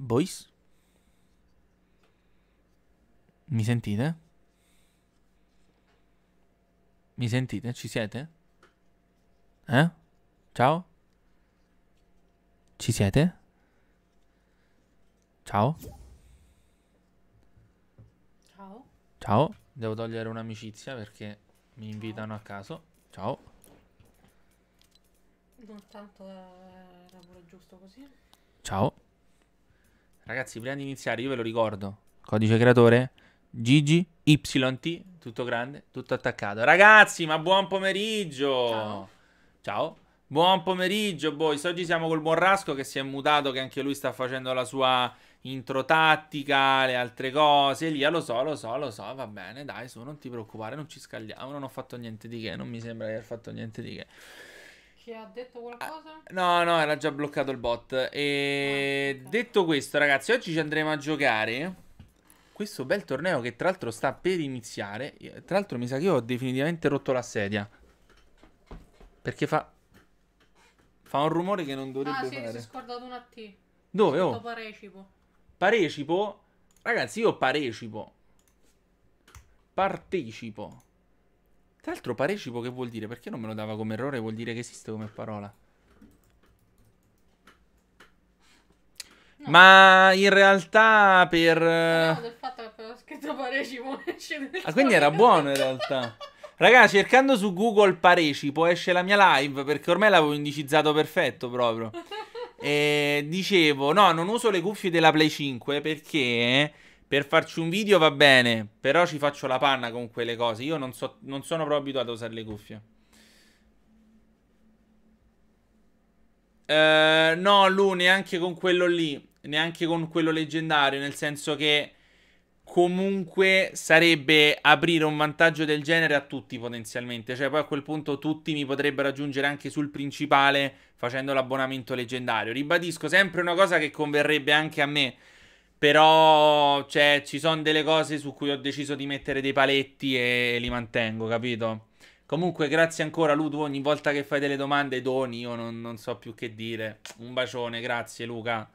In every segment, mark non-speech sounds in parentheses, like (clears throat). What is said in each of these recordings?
Boys? Mi sentite? Mi sentite? Ci siete? Eh? Ciao? Ci siete? Ciao? Ciao? Ciao? Devo togliere un'amicizia perché mi invitano a caso. Ciao. Non tanto era pure giusto così. Ciao. Ragazzi, prima di iniziare, io ve lo ricordo. Codice creatore Gigi YT, tutto grande, tutto attaccato. Ragazzi, ma buon pomeriggio! Ciao. Ciao. Buon pomeriggio, boys. Oggi siamo col buon Rasco che si è mutato, che anche lui sta facendo la sua intro tattica, le altre cose. Lia, ah, lo so, lo so, lo so, va bene, dai, su, non ti preoccupare, non ci scagliamo, non ho fatto niente di che, non mi sembra di aver fatto niente di che. Perché ha detto qualcosa? Ah, no, no, era già bloccato il bot. E ah, okay. detto questo, ragazzi, oggi ci andremo a giocare questo bel torneo che tra l'altro sta per iniziare. Tra l'altro mi sa che io ho definitivamente rotto la sedia. Perché fa fa un rumore che non dovrebbe ah, sì, fare. Ah, si è scordato un attimo. Dove? Oh. Parecipo. Parecipo? Ragazzi, io parecipo. Partecipo. Tra l'altro parecipo che vuol dire? Perché non me lo dava come errore? Vuol dire che esiste come parola. No. Ma in realtà per... del eh, fatto che avevo scritto parecipo (laughs) esce Ah, quindi era buono in realtà. Raga, cercando su Google parecipo esce la mia live, perché ormai l'avevo indicizzato perfetto proprio. (laughs) e eh, dicevo, no, non uso le cuffie della Play 5 perché... Per farci un video va bene, però ci faccio la panna con quelle cose. Io non, so, non sono proprio abituato a usare le cuffie. Uh, no, Lu, neanche con quello lì, neanche con quello leggendario, nel senso che comunque sarebbe aprire un vantaggio del genere a tutti potenzialmente, cioè poi a quel punto tutti mi potrebbero raggiungere anche sul principale facendo l'abbonamento leggendario. Ribadisco sempre una cosa che converrebbe anche a me, però, cioè, ci sono delle cose su cui ho deciso di mettere dei paletti e li mantengo, capito? Comunque, grazie ancora, Ludo. Ogni volta che fai delle domande, doni. Io non, non so più che dire. Un bacione, grazie, Luca.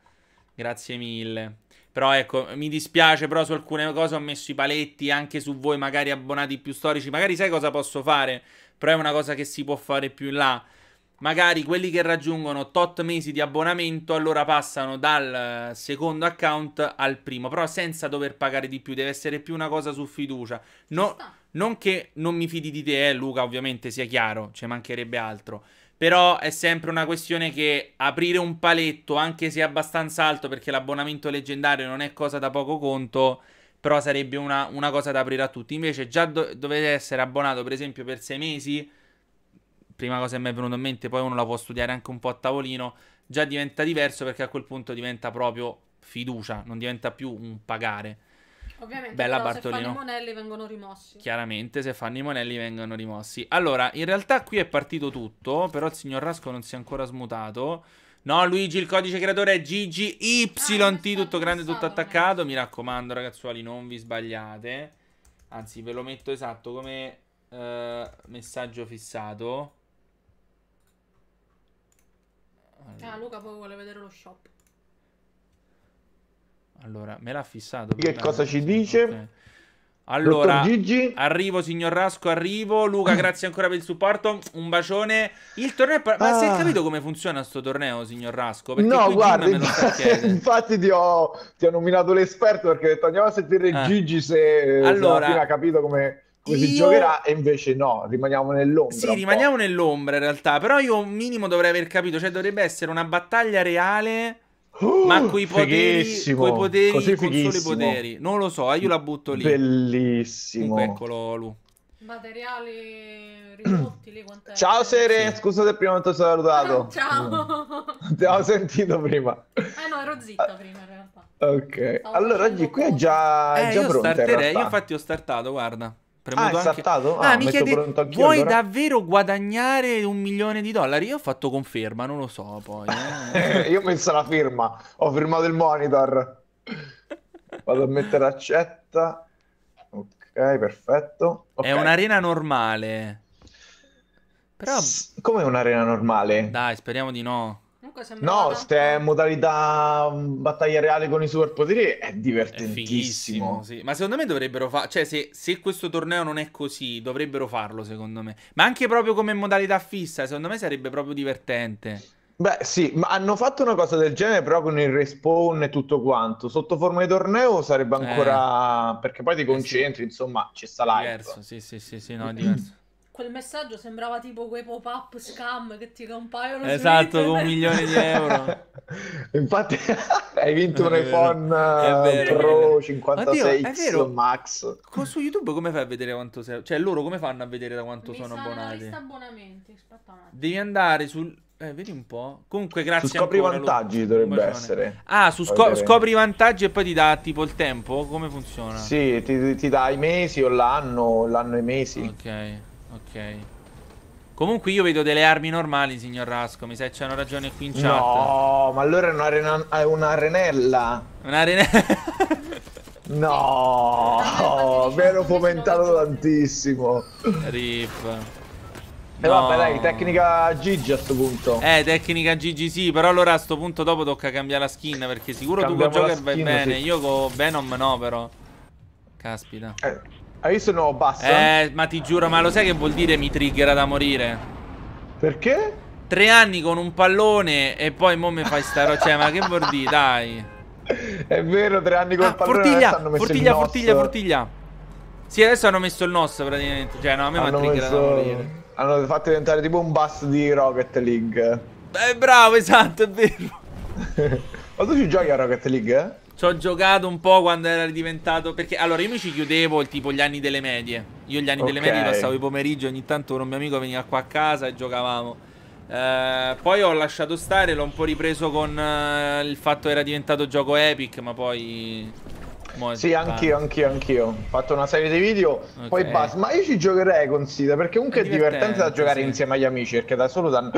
Grazie mille. Però ecco, mi dispiace, però su alcune cose ho messo i paletti anche su voi, magari abbonati più storici. Magari sai cosa posso fare? Però è una cosa che si può fare più in là magari quelli che raggiungono tot mesi di abbonamento allora passano dal eh, secondo account al primo, però senza dover pagare di più, deve essere più una cosa su fiducia. No, non che non mi fidi di te, eh, Luca, ovviamente sia chiaro, ci mancherebbe altro. Però è sempre una questione che aprire un paletto, anche se abbastanza alto, perché l'abbonamento leggendario non è cosa da poco conto, però sarebbe una, una cosa da aprire a tutti. Invece già do- dovete essere abbonato per esempio per sei mesi, prima cosa che mi è venuta in mente, poi uno la può studiare anche un po' a tavolino, già diventa diverso perché a quel punto diventa proprio fiducia, non diventa più un pagare. Ovviamente, Bella però, se fanno i monelli vengono rimossi. Chiaramente, se fanno i monelli vengono rimossi. Allora, in realtà qui è partito tutto, però il signor Rasco non si è ancora smutato. No, Luigi, il codice creatore è GGYT, ah, tutto grande, tutto attaccato. Mi raccomando, ragazzuoli, non vi sbagliate. Anzi, ve lo metto esatto come eh, messaggio fissato. Allora. Ah, Luca poi vuole vedere lo shop. Allora, me l'ha fissato. Che cosa ci dice? Okay. Allora, arrivo signor Rasco, arrivo. Luca, mm. grazie ancora per il supporto. Un bacione. Il torneo. Ma ah. se hai capito come funziona questo torneo, signor Rasco? Perché no, guarda, (laughs) infatti, infatti ti, ho, ti ho, nominato l'esperto perché ho detto andiamo a sentire ah. Gigi se, allora, se ha capito come come io... si giocherà e invece no, rimaniamo nell'ombra. Sì, rimaniamo nell'ombra in realtà, però io un minimo dovrei aver capito, cioè dovrebbe essere una battaglia reale uh, ma i poteri, coi poteri Così con solo i poteri. Non lo so, eh, io la butto lì. Bellissimo. Dunque, eccolo Lu. Materiali ridotti Ciao Sere, sì. scusa se prima non ti ho salutato. (laughs) Ciao. Mm. Ti ho sentito prima. Eh no, ero zitta prima in realtà. Ok. allora oggi qui è già, eh, già io pronta. Starterei, io infatti ho startato, guarda. Ah, è anche... saltato? Ah, ah mi chiede, vuoi allora? davvero guadagnare un milione di dollari? Io ho fatto conferma, non lo so poi. Eh. (laughs) Io ho messo la firma, ho firmato il monitor. Vado a mettere accetta. Ok, perfetto. Okay. È un'arena normale. Però... S- Come un'arena normale? Dai, speriamo di no comunque sembrava... No, ste modalità mm, battaglia reale con i superpoteri è divertentissimo. È sì. Ma secondo me dovrebbero fare... Cioè, se, se, questo torneo non è così, dovrebbero farlo, secondo me. Ma anche proprio come modalità fissa, secondo me sarebbe proprio divertente. Beh, sì, ma hanno fatto una cosa del genere però con il respawn e tutto quanto. Sotto forma di torneo sarebbe ancora... Eh. Perché poi ti concentri, eh sì. insomma, c'è sta live. Diverso, sì, sì, sì, sì, no, è (clears throat) diverso quel messaggio sembrava tipo quei pop-up scam che ti compaiono esatto, con un milione di euro. (laughs) Infatti (laughs) hai vinto è un vero. iPhone eh, Pro 56 Oddio, è vero. Max. su YouTube come fai a vedere quanto sei? Cioè loro come fanno a vedere da quanto Mi sono abbonati? abbonamenti, Devi andare sul eh, vedi un po'. Comunque, grazie. Su scopri i vantaggi lo... dovrebbe essere. Ah, su sco- scopri i vantaggi e poi ti dà tipo il tempo? Come funziona? Sì, ti, ti dà i mesi o l'anno, l'anno e i mesi. Ok. Ok. Comunque io vedo delle armi normali, signor Rasco. Mi sa che c'hanno ragione qui in chat. No, ma allora è un'arenella. Un'arenella? (laughs) no, no mi ero fomentato tantissimo. Rip. E eh, no. vabbè dai, tecnica Gigi a sto punto Eh, tecnica Gigi sì, però allora a sto punto dopo tocca cambiare la skin Perché sicuro Cambiamo tu con Joker vai bene, sì. io con Venom no però Caspita eh. Hai ah, visto il nuovo basso? Eh, ma ti giuro, ma lo sai che vuol dire mi triggera da morire? Perché? Tre anni con un pallone e poi mo mi fai sta roba. cioè, ma che vuol dire, (laughs) dai? È vero, tre anni con ah, il pallone fortiglia, hanno messo fortiglia, il fortiglia, fortiglia, fortiglia. Sì, adesso hanno messo il nostro praticamente. Cioè, no, a me mi ha triggerato messo... da morire. Hanno fatto diventare tipo un bust di Rocket League. Beh, bravo, (laughs) esatto, è vero. (laughs) ma tu ci giochi a Rocket League, eh? Ci ho giocato un po' quando era diventato. Perché allora io mi ci chiudevo tipo gli anni delle medie. Io gli anni okay. delle medie passavo i pomeriggi. Ogni tanto un mio amico veniva qua a casa e giocavamo. Eh, poi ho lasciato stare, l'ho un po' ripreso con eh, il fatto che era diventato gioco epic, ma poi Mo sì, anch'io, anch'io, anch'io. Ho fatto una serie di video, okay. poi basta. Ma io ci giocherei con Sida perché comunque è, è divertente, da giocare sì. insieme agli amici perché da solo danno...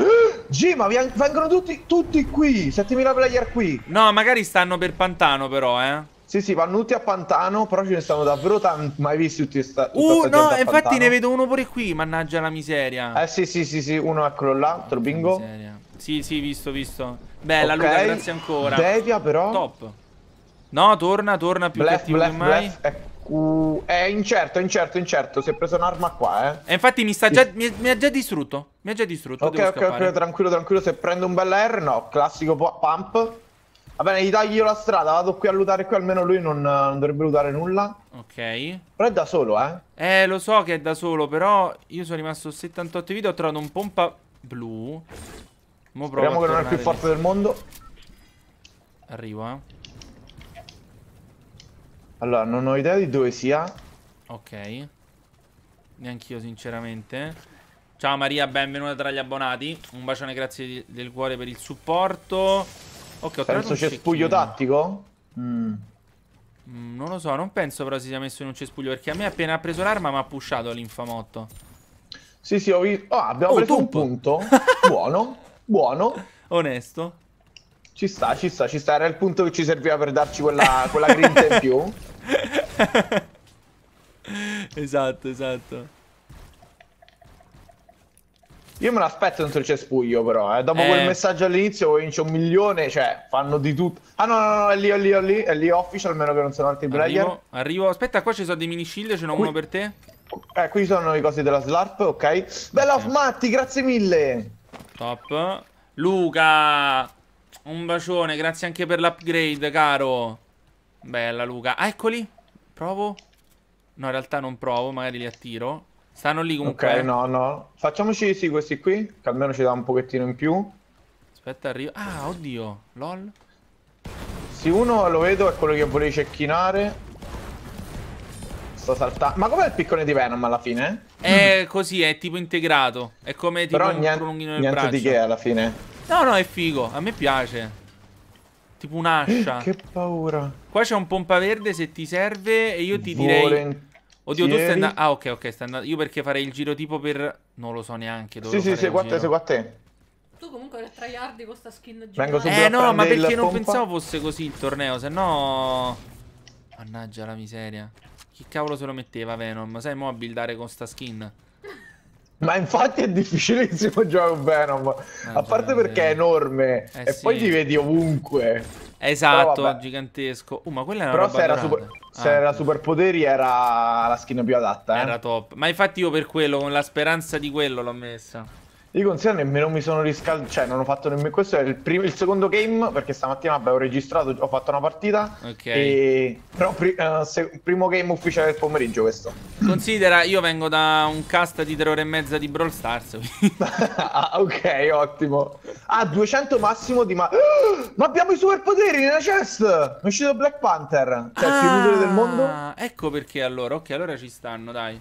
G, (gasps) ma vengono tutti, tutti qui, 7000 player qui. No, magari stanno per Pantano però, eh. Sì, sì, vanno tutti a Pantano, però ce ne stanno davvero tanti. Mai visti tutti sta, Uh, no, infatti ne vedo uno pure qui, mannaggia la miseria. Eh sì, sì, sì, sì, uno eccolo là, altro bingo. Miseria. Sì, sì, visto, visto. Bella, okay. Luca, grazie ancora. Devia però. Top. No, torna, torna più blef, che blef, mai. Blef, uh, è incerto, incerto, incerto. Si è preso un'arma qua, eh. E infatti mi, sta già, mi, mi, ha già distrutto. Mi ha già distrutto. Ok, ok, ok, tranquillo, tranquillo. Se prendo un bel air, no. Classico pump. Va bene, gli taglio la strada, vado qui a lutare qui, almeno lui non, non, dovrebbe lutare nulla. Ok. Però è da solo, eh? Eh, lo so che è da solo, però io sono rimasto 78 video, ho trovato un pompa blu. Mo Speriamo che non è il più forte del mondo. Arrivo, eh. Allora, non ho idea di dove sia. Ok. Neanch'io, sinceramente. Ciao Maria, benvenuta tra gli abbonati. Un bacione, grazie di, del cuore per il supporto. Ok, ho Penso cespuglio tattico? Mm. Mm, non lo so, non penso però si sia messo in un cespuglio perché a me appena ha preso l'arma mi ha pushato l'infamotto. Sì, sì, ho visto. Oh, abbiamo oh, preso tup. un punto. (laughs) buono, buono. Onesto. Ci sta, ci sta, ci sta. Era il punto che ci serviva per darci quella, quella grinta in più. (laughs) (laughs) esatto, esatto. Io me l'aspetto dentro il cespuglio, però. Eh. Dopo eh... quel messaggio all'inizio, vince un milione. Cioè, fanno di tutto. Ah, no, no, no, è lì, è lì, è lì. È lì official, almeno che non sono altri player. Arrivo, Aspetta, qua ci sono dei mini shield. Ce n'ho qui... uno per te. Eh, qui sono i cosi della Slurp, ok. Bella okay. Matti, grazie mille. Top. Luca, un bacione. Grazie anche per l'upgrade, caro. Bella Luca. Ah, eccoli. Provo. No, in realtà non provo, magari li attiro. Stanno lì comunque. Ok, eh. no, no. Facciamoci sì questi qui, che almeno ci dà un pochettino in più. Aspetta, arrivo. Ah, oddio. LOL. Sì, uno lo vedo, è quello che volevi cecchinare. Sto saltando. Ma com'è il piccone di Venom alla fine? È così, è tipo integrato. È come tipo Però un niente, prolunghino del niente braccio. di che alla fine. No, no, è figo. A me piace. Tipo un'ascia. Che paura. Qua c'è un pompa verde se ti serve e io ti Volentieri. direi... Oddio, tu stai andando... Ah, ok, ok, stai andando... Io perché farei il giro tipo per... Non lo so neanche dove Sì, sì, seguo a te, seguo a te. Tu comunque le tryhardi con sta skin gigante. Eh no, ma perché non pompa? pensavo fosse così il torneo, se no... Mannaggia la miseria. Chi cavolo se lo metteva Venom? Sai mo a buildare con sta skin? Ma infatti è difficilissimo (laughs) giocare un Venom. Ah, a eh, parte perché è enorme. Eh, e sì. poi ti vedi ovunque. Esatto, gigantesco. Uh, ma quella è una Però se era, super, se ah, era superpoteri era la skin più adatta. Eh? Era top. Ma infatti io per quello, con la speranza di quello l'ho messa. Io consiglio nemmeno mi sono riscaldato, cioè non ho fatto nemmeno questo è il, primo, il secondo game perché stamattina avevo registrato, ho fatto una partita okay. e... però pri uh, se... primo game ufficiale del pomeriggio questo. Considera, io vengo da un cast di tre ore e mezza di Brawl Stars. (laughs) ah, ok, ottimo. Ah, 200 massimo di ma (gasps) Ma abbiamo i superpoteri nella chest! È uscito Black Panther, cioè ah, il più utile del mondo. Ah, ecco perché allora, ok, allora ci stanno, dai.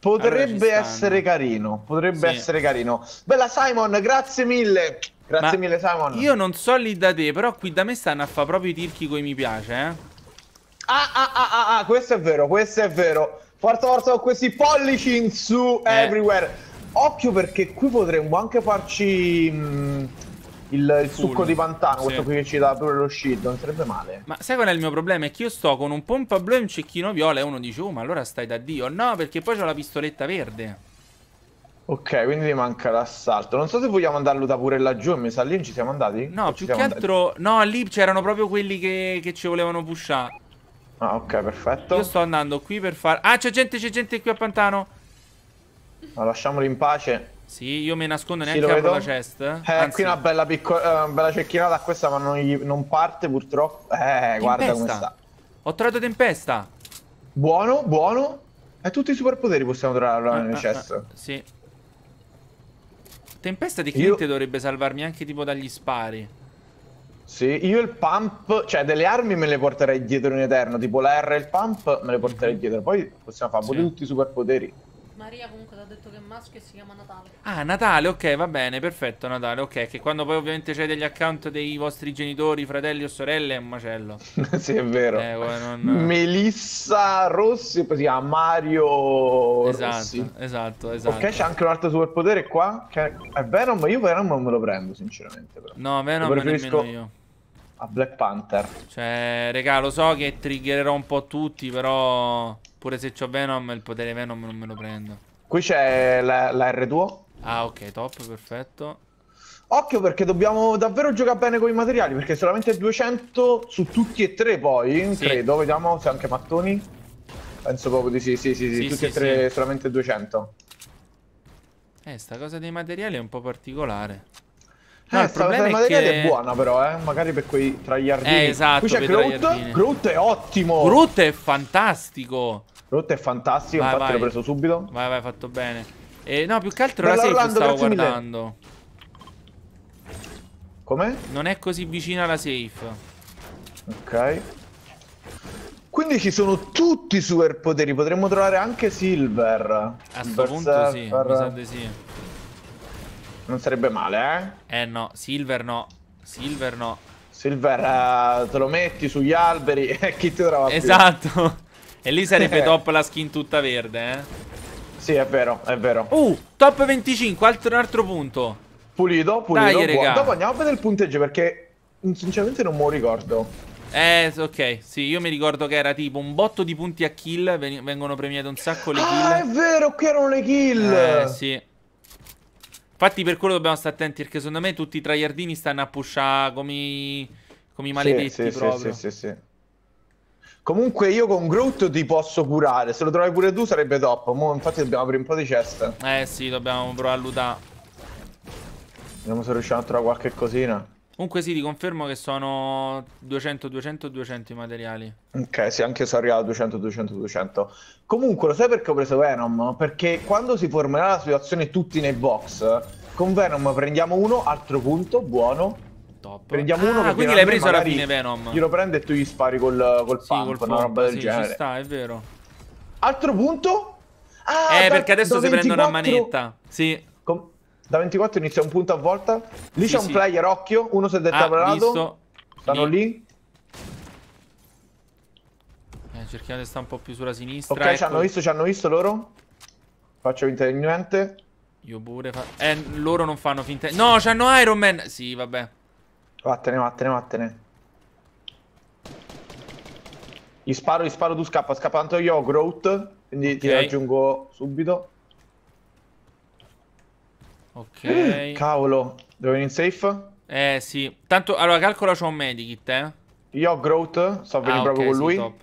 Potrebbe allora essere carino, potrebbe sì. essere carino. Bella Simon, grazie mille. Grazie Ma mille Simon. Io non so lì da te, però qui da me stanno a fare proprio i tirchi coi mi piace, eh. Ah, ah, ah, ah, ah, questo è vero, questo è vero. Forza, forza con questi pollici in su eh. everywhere. Occhio perché qui potremmo anche farci... Mh, mm, il, il succo di pantano, sì. questo qui che ci dà pure lo shield, non sarebbe male. Ma sai qual è il mio problema? È che io sto con un pompa blu e un cecchino viola e uno dice, oh ma allora stai da Dio. No, perché poi c'ho la pistoletta verde. Ok, quindi mi manca l'assalto. Non so se vogliamo andarlo da pure laggiù, mi sa lì ci siamo andati? No, o più che altro... Andati? No, lì c'erano proprio quelli che, che ci volevano pushare. Ah, ok, perfetto. Io sto andando qui per fare... Ah, c'è gente, c'è gente qui a Pantano. Ma lasciamoli in pace. Sì, io mi nascondo neanche sì, apro la chest. Eh, Anzi. qui una bella, piccola, eh, una bella cecchinata questa, ma non, gli, non parte purtroppo. Eh, tempesta. guarda come sta. Ho trovato tempesta. Buono, buono. E tutti i superpoteri possiamo trovare ah, nel ah, chest. Ah, sì. Tempesta di cliente io... dovrebbe salvarmi anche tipo dagli spari. Sì, io il pump, cioè delle armi me le porterei dietro in eterno, tipo la R e il pump me le porterei mhm. dietro. Poi possiamo fare sì. tutti i superpoteri. Maria comunque ti ha detto che è maschio e si chiama Natale. Ah, Natale, ok, va bene, perfetto Natale, ok. Che quando poi ovviamente c'è degli account dei vostri genitori, fratelli o sorelle, è un macello. (laughs) sì, è vero. Eh, non... Melissa Rossi, poi si chiama Mario esatto, Rossi. Esatto, esatto. Ok, c'è anche un altro superpotere qua. Che è Venom, io Venom non me lo prendo, sinceramente. Però. No, Venom lo preferisco... nemmeno io a Black Panther. Cioè, regà, lo so che triggererò un po' tutti, però pure se c'ho Venom, il potere Venom non me lo prendo. Qui c'è la, la R2. Ah, ok, top, perfetto. Occhio perché dobbiamo davvero giocare bene con i materiali, perché solamente 200 su tutti e tre poi, sì. credo. Vediamo se anche mattoni. Penso proprio di sì, sì, sì, sì, sì tutti sì, e tre solamente 200. Eh, sta cosa dei materiali è un po' particolare. Eh, no, eh, il problema è che... è buona però, eh. Magari per quei tragliardini. Eh, esatto, Qui c'è Groot. Groot è ottimo. Groot è fantastico. Groot è fantastico, vai, infatti l'ho preso subito. Vai, vai, fatto bene. E eh, no, più che altro Bella la safe Orlando, stavo guardando. Mille. Come? Non è così vicina alla safe. Ok. Quindi ci sono tutti i superpoteri. Potremmo trovare anche Silver. A questo punto sì, mi sa di sì. Non sarebbe male, eh? Eh no, Silver no. Silver no. Silver uh, te lo metti sugli alberi (laughs) e chi ti trova Esatto. e lì sarebbe eh. top la skin tutta verde, eh? Sì, è vero, è vero. Uh, top 25, altro, un altro punto. Pulito, pulito. Dai, regà. Dopo andiamo a vedere il punteggio perché mm, sinceramente non me lo ricordo. Eh, ok, sì, io mi ricordo che era tipo un botto di punti a kill, vengono premiate un sacco le ah, kill. Ah, è vero, qui erano le kill! Eh, sì. Infatti per quello dobbiamo stare attenti perché secondo me tutti i tryhardini stanno a pushare come, i, come i maledetti sì, sì, proprio. Sì, sì, sì, Comunque io con Groot ti posso curare, se lo trovi pure tu sarebbe top. Mo infatti dobbiamo aprire un po' di ceste. Eh sì, dobbiamo provare a lootare. Vediamo se riusciamo a trovare qualche cosina. Comunque sì, ti confermo che sono 200, 200, 200 i materiali. Ok, sì, anche io sono arrivato a 200, 200, 200. Comunque, lo sai perché ho preso Venom? Perché quando si formerà la situazione tutti nei box, con Venom prendiamo uno, altro punto, buono. Top. Prendiamo ah, uno che quindi l'hai preso alla fine Venom. Glielo prende e tu gli spari col, col sì, pump, una roba del sì, genere. Ci sta, è vero. Altro punto? Ah, eh, da, perché adesso si prende una manetta. Sì. Da 24 inizia un punto a volta. Lì sì, c'è un sì. player, occhio. Uno si è dettabrato. Ah, Stanno lì. Eh, cerchiamo di stare un po' più sulla sinistra. Ok, ecco. ci hanno ecco. visto, ci hanno visto loro. Faccio finta di niente. Io pure fa... Eh, loro non fanno finta... No, c'hanno Iron Man! Sì, vabbè. Vattene, vattene, vattene. Gli sparo, gli sparo, tu scappa. Scappa tanto io, Growth. Quindi okay. ti raggiungo subito. Ok. Mm, cavolo, devo venire in safe? Eh sì. Tanto, allora calcola c'ho un medikit, eh. Io ho Growth, sto venendo ah, proprio con sì, lui. Top.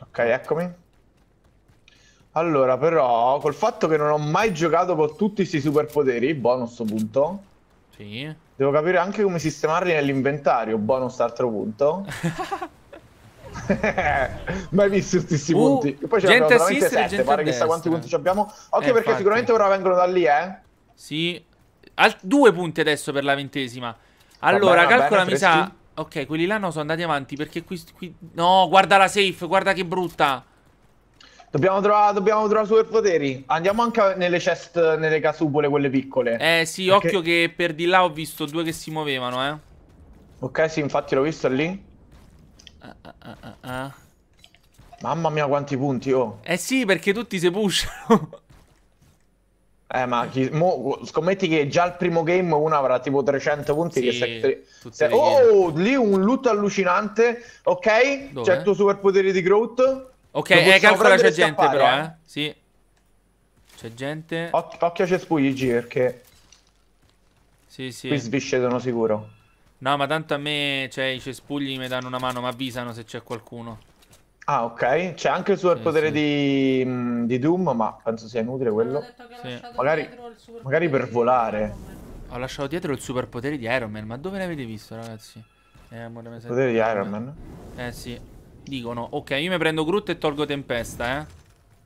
Ok, eccomi. Allora, però, col fatto che non ho mai giocato con tutti questi superpoteri, bonus punto. Sì. Devo capire anche come sistemarli nell'inventario, bonus altro punto. (laughs) (laughs) mai visto questi uh, punti e poi gente a sinistra e gente a chissà quanti punti abbiamo occhio eh, perché infatti. sicuramente ora vengono da lì eh sì Al due punti adesso per la ventesima allora bene, calcola mi sa ok quelli là no sono andati avanti perché qui, qui... no guarda la safe guarda che brutta Dobbiamo trovare, dobbiamo trovare superpoteri. Andiamo anche nelle chest, nelle casupole, quelle piccole. Eh sì, perché... occhio che per di là ho visto due che si muovevano, eh. Ok, sì, infatti l'ho visto lì. Ah, ah, ah, ah. Mamma mia quanti punti, oh. Eh sì, perché tutti si pushano. eh, ma chi... Mo, scommetti che già al primo game uno avrà tipo 300 punti. Sì, che se... Se... Oh, lì un loot allucinante. Ok, Dove? certo superpotere di Groot. Ok, eh, che ancora c'è gente però, eh. eh. Sì. C'è gente. occhio a cespugli, G, perché... Sì, sì. Qui sviscedono sicuro. No, ma tanto a me, cioè, i cespugli mi danno una mano, ma avvisano se c'è qualcuno. Ah, ok. C'è anche il superpotere eh, sì. di, di, Doom, ma penso sia inutile quello. Sì. Magari, magari per volare. Ho lasciato dietro il superpotere di Iron Man, ma dove l'avete visto, ragazzi? Eh, amore, mi potere di Iron Man? Eh, sì. Dicono, ok, io mi prendo Groot e tolgo Tempesta, eh.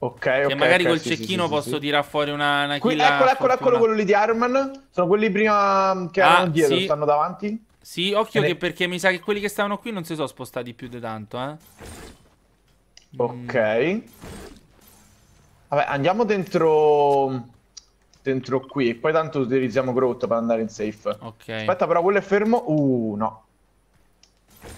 Ok, che ok. E magari okay, col sì, cecchino sì, posso sì. tirare fuori una, una Qui, Eccolo, eccolo, eccolo quello lì di Iron Man. Sono quelli prima che ah, erano dietro, stanno davanti. Sì, occhio che perché mi sa che quelli che stavano qui non si sono spostati più di tanto, eh. Ok. Mm. Vabbè, andiamo dentro... Dentro qui. Poi tanto utilizziamo Groot per andare in safe. Ok. Aspetta, però quello è fermo. Uh, no.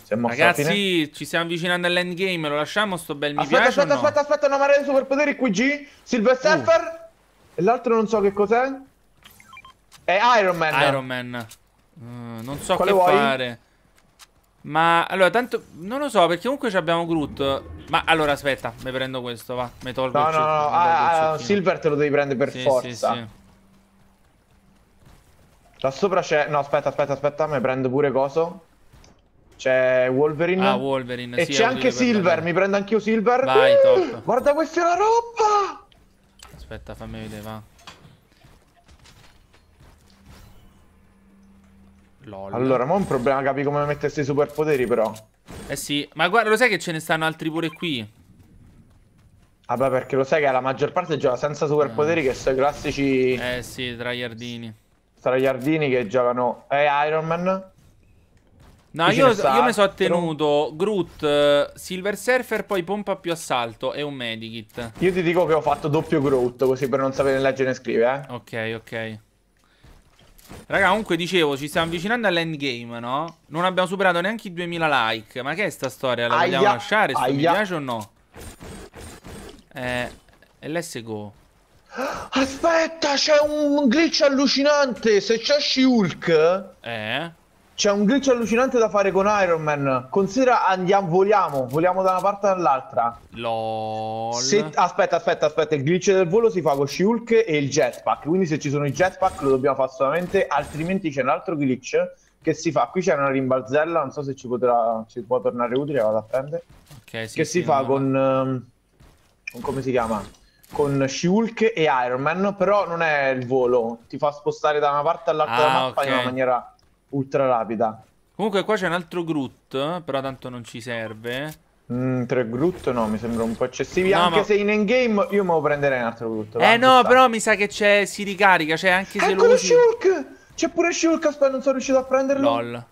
Siamo Ragazzi, ci stiamo avvicinando all'endgame. Lo lasciamo sto bel mi aspetta, piace Aspetta, aspetta, no? aspetta, una marea di superpoteri qui G. Silver uh. Surfer. Uh. E l'altro non so che cos'è. È Iron Man. Iron Man. Eh, non so Quale che vuoi? fare. Ma allora, tanto non lo so perché comunque abbiamo Groot. Ma allora, aspetta, mi prendo questo. Va, mi tolgo no, il No, no, no. Ah, ah Silver te lo devi prendere per sì, forza. Sì, sì. Là sopra c'è. No, aspetta, aspetta, aspetta. Mi prendo pure coso. C'è Wolverine. Ah, Wolverine. E sì, c'è anche Silver. Prendere. Mi prendo anch'io Silver. Vai, top. (gasps) Guarda, questa è la roba. Aspetta, fammi vedere, va. Lol. Allora, ma è un problema capi come mettere questi superpoteri, però. Eh sì, ma guarda, lo sai che ce ne stanno altri pure qui? Vabbè, perché lo sai che la maggior parte gioca senza superpoteri, eh. che sono i classici... Eh sì, tra tragliardini. Tragliardini che giocano... Eh, Iron Man? No, io, io mi sono tenuto Groot, Silver Surfer, poi pompa più assalto e un medikit. Io ti dico che ho fatto doppio Groot, così per non sapere leggere né scrivere, eh. Ok, ok. Raga, comunque dicevo, ci stiamo avvicinando all'endgame, no? Non abbiamo superato neanche i 2000 like. Ma che è sta storia? La vogliamo lasciare? Sto mi piace o no? Eh, let's go. (gasps) Aspetta, c'è un glitch allucinante. Se c'è Shulk... Eh? c'è un glitch allucinante da fare con Iron Man. Considera andiamo, voliamo, voliamo da una parte all'altra. LOL. Se, aspetta, aspetta, aspetta. Il glitch del volo si fa con Shulk e il jetpack. Quindi se ci sono i jetpack lo dobbiamo fare solamente, altrimenti c'è un altro glitch che si fa. Qui c'è una rimbalzella, non so se ci potrà ci può tornare utile, vado a prendere. Okay, sì, che sì, si fa con, eh, come si chiama? con Shulk e Iron Man, però non è il volo, ti fa spostare da una parte all'altra ah, della mappa okay. in una maniera ultra rapida. Comunque qua c'è un altro Groot, però tanto non ci serve. Mm, tre Groot no, mi sembra un po' eccessivi. No, anche ma... se in endgame io me lo prenderei un altro Groot. Eh no, sta. però mi sa che c'è, si ricarica, cioè anche se Eccolo lo usi... Shulk! C'è pure Shulk, aspetta, non sono riuscito a prenderlo. Lol.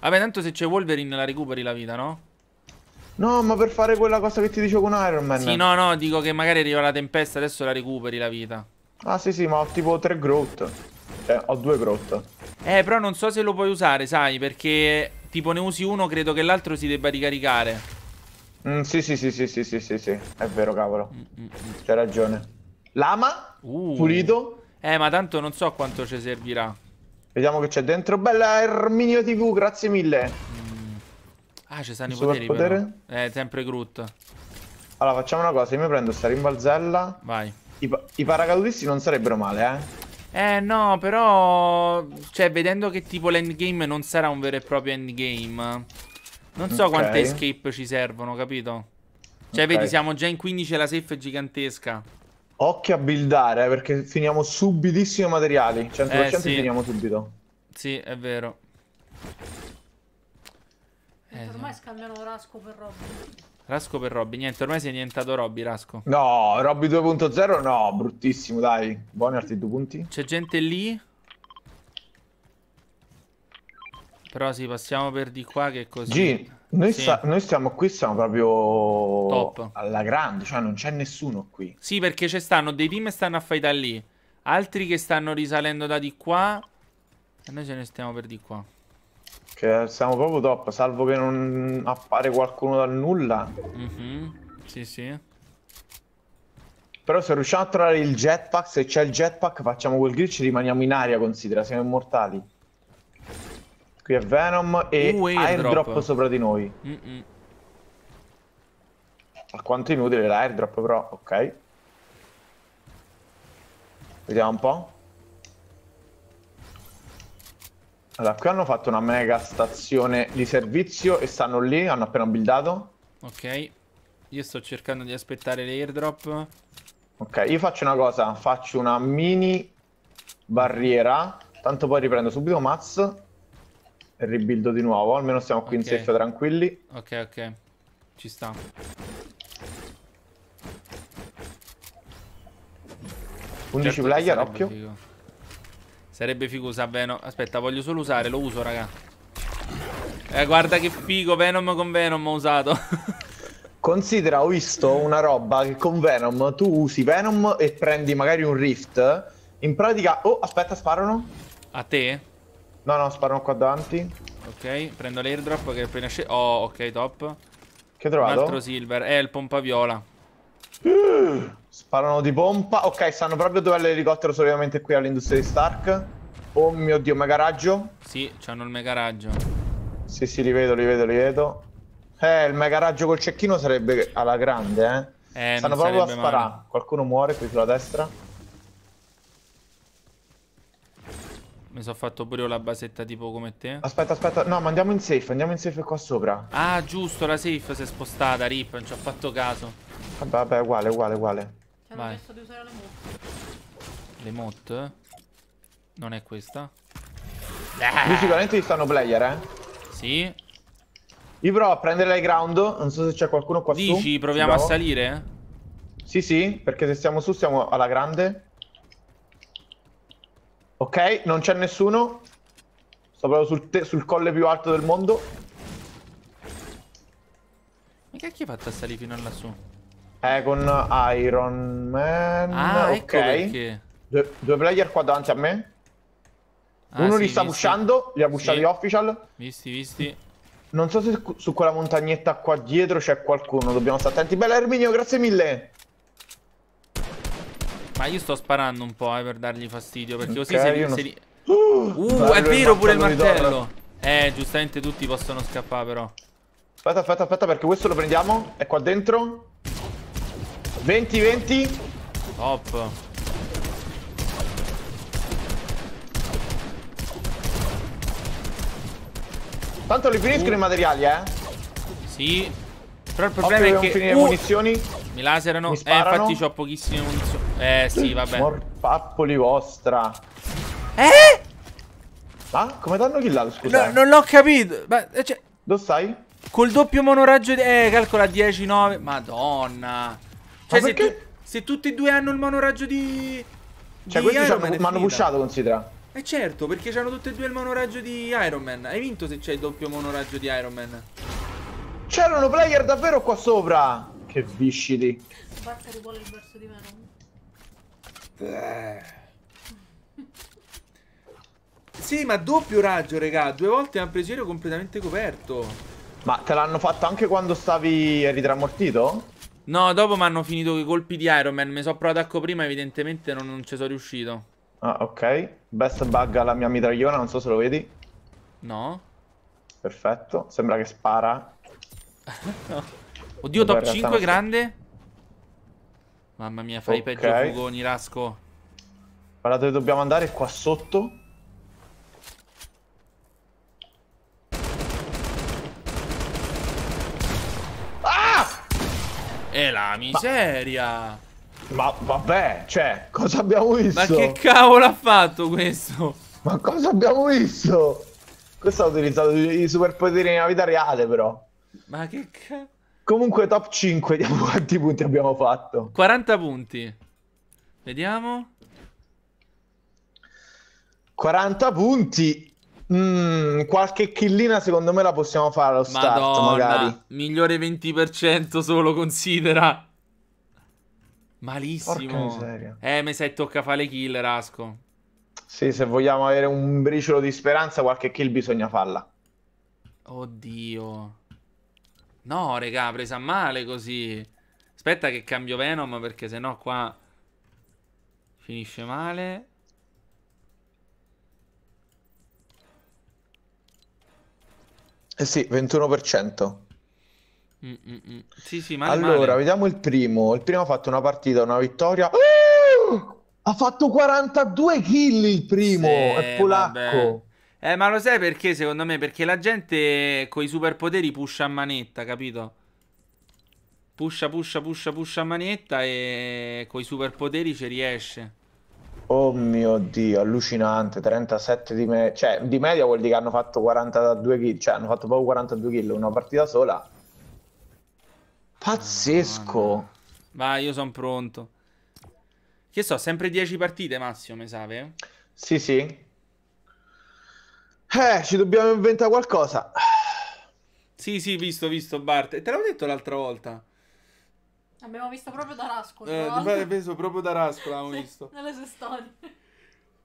Vabbè, tanto se c'è Wolverine la recuperi la vita, no? No, ma per fare quella cosa che ti dicevo con Iron Man. Sì, no, no, dico che magari arriva la tempesta, adesso la recuperi la vita. Ah, sì, sì, ma ho tipo tre Groot. Cioè, ho due Groot. Eh, però non so se lo puoi usare, sai, perché tipo ne usi uno, credo che l'altro si debba ricaricare. Mm, sì, sì, sì, sì, sì, sì, sì, sì, è vero, cavolo. Mm, mm, mm. C'hai ragione. Lama, uh. pulito. Eh, ma tanto non so quanto ci servirà. Vediamo che c'è dentro. Bella Erminio TV, grazie mille. Mm. Ah, ci sono i poteri, potere. Però. Eh, sempre Groot. Allora, facciamo una cosa, io mi prendo sta rimbalzella. Vai. I, pa i paracadutisti non sarebbero male, eh. Eh no, però... Cioè, vedendo che tipo l'endgame non sarà un vero e proprio endgame. Non so okay. quante escape ci servono, capito? Cioè, okay. vedi, siamo già in 15 e la safe è gigantesca. Occhio a buildare, eh, perché finiamo subitissimo i materiali. 100% eh, sì. finiamo subito. Sì, è vero. Eh, ormai sì. scambiano Orasco per roba. Rasco per Robby, niente, ormai sei diventato Robby, Rasco. No, Robby 2.0 no, bruttissimo, dai. Buoni altri due punti. C'è gente lì. Però sì, passiamo per di qua che è così... G, noi, sì. noi stiamo qui, siamo proprio... Top. Alla grande, cioè non c'è nessuno qui. Sì, perché ci stanno dei team che stanno a fai da lì. Altri che stanno risalendo da di qua. E noi ce ne stiamo per di qua. Cioè, siamo proprio top, salvo che non appare qualcuno dal nulla. Mm -hmm. Sì, sì. Però se riusciamo a trovare il jetpack, se c'è il jetpack facciamo quel glitch e rimaniamo in aria, considera, siamo immortali. Qui è Venom e uh, airdrop. airdrop sopra di noi. Mm -mm. Alquanto inutile l'airdrop però, ok. Vediamo un po'. Allora, qui hanno fatto una mega stazione di servizio e stanno lì, hanno appena buildato. Ok. Io sto cercando di aspettare l'airdrop. Ok, io faccio una cosa, faccio una mini barriera, tanto poi riprendo subito Maz e ribuildo di nuovo, almeno siamo qui okay. in safe tranquilli. Ok, ok, ci sta. Certo 11 player, occhio. Figo. Sarebbe figo usare Venom. Aspetta, voglio solo usare, lo uso, raga. Eh, guarda che figo, Venom con Venom ho usato. (laughs) Considera, ho visto una roba che con Venom tu usi Venom e prendi magari un Rift. In pratica... Oh, aspetta, sparano. A te? No, no, sparano qua davanti. Ok, prendo l'airdrop che è appena scelto. Oh, ok, top. Che hai trovato? Un altro silver. È eh, il pompa viola. (gasps) Uh. (clears throat) Sparano di pompa. Ok, stanno proprio dove l'elicottero, solitamente qui all'industria di Stark. Oh mio dio, mega raggio. Sì, c'hanno il mega raggio. Sì, sì, li vedo, li vedo, li vedo. Eh, il mega raggio col cecchino sarebbe alla grande, eh. Eh, stanno proprio a sparare. Male. Qualcuno muore qui sulla destra. Mi sono fatto pure la basetta tipo come te. Aspetta, aspetta. No, ma andiamo in safe. Andiamo in safe qua sopra. Ah, giusto, la safe si è spostata, Rip. Non ci ho fatto caso. Vabbè, vabbè, uguale, uguale, uguale. Ti Vai. chiesto di usare le mod. Le mod? Non è questa? Qui eh. sicuramente ci stanno player, eh? Sì. Io provo a prendere l'high ground, non so se c'è qualcuno qua Dici, su. Dici, proviamo a salire? Sì, sì, perché se siamo su siamo alla grande. Ok, non c'è nessuno. Sto proprio sul, sul, colle più alto del mondo. Ma che chi ha fatto a salire fino a lassù? Eh, con Iron Man. Ah, ecco ok. Ecco perché. Due, due player qua davanti a me. Ah, Uno sì, li sta pushando, li ha pushati sì. official. Visti, visti. Non so se su quella montagnetta qua dietro c'è qualcuno, dobbiamo stare attenti. Bella Erminio, grazie mille. Ma io sto sparando un po' eh, per dargli fastidio, perché così okay, se, li, non... se li... Uh, uh è vero pure il martello. Eh, giustamente tutti possono scappare però. Aspetta, aspetta, aspetta, perché questo lo prendiamo. È qua dentro. 20, 20. Top. Tanto li finiscono uh. i materiali, eh? Sì. Però il problema Occhio è che... finire uh. munizioni. Mi laserano. Mi eh, infatti ho pochissime munizioni. Eh, sì, vabbè. Morpappoli vostra. Eh? Ah, come danno killato, scusa? No, non l'ho capito. Ma, eh, cioè... Dove stai? Col doppio monoraggio... di... Eh, calcola 10-9. Madonna. Cioè, se, tu, se, tutti e due hanno il monoraggio di. Cioè, di questi mi hanno pushato, considera. Eh certo, perché c'hanno tutti e due il monoraggio di Iron Man. Hai vinto se c'è il doppio monoraggio di Iron Man. C'erano player davvero qua sopra. Che viscidi. Sbattare vuole il verso di me. Eh. sì, ma doppio raggio, regà. Due volte hanno preso completamente coperto. Ma te l'hanno fatto anche quando stavi. eri No, dopo mi hanno finito i colpi di Iron Man. Mi sono provato a prima, evidentemente non, non ci sono riuscito. Ah, ok. Best bug alla mia mitragliona, non so se lo vedi. No. Perfetto. Sembra che spara. (laughs) Oddio, top 5 grande. Mamma mia, fai okay. peggio fugoni, Rasco. Guardate, dobbiamo andare qua sotto. E la miseria! Ma, ma vabbè, cioè, cosa abbiamo visto? Ma che cavolo ha fatto questo? Ma cosa abbiamo visto? Questo ha utilizzato i superpoteri nella vita reale, però. Ma che cavolo? Comunque top 5, vediamo (laughs) quanti punti abbiamo fatto. 40 punti. Vediamo. 40 punti Mm, qualche killina secondo me la possiamo fare allo Madonna, start magari. Migliore 20% solo considera. Malissimo. Eh, mi sai tocca fare le killer, Asco. Sì, se vogliamo avere un briciolo di speranza, qualche kill bisogna farla. Oddio. No, regà, presa male così. Aspetta che cambio Venom perché sennò qua finisce male. Eh sì, 21%. Mm-mm. Sì, sì, ma allora, male. vediamo il primo. Il primo ha fatto una partita, una vittoria. Uh! Ha fatto 42 kill il primo, sì, è polacco. Vabbè. Eh, ma lo sai perché secondo me? Perché la gente con i superpoteri pusha a manetta, capito? Pusha, pusha, pusha, pusha a manetta e con i superpoteri ci riesce. Oh mio Dio, allucinante, 37 di media, cioè di media vuol dire che hanno fatto 42 kill, cioè hanno fatto proprio 42 kill una partita sola. Pazzesco! Oh, Vai, io sono pronto. Che so, sempre 10 partite Massimo, mi sa, eh? Sì, sì. Eh, ci dobbiamo inventare qualcosa. Sì, sì, visto, visto Bart. E te l'avevo detto l'altra volta. Abbiamo visto proprio da Rascola. Eh, penso (laughs) proprio da Rascola abbiamo sì, visto. Nelle sue storie.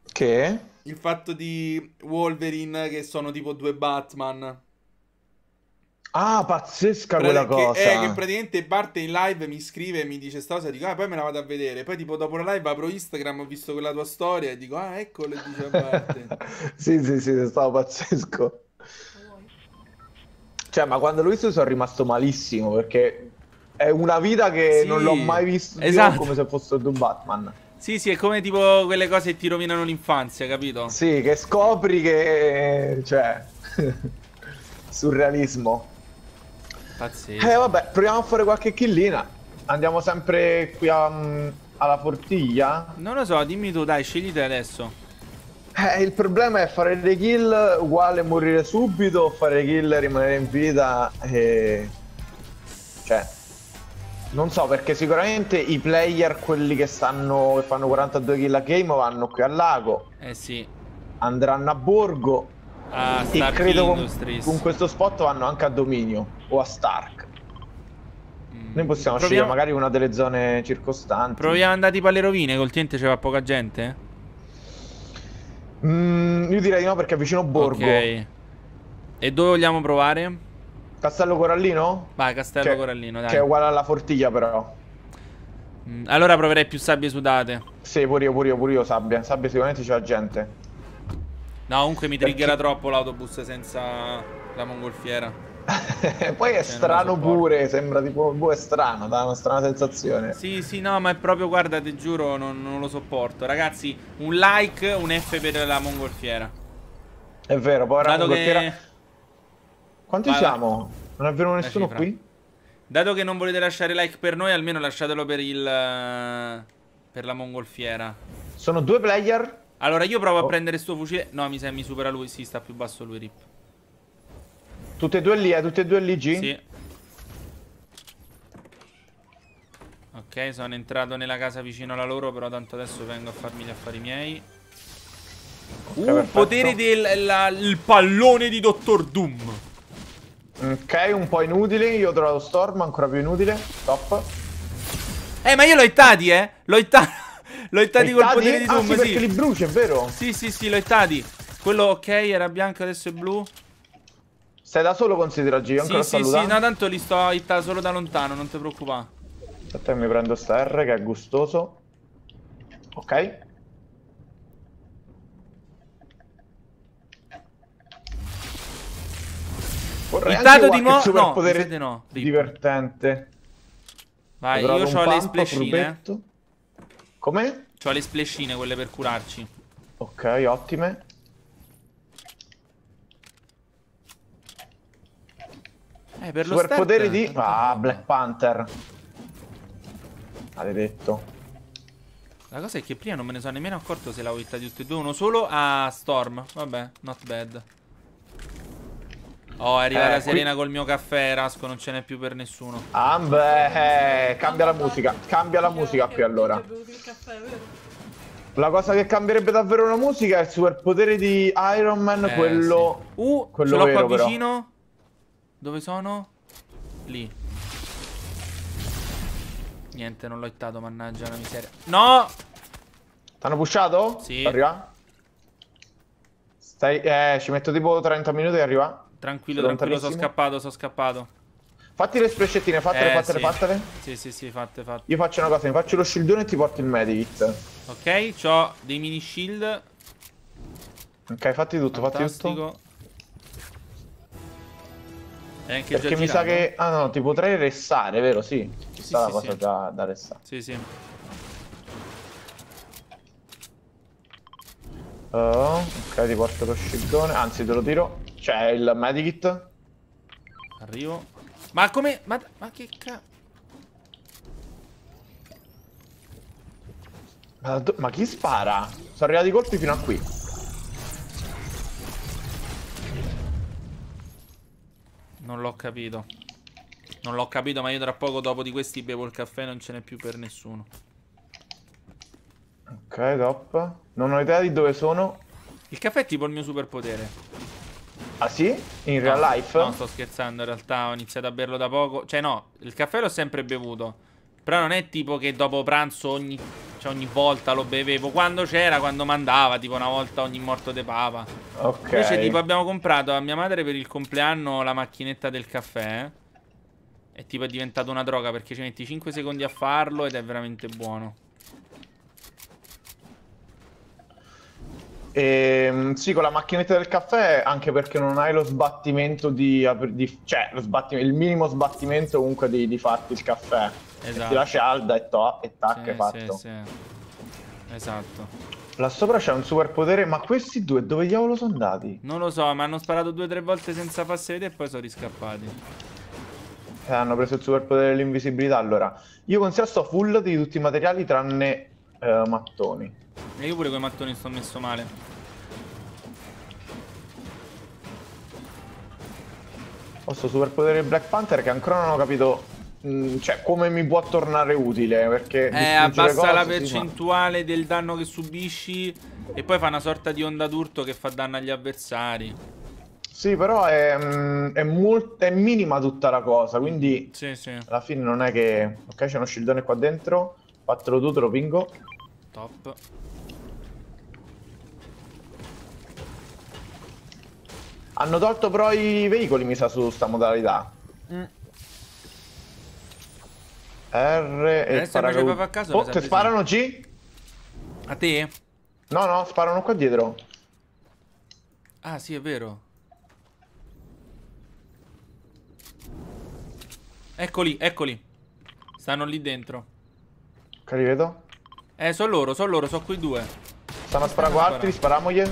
Che? Il fatto di Wolverine che sono tipo due Batman. Ah, pazzesca Pratiche, quella cosa. È eh, che praticamente parte in live, mi scrive e mi dice sta cosa, dico, ah, poi me la vado a vedere. Poi tipo dopo la live apro Instagram, ho visto quella tua storia e dico, ah, ecco, le dice a parte. (laughs) sì, sì, sì, è stato pazzesco. Cioè, ma quando l'ho visto sono rimasto malissimo perché è una vita che sì, non l'ho mai visto esatto. come se fosse un Batman. Sì, sì, è come tipo quelle cose che ti rovinano l'infanzia, capito? Sì, che scopri che... cioè... (laughs) surrealismo. Pazzesco. Eh vabbè, proviamo a fare qualche killina. Andiamo sempre qui a, um, alla fortiglia. Non lo so, dimmi tu, dai, scegli te adesso. Eh, il problema è fare dei kill uguale morire subito, o fare le kill rimanere in vita e... Cioè... Non so perché sicuramente i player, quelli che, stanno, che fanno 42 kill a game, vanno qui al lago. Eh sì. Andranno a Borgo. A Stark e credo con, con, questo spot vanno anche a Dominio o a Stark. Mm. Noi possiamo Proviamo... scegliere magari una delle zone circostanti. Proviamo ad andare tipo alle rovine, col tiente c'era poca gente? Mm, io direi di no perché è vicino a Borgo. Ok. E dove vogliamo provare? Castello Corallino? Vai, Castello che, cioè, Corallino, dai. Che è uguale alla fortiglia, però. Mm, allora proverei più sabbie sudate. Sì, pure io, pure io, pure io sabbia. Sabbia sicuramente c'è gente. No, comunque mi Perché... troppo l'autobus senza la mongolfiera. (laughs) Poi è cioè, strano pure, sembra tipo, boh, è strano, dà una strana sensazione. Sì, sì, no, ma è proprio, guarda, ti giuro, non, non lo sopporto. Ragazzi, un like, un F per la mongolfiera. È vero, poi la mongolfiera... Che quanti vai, siamo? Non è vero eh nessuno qui? Dato che non volete lasciare like per noi, almeno lasciatelo per il... Eh, per la mongolfiera. Sono due player. Allora io provo oh. a prendere sto fucile. No, mi sa mi supera lui. Sì, sta più basso lui, Rip. Tutte e due lì, eh? Tutte e due lì, G? Sì. Ok, sono entrato nella casa vicino alla loro, però tanto adesso vengo a farmi gli affari miei. Okay, uh, potere del la, pallone di Dottor Doom. Ok, un po' inutile. Io ho trovato Storm, ancora più inutile. Top. Eh, ma io l'ho ittati, eh. L'ho ittati. (laughs) L'ho ittati col potere di ah, Doom, ah, sì, perché sì. li brucia, è vero? Sì, sì, sì, l'ho ittati. Quello, ok, era bianco, adesso è blu. Stai da solo, considera io ancora Sì, sì, sì, no, tanto li sto ittando solo da lontano, non ti preoccupare. Aspetta mi prendo sta R che è gustoso. Ok. Vorrei Intanto di nuovo no, no, divertente. Vai, io ho le splashine. Come? Ho le splashine, quelle per curarci. Ok, ottime. Eh, per Super lo potere di... Ah, Black Panther. Maledetto. La cosa è che prima non me ne sono nemmeno accorto se l'avevo di tutti e due. Uno solo a Storm. Vabbè, not bad. Oh, è arrivata eh, Serena qui... col mio caffè, Rasco, non ce n'è più per nessuno. Ah, beh, cambia la musica, cambia la musica qui allora. La cosa che cambierebbe davvero la musica è il superpotere di Iron Man, eh, quello... Sì. Uh, quello ce l'ho qua vicino. Dove sono? Lì. Niente, non l'ho hittato, mannaggia, una miseria. No! T'hanno pushato? Sì. Arriva? Stai... Eh, ci metto tipo 30 minuti e arriva? Tranquillo, tranquillo, sono scappato, sono scappato. Fatti le sprecettine, fatele, eh, fatele, sì. fatele. Sì, sì, sì, fatte, fatte. Io faccio una cosa, mi faccio lo shieldone e ti porto il medikit. Ok, ho dei mini shield. Ok, fatti tutto, Fantastico. fatti tutto. Perché mi girato. sa che... Ah no, ti potrei restare, vero? Sì, ci sì, sta sì, la cosa da, da restare. Sì, sì. Uh, ok, ti porto lo shieldone, anzi te lo tiro. C'è il medikit. Arrivo. Ma come... Ma, ma che cazzo... Ma, ma chi spara? Sono arrivati i colpi fino a qui. Non l'ho capito. Non l'ho capito, ma io tra poco dopo di questi bevo il caffè e non ce n'è più per nessuno. Ok, top. Non ho idea di dove sono. Il caffè è tipo il mio superpotere. Ah sì? In real no, life? No, sto scherzando, in realtà ho iniziato a berlo da poco. Cioè no, il caffè l'ho sempre bevuto. Però non è tipo che dopo pranzo ogni, cioè ogni volta lo bevevo. Quando c'era, quando mandava, tipo una volta ogni morto de papa. Ok. Invece tipo abbiamo comprato a mia madre per il compleanno la macchinetta del caffè. Eh. E tipo è diventata una droga perché ci metti 5 secondi a farlo ed è veramente buono. E, ehm, sì, con la macchinetta del caffè, anche perché non hai lo sbattimento di... di cioè, sbattimento, il minimo sbattimento comunque di, di farti il caffè. Esatto. Ti lascia alda e, to- e tac, sì, è fatto. Sì, sì. Esatto. Là sopra c'è un superpotere, ma questi due dove diavolo sono andati? Non lo so, ma hanno sparato due o tre volte senza farsi vedere e poi sono riscappati. Eh, hanno preso il superpotere dell'invisibilità, allora. Io consiglio sto full di tutti i materiali tranne eh, mattoni. E io pure con i mattoni sto messo male. Questo superpotere di Black Panther che ancora non ho capito mm, cioè, come mi può tornare utile. Perché eh, abbassa cose, la percentuale sì, del danno che subisci e poi fa una sorta di onda d'urto che fa danno agli avversari. Sì, però è, mm, è, molto, è minima tutta la cosa, quindi sì, sì. alla fine non è che... Ok, c'è uno shieldone qua dentro, fatelo tu, te lo pingo. Top. Hanno tolto però i veicoli, mi sa, su sta modalità. Mm. R e eh, sparacaduti. A caso, oh, che sparano G? A te? No, no, sparano qua dietro. Ah, sì, è vero. Eccoli, eccoli. Stanno lì dentro. Che li vedo? Eh, sono loro, sono loro, sono quei due. Stanno a sparare altri, sparamogli.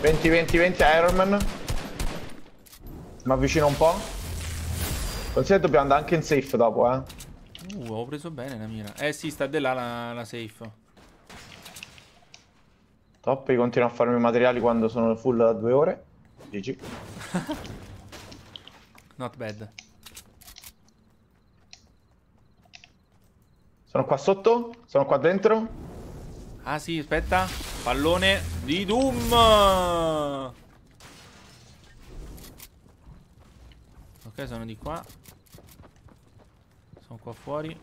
20 20 20 Iron Man Mi avvicino un po' Così dobbiamo andare anche in safe dopo eh Uh ho preso bene la mira Eh sì sta di là la, la safe Top io continuo a farmi i materiali quando sono full da due ore GG (laughs) Not bad Sono qua sotto Sono qua dentro Ah sì, aspetta. Pallone di Doom. Ok, sono di qua. Sono qua fuori.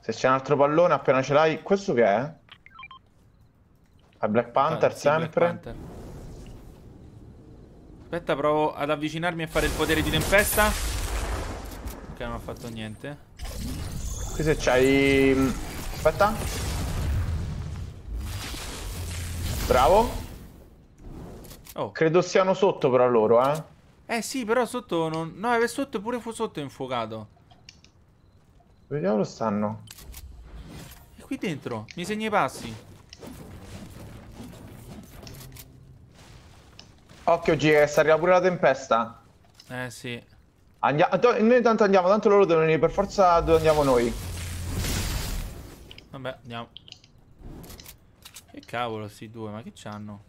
Se c'è un altro pallone, appena ce l'hai... Questo che è? A Black Panther ah, sì, sempre? Black Panther. Aspetta, provo ad avvicinarmi e fare il potere di tempesta. Ok, non ho fatto niente. Qui se c'hai mm, Aspetta. Bravo. Oh. Credo siano sotto però loro, eh. Eh sì, però sotto non... No, è sotto pure fu sotto è infuocato. Dove diavolo stanno? È qui dentro. Mi segna i passi. Occhio G, che sta arrivando pure la tempesta. Eh sì. Andiamo... Noi tanto andiamo, tanto loro devono venire per forza dove andiamo noi. Vabbè, andiamo. Che cavolo sti due, ma che c'hanno?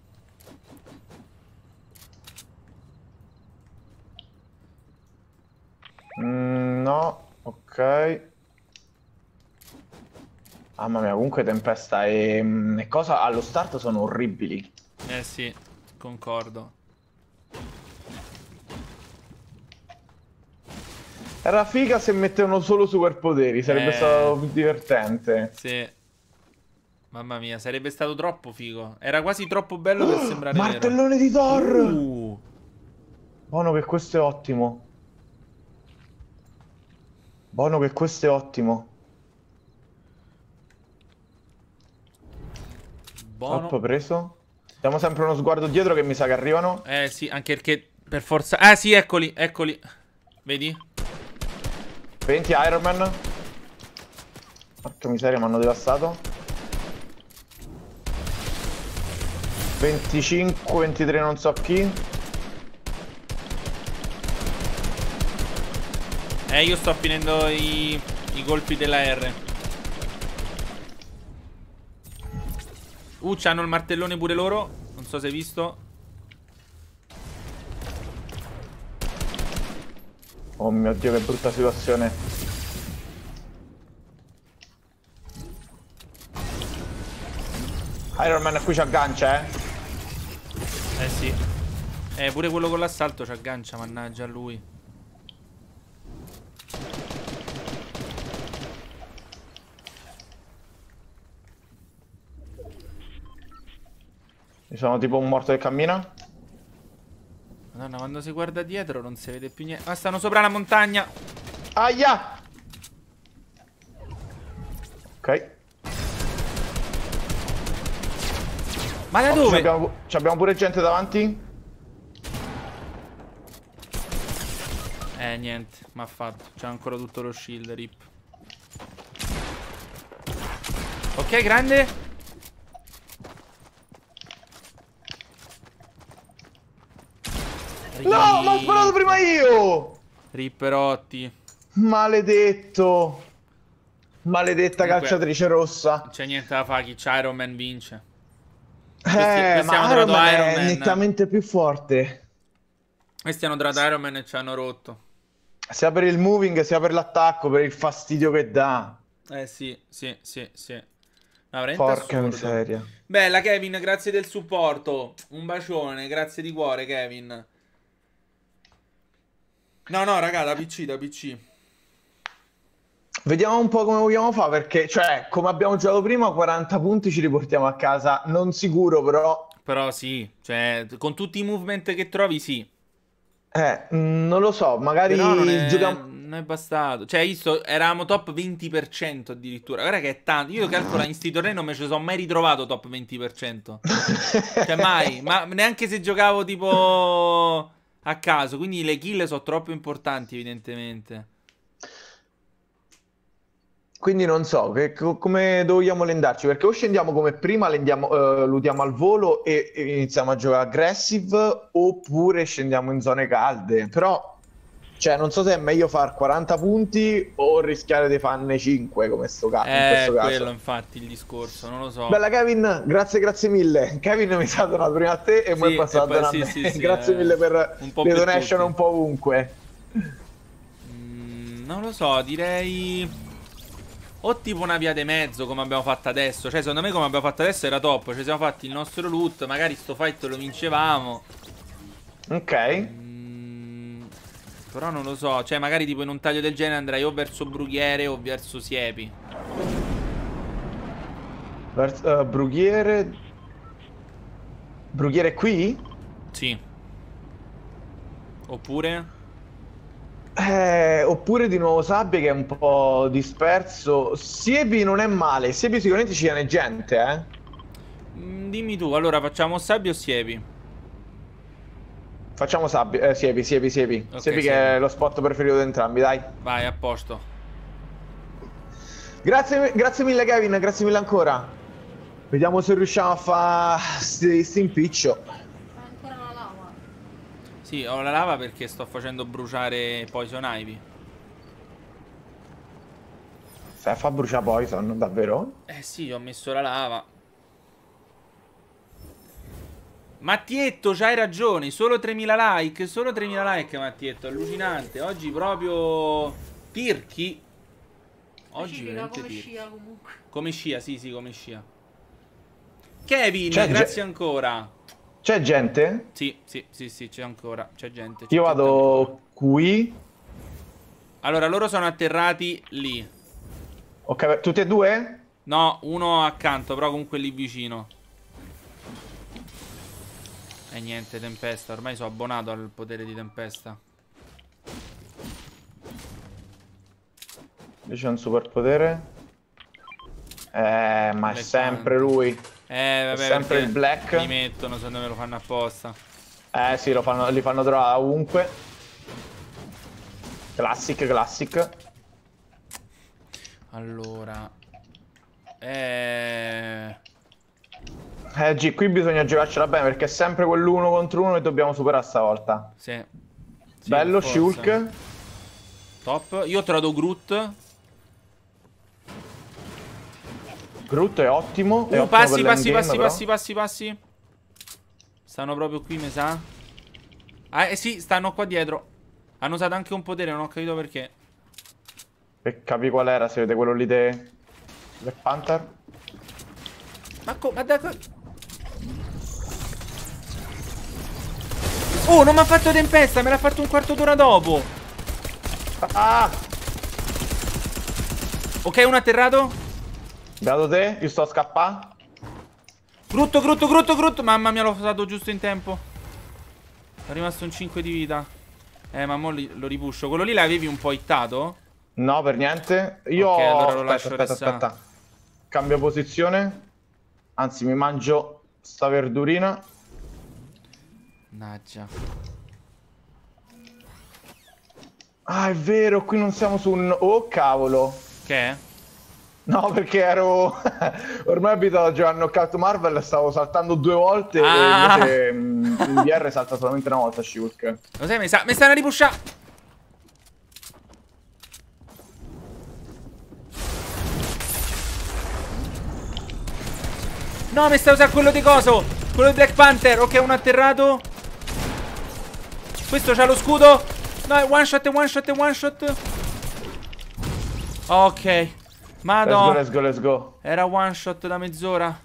Mm, no, ok. mamma mia, comunque tempesta e, mm, e cosa allo start sono orribili. Eh sì, concordo. Era figa se mettevano solo superpoteri, sarebbe eh... stato divertente. Sì. Mamma mia, sarebbe stato troppo figo. Era quasi troppo bello per (gasps) sembrare Martellone vero. di Thor! Uh. Buono che questo è ottimo. Buono che questo è ottimo. Buono. Troppo preso. Diamo sempre uno sguardo dietro che mi sa che arrivano. Eh sì, anche perché per forza... Ah sì, eccoli, eccoli. Vedi? 20 Iron Man. Porca miseria, mi hanno devastato. 25, 23 non so chi. Eh, io sto finendo i, i colpi della R. Uh, c'hanno il martellone pure loro. Non so se hai visto. Oh mio dio, che brutta situazione. Iron Man qui ci aggancia, eh? Eh sì. Eh, pure quello con l'assalto ci aggancia, mannaggia lui. sono tipo un morto che cammina? Madonna, quando si guarda dietro non si vede più niente. Ah, stanno sopra la montagna. Aia! Ok. Ma da oh, dove? Abbiamo, abbiamo pure gente davanti? Eh, niente, ma fatto. C'è ancora tutto lo shield, rip. Ok, grande. No, ma ho sparato prima io! Ripperotti. Maledetto. Maledetta Dunque, calciatrice rossa. Non c'è niente da fare, chi c'ha Iron Man vince. Eh, questi, questi hanno Iron Man Iron Man. è nettamente più forte. Questi hanno trovato Iron Man e ci hanno rotto. Sia per il moving, sia per l'attacco, per il fastidio che dà. Eh sì, sì, sì, sì. Porca miseria. Bella Kevin, grazie del supporto. Un bacione, grazie di cuore Kevin. No, no, raga, da PC, da PC. Vediamo un po' come vogliamo fare, perché, cioè, come abbiamo giocato prima, 40 punti ci riportiamo a casa. Non sicuro, però... Però sì, cioè, con tutti i movement che trovi, sì. Eh, non lo so, magari non è, giochiamo... Non è bastato. Cioè, visto, eravamo top 20% addirittura. Guarda che è tanto. Io calcolo, in sti tornei non mi ci sono mai ritrovato top 20%. (laughs) cioè, mai. Ma neanche se giocavo tipo a caso, quindi le kill sono troppo importanti evidentemente. Quindi non so che, come dobbiamo lendarci, perché o scendiamo come prima, lendiamo, uh, eh, lutiamo al volo e, e iniziamo a giocare aggressive, oppure scendiamo in zone calde. Però cioè, non so se è meglio far 40 punti o rischiare di farne 5 come sto ca- eh, in questo quello, infatti, il discorso, non lo so. Bella Kevin, grazie, grazie mille. Kevin mi sa donato prima a te e sì, poi è passato a sì, me. Sì, (laughs) eh, grazie eh, mille per le donation tutti. un po' ovunque. Mm, non lo so, direi o tipo una via di mezzo come abbiamo fatto adesso. Cioè, secondo me come abbiamo fatto adesso era top. Ci cioè, siamo fatti il nostro loot, magari sto fight lo vincevamo. Ok. Però non lo so, cioè magari tipo in un taglio del genere andrai o verso Brughiere o verso Siepi. Verso, uh, eh, brughiere... Brughiere qui? Sì. Oppure? Eh, oppure di nuovo Sabbia che è un po' disperso. Siepi non è male, Siepi sicuramente ci viene gente, eh. Mm, dimmi tu, allora facciamo Sabbia o Siepi? Facciamo sabi, eh, siepi, siepi, siepi. Okay, siepi che è lo spot preferito di entrambi, dai. Vai, a posto. Grazie, grazie mille Kevin, grazie mille ancora. Vediamo se riusciamo a fare questo impiccio. ancora la lava. Sì, ho la lava perché sto facendo bruciare Poison Ivy. Fa, fa bruciare Poison, davvero? Eh sì, ho messo la lava. Mattietto, c'hai ragione, solo 3.000 like, solo 3.000 like Mattietto, allucinante. Oggi proprio tirchi. Oggi Ciclica, veramente come tirchi. scia comunque. Come scia, sì, sì, come scia. Kevin, grazie ancora. C'è gente? Sì, sì, sì, sì, c'è ancora, c'è gente. Io vado ancora. qui. Allora, loro sono atterrati lì. Ok, tutti e due? No, uno accanto, però comunque lì vicino. E niente, tempesta. Ormai sono abbonato al potere di tempesta. Invece un superpotere. Eh, ma è sempre lui. Eh, vabbè, è sempre il black. Mi mettono, secondo me lo fanno apposta. Eh, sì, fanno, li fanno trovare ovunque. Classic, classic. Allora. Eh... Eh G, qui bisogna girarcela bene perché è sempre quell'uno contro uno e dobbiamo superare stavolta. Sì. sì Bello, Shulk. Top. Io trado Groot. Groot è ottimo. Uh, è passi, ottimo passi, passi, passi, passi, passi. Stanno proprio qui, mi sa. Ah, eh sì, stanno qua dietro. Hanno usato anche un potere, non ho capito perché. E capi qual era, se vedete quello lì de... Black Panther? Ma, ma da... Oh, non mi ha fatto tempesta, me l'ha fatto un quarto d'ora dopo. Ah. Ok, uno atterrato. Beato te, io sto a scappare. Grutto, grutto, grutto, grutto. Mamma mia, l'ho usato giusto in tempo. È rimasto un 5 di vita. Eh, ma mo lo ripuscio. Quello lì l'avevi un po' ittato? No, per niente. Io... Ok, allora lo aspetta, restare. aspetta, aspetta. Cambio posizione. Anzi, mi mangio sta verdurina. Mannaggia. Ah, è vero, qui non siamo su un... Oh, cavolo. Che? No, perché ero... (laughs) Ormai abito già knockout Marvel, stavo saltando due volte ah. e invece mm, il VR salta solamente una volta Shulk. Lo sai, mi sta, mi stanno ripushando... No, mi sta usando quello di coso! Quello di Black Panther! Ok, uno atterrato. Questo c'ha lo scudo No, è one shot, è one shot, è one shot Ok Madonna Let's go, let's go, let's go Era one shot da mezz'ora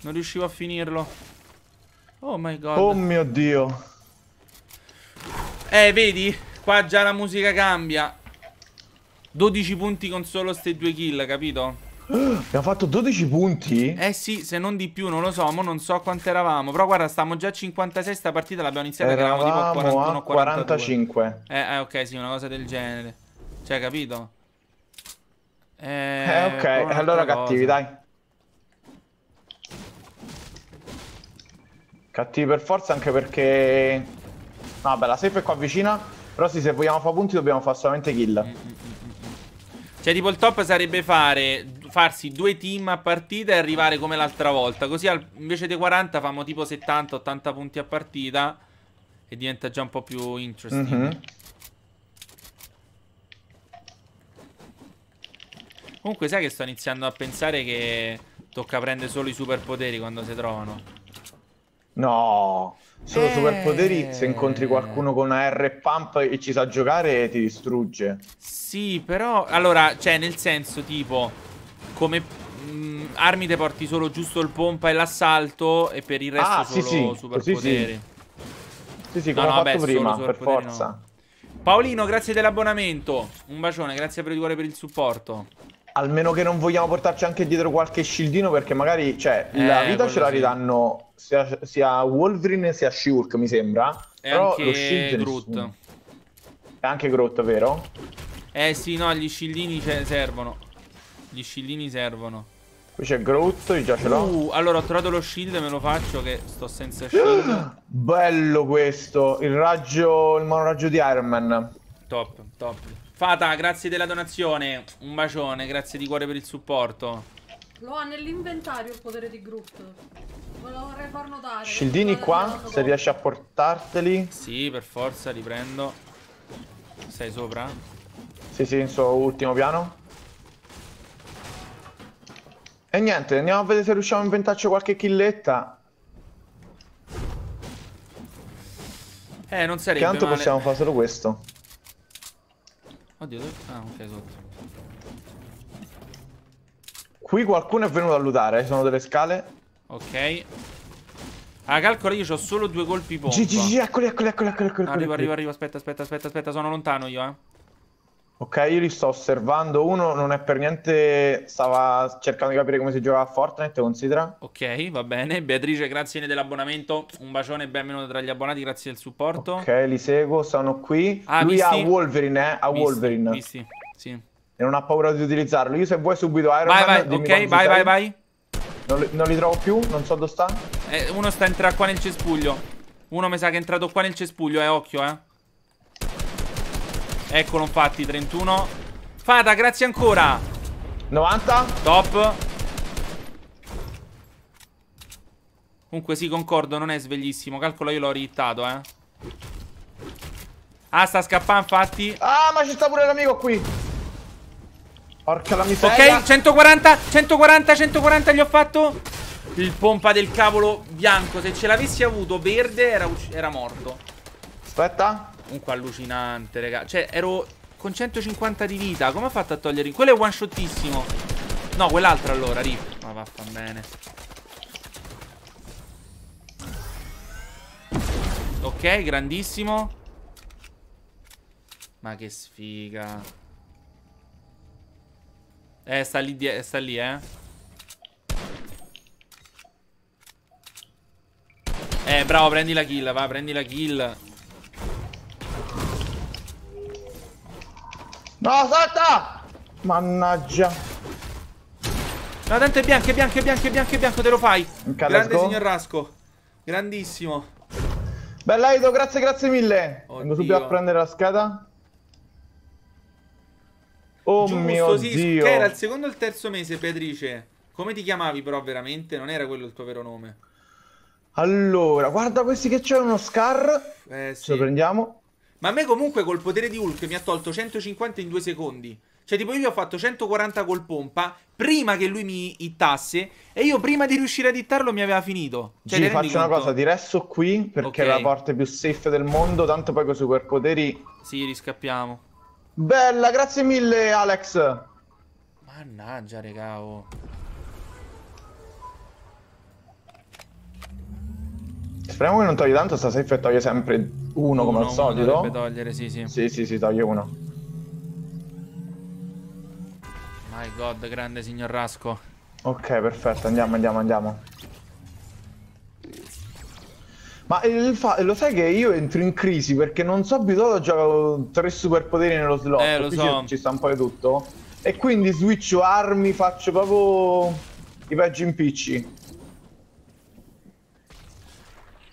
Non riuscivo a finirlo Oh my god Oh mio dio Eh, vedi? Qua già la musica cambia 12 punti con solo ste due kill, capito? Abbiamo fatto 12 punti? Eh sì, se non di più, non lo so, ma non so quanto eravamo. Però guarda, stiamo già a 56, sta partita l'abbiamo iniziata eravamo eravamo tipo 41 a 45. Eh, eh, ok, sì, una cosa del genere. Cioè, capito? Eh, eh ok, allora cosa. cattivi, dai. Cattivi per forza anche perché... Vabbè, la safe è qua vicina. Però sì, se vogliamo fare punti dobbiamo fare solamente kill. Mm, mm, mm, cioè, tipo il top sarebbe fare farsi due team a partita e arrivare come l'altra volta. Così al, invece dei 40 fanno tipo 70-80 punti a partita. E diventa già un po' più interesting. Mm -hmm. Comunque sai che sto iniziando a pensare che tocca prendere solo i superpoteri quando si trovano. No, solo eh... superpoteri se incontri qualcuno con una R pump e ci sa giocare ti distrugge. Sì, però allora, cioè nel senso tipo come mh, mm, armi te porti solo giusto il pompa e l'assalto e per il resto ah, solo sì, sì. superpoteri. Sì, sì, sì come no, no, beh, prima, per forza. No. Paolino, grazie dell'abbonamento. Un bacione, grazie per il cuore per il supporto. Almeno che non vogliamo portarci anche dietro qualche shieldino perché magari, cioè, eh, la vita ce la ridanno sia, sia Wolverine sia Shulk, mi sembra. E Però anche lo shield Groot. Nessuno. È anche Groot, vero? Eh sì, no, gli shieldini servono. Gli scillini servono. Qui c'è Groot, io già ce l'ho. Uh, allora ho trovato lo shield e me lo faccio che sto senza ah, shield. Bello questo, il raggio, il monoraggio di Iron Man. Top, top. Fata, grazie della donazione. Un bacione, grazie di cuore per il supporto. Lo ha nell'inventario il potere di Groot. Me lo vorrei far notare. Scildini qua, se riesci a portarteli. Sì, per forza, li prendo. Sei sopra? Sì, sì, in suo ultimo piano. E niente, andiamo a vedere se riusciamo a inventarci qualche killetta. Eh, non sarebbe Tanto male. possiamo fare solo questo. Oddio, dove... Ah, ok, sotto. Qui qualcuno è venuto a lutare, eh, sono delle scale. Ok. Ah, calcola, io ho solo due colpi pompa. GG, eccoli, eccoli, eccoli, eccoli, eccoli. Arrivo, arrivo, arrivo, aspetta, aspetta, aspetta, aspetta, sono lontano io, eh. Ok, io li sto osservando. Uno non è per niente. Stava cercando di capire come si giocava a Fortnite, considera. Ok, va bene. Beatrice, grazie dell'abbonamento. Un bacione e benvenuto tra gli abbonati, grazie del supporto. Ok, li seguo, sono qui. Ah, Lui ha Wolverine, eh? Ha Wolverine. Visti, sì. E non ha paura di utilizzarlo. Io se vuoi subito Iron vai, Man, Vai, ok, vai, vai, vai. Non li, non li, trovo più, non so dove sta. Eh, uno sta entrando qua nel cespuglio. Uno mi sa che è entrato qua nel cespuglio, eh, occhio, eh. Eccolo infatti, 31 Fada, grazie ancora 90 Top Comunque sì, concordo, non è sveglissimo Calcolo io l'ho riittato, eh Ah, sta scappando infatti Ah, ma ci sta pure l'amico qui Porca la miseria Ok, 140, 140, 140 gli ho fatto Il pompa del cavolo bianco Se ce l'avessi avuto verde era, era morto Aspetta Comunque allucinante, raga. Cioè, ero con 150 di vita. Come ho fatto a togliere? Quello è one shotissimo. No, quell'altro allora, rip. Ma vaffan bene. Ok, grandissimo. Ma che sfiga. Eh, sta lì, sta lì, eh. Eh, bravo, prendi la kill, va, prendi la kill. No, salta! Mannaggia. No, tanto è bianco, è bianco, bianco, bianco, te lo fai. Okay, Grande signor Rasco. Grandissimo. Bella Bell'Aido, grazie, grazie mille. Oddio. Vengo subito a prendere la scada. Oh Giusto, mio sì, Dio. Che era il secondo o il terzo mese, Beatrice. Come ti chiamavi però veramente? Non era quello il tuo vero nome. Allora, guarda questi che c'è uno Scar. Eh, sì. Ce lo prendiamo. Ma a me comunque col potere di Hulk mi ha tolto 150 in due secondi. Cioè tipo io gli ho fatto 140 col pompa prima che lui mi hittasse e io prima di riuscire ad hittarlo mi aveva finito. Cioè, G, faccio una cosa, ti resto qui perché okay. è la parte più safe del mondo, tanto poi con i superpoteri... Sì, riscappiamo. Bella, grazie mille Alex! Mannaggia, regà, oh. Speriamo che non togli tanto, sta safe e toglie sempre uno, uno come al solito. Dovrebbe togliere, sì, sì. Sì, sì, sì, toglie uno. My god, grande signor Rasco. Ok, perfetto, andiamo, andiamo, andiamo. Ma lo sai che io entro in crisi perché non so abituato a giocare con tre superpoteri nello slot. Eh, lo so. Ci, ci sta un po' di tutto. E quindi switcho armi, faccio proprio i peggio impicci.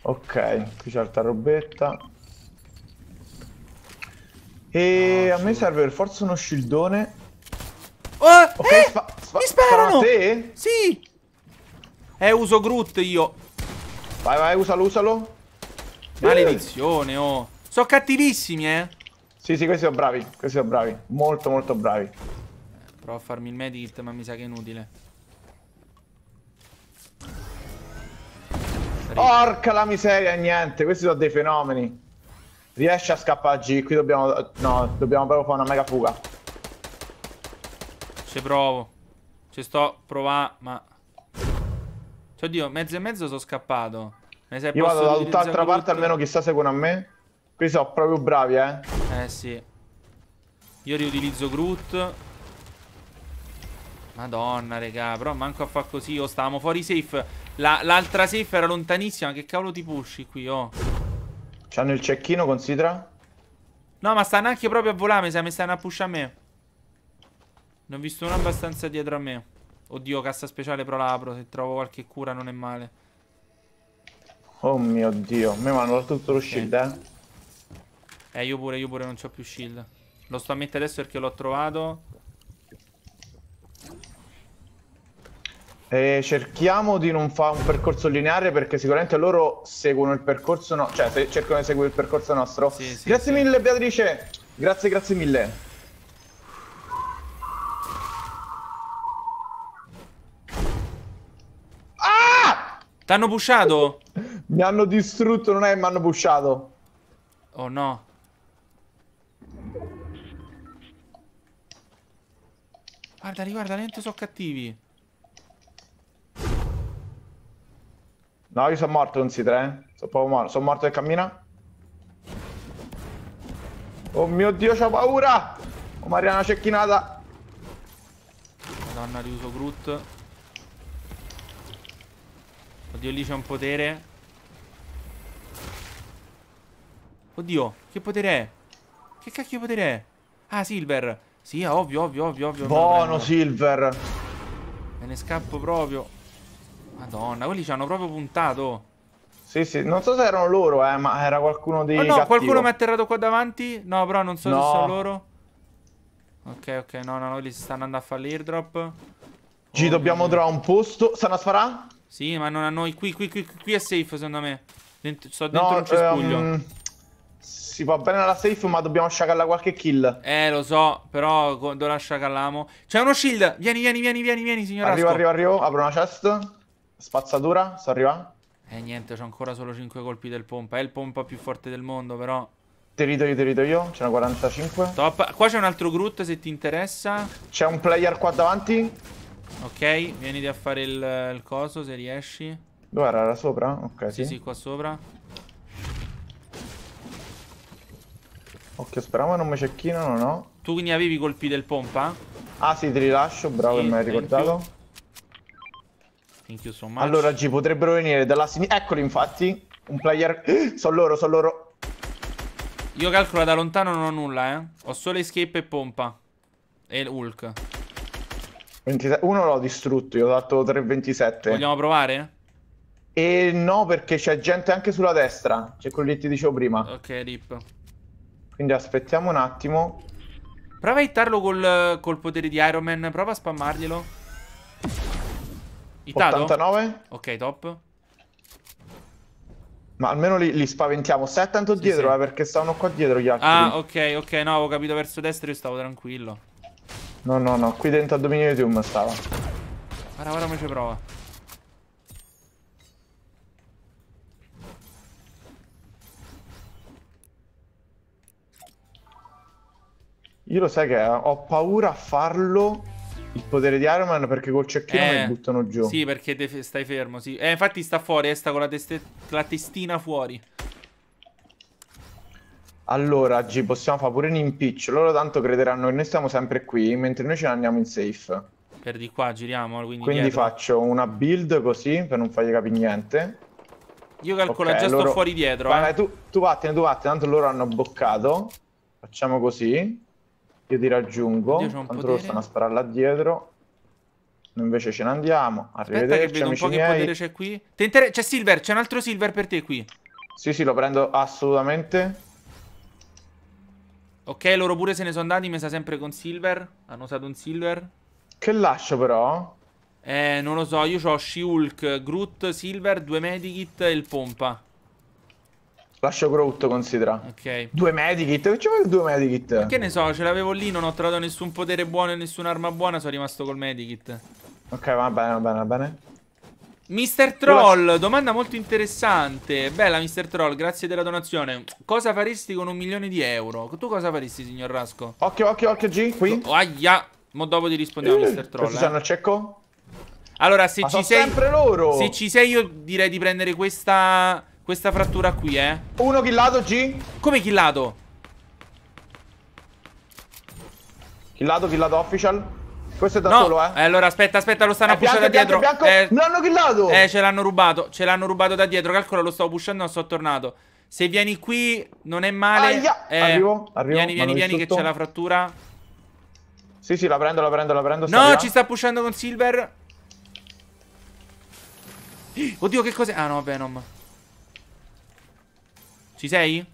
Ok, qui c'è altra robetta. E oh, a me serve per forza uno shieldone. Oh, ok, eh, spa spa mi sparano! te? Sì! Eh, uso Groot io. Vai, vai, usalo, usalo. Maledizione, oh. Sono cattivissimi, eh. Sì, sì, questi sono bravi. Questi sono bravi. Molto, molto bravi. Eh, provo a farmi il medit, ma mi sa che è inutile. Porca la miseria, niente. Questi sono dei fenomeni. Riesce a scappare G, qui dobbiamo... No, dobbiamo proprio fare una mega fuga. Ci provo. Ci sto provando, ma... Cioè, oddio, mezzo e mezzo sono scappato. Me Io vado da tutt'altra parte, tutto. almeno chissà seguono a me. Qui sono proprio bravi, eh. Eh, sì. Io riutilizzo Groot. Madonna, regà, però manco a far così. Oh, stavamo fuori safe. L'altra La, safe era lontanissima. Che cavolo ti pushi qui, oh. C'hanno il cecchino, considera? No, ma stanno anche proprio a volare, mi sa, mi stanno a push a me. Ne ho visto uno abbastanza dietro a me. Oddio, cassa speciale però la apro, se trovo qualche cura non è male. Oh mio Dio, mi hanno tutto lo shield, eh. eh. Eh, io pure, io pure non ho più shield. Lo sto a mettere adesso perché l'ho trovato. E cerchiamo di non fare un percorso lineare perché sicuramente loro seguono il percorso no cioè cercano di seguire il percorso nostro. Sì, sì, grazie sì. mille Beatrice, grazie grazie mille. Ah! T'hanno pushato? (laughs) Mi hanno distrutto, non è che mi hanno pushato. Oh no. Guarda, guarda, lento sono cattivi. No, io sono morto, non si tre. Eh. Sono proprio morto. Sono morto e cammina. Oh mio Dio, c'ho paura! Oh Mariana, cecchinata! Madonna, riuso Groot. Oddio, lì c'è un potere. Oddio, che potere è? Che cacchio potere è? Ah, Silver! Sì, ovvio, ovvio, ovvio, ovvio. Buono, Silver! Me ne scappo proprio. Madonna, quelli ci hanno proprio puntato. Sì, sì, non so se erano loro, eh, ma era qualcuno di. Oh, no, cattivo. qualcuno mi ha atterrato qua davanti. No, però non so no. se sono loro. Ok, ok, no, no, no, lì si stanno andando a fare l'airdrop. Oh, dobbiamo no. trovare un posto. Stanno a sparare? Sì, ma non a noi. Qui, qui, qui, qui è safe, secondo me. Dent sto dentro no, un cespuglio. Um, si va bene alla safe, ma dobbiamo sciacalla qualche kill. Eh, lo so, però quando la sciacallamo? C'è uno shield! Vieni, vieni, vieni, vieni, vieni, signor Arrivo, arrivo, arrivo. Apro una chest. Spazzatura, sta arrivando? Eh niente, c'ho ancora solo 5 colpi del pompa. È il pompa più forte del mondo, però. Te rido io, te rido io. C'è una 45. Top. Qua c'è un altro Groot se ti interessa. C'è un player qua davanti. Ok, vieni a fare il, il coso se riesci. Dove era? Era sopra? Ok. Sì, sì, sì qua sopra. Ok, speriamo non mi cecchino, no, no. Tu quindi avevi colpi del pompa? Ah sì, ti rilascio, bravo, sì, che mi hai ricordato. Thank you so Allora G potrebbero venire dalla sinistra. Eccoli infatti. Un player. (gasps) sono loro, sono loro. Io calcolo da lontano non ho nulla, eh. Ho solo escape e pompa. E Hulk. 26... Uno l'ho distrutto, io ho dato 3,27. Vogliamo provare? E no, perché c'è gente anche sulla destra. C'è quello che ti dicevo prima. Ok, rip. Quindi aspettiamo un attimo. Prova a hitarlo col, col potere di Iron Man. Prova a spammarglielo. Itato? 89. Ok, top. Ma almeno li, li spaventiamo. Stai attento sì, dietro, sì. Eh, perché stavano qua dietro gli altri. Ah, ok, ok, no, avevo capito verso destra e stavo tranquillo. No, no, no, qui dentro a dominio di Doom stava. Guarda, guarda come ci prova. Io lo sai che ho paura a farlo il potere di Iron Man perché col cecchino eh, mi buttano giù. Sì, perché def- stai fermo, sì. Eh, infatti sta fuori, eh, sta con la, teste- la testina fuori. Allora, G, possiamo fare pure un impeach. Loro tanto crederanno che noi stiamo sempre qui, mentre noi ce ne andiamo in safe. Per di qua, giriamo, quindi Quindi dietro. faccio una build così, per non fargli capire niente. Io calcolo, okay, già loro... sto fuori dietro, Vabbè, eh. tu, tu vattene, tu vattene, tanto loro hanno boccato. Facciamo così. Io ti raggiungo, Io tanto loro stanno a sparare là dietro. Noi invece ce ne andiamo, arrivederci Aspetta un po' miei. che potere c'è qui. Inter... C'è Silver, c'è un altro Silver per te qui. Sì, sì, lo prendo assolutamente. Ok, loro pure se ne sono andati, mi sa sempre con Silver. Hanno usato un Silver. Che lascio però? Eh, non lo so, io ho she Groot, Silver, due Medikit e il Pompa. Lascio Groot considera. Ok. Due medikit? Che ci due medikit? che ne so, ce l'avevo lì, non ho trovato nessun potere buono e nessun'arma buona, sono rimasto col medikit. Ok, va bene, va bene, va bene. Mister Troll, domanda molto interessante. Bella, Mister Troll, grazie della donazione. Cosa faresti con un milione di euro? Tu cosa faresti, signor Rasco? Occhio, occhio, occhio, G, qui. Oh, aia. Mo dopo ti rispondiamo, eh, Mister Troll. Questo eh. c'hanno cecco? Allora, se Ma ci sei... sempre loro! Se ci sei, io direi di prendere questa... Questa frattura qui, eh. Uno killato, G. Come killato? Killato, killato official. Questo è da no. solo, eh. eh. Allora, aspetta, aspetta, lo stanno eh, pushando da dietro. Bianco. Eh, me l'hanno killato. Eh, ce l'hanno rubato. Ce l'hanno rubato da dietro. Calcola, lo stavo pushando, non sono tornato. Se vieni qui, non è male. Aia. Eh, arrivo, arrivo. Vieni, vieni, vieni, che c'è la frattura. Sì, sì, la prendo, la prendo, la prendo. No, sta ci sta pushando con Silver. (gasps) Oddio, che cos'è? Ah, no, Venom. Ci sei?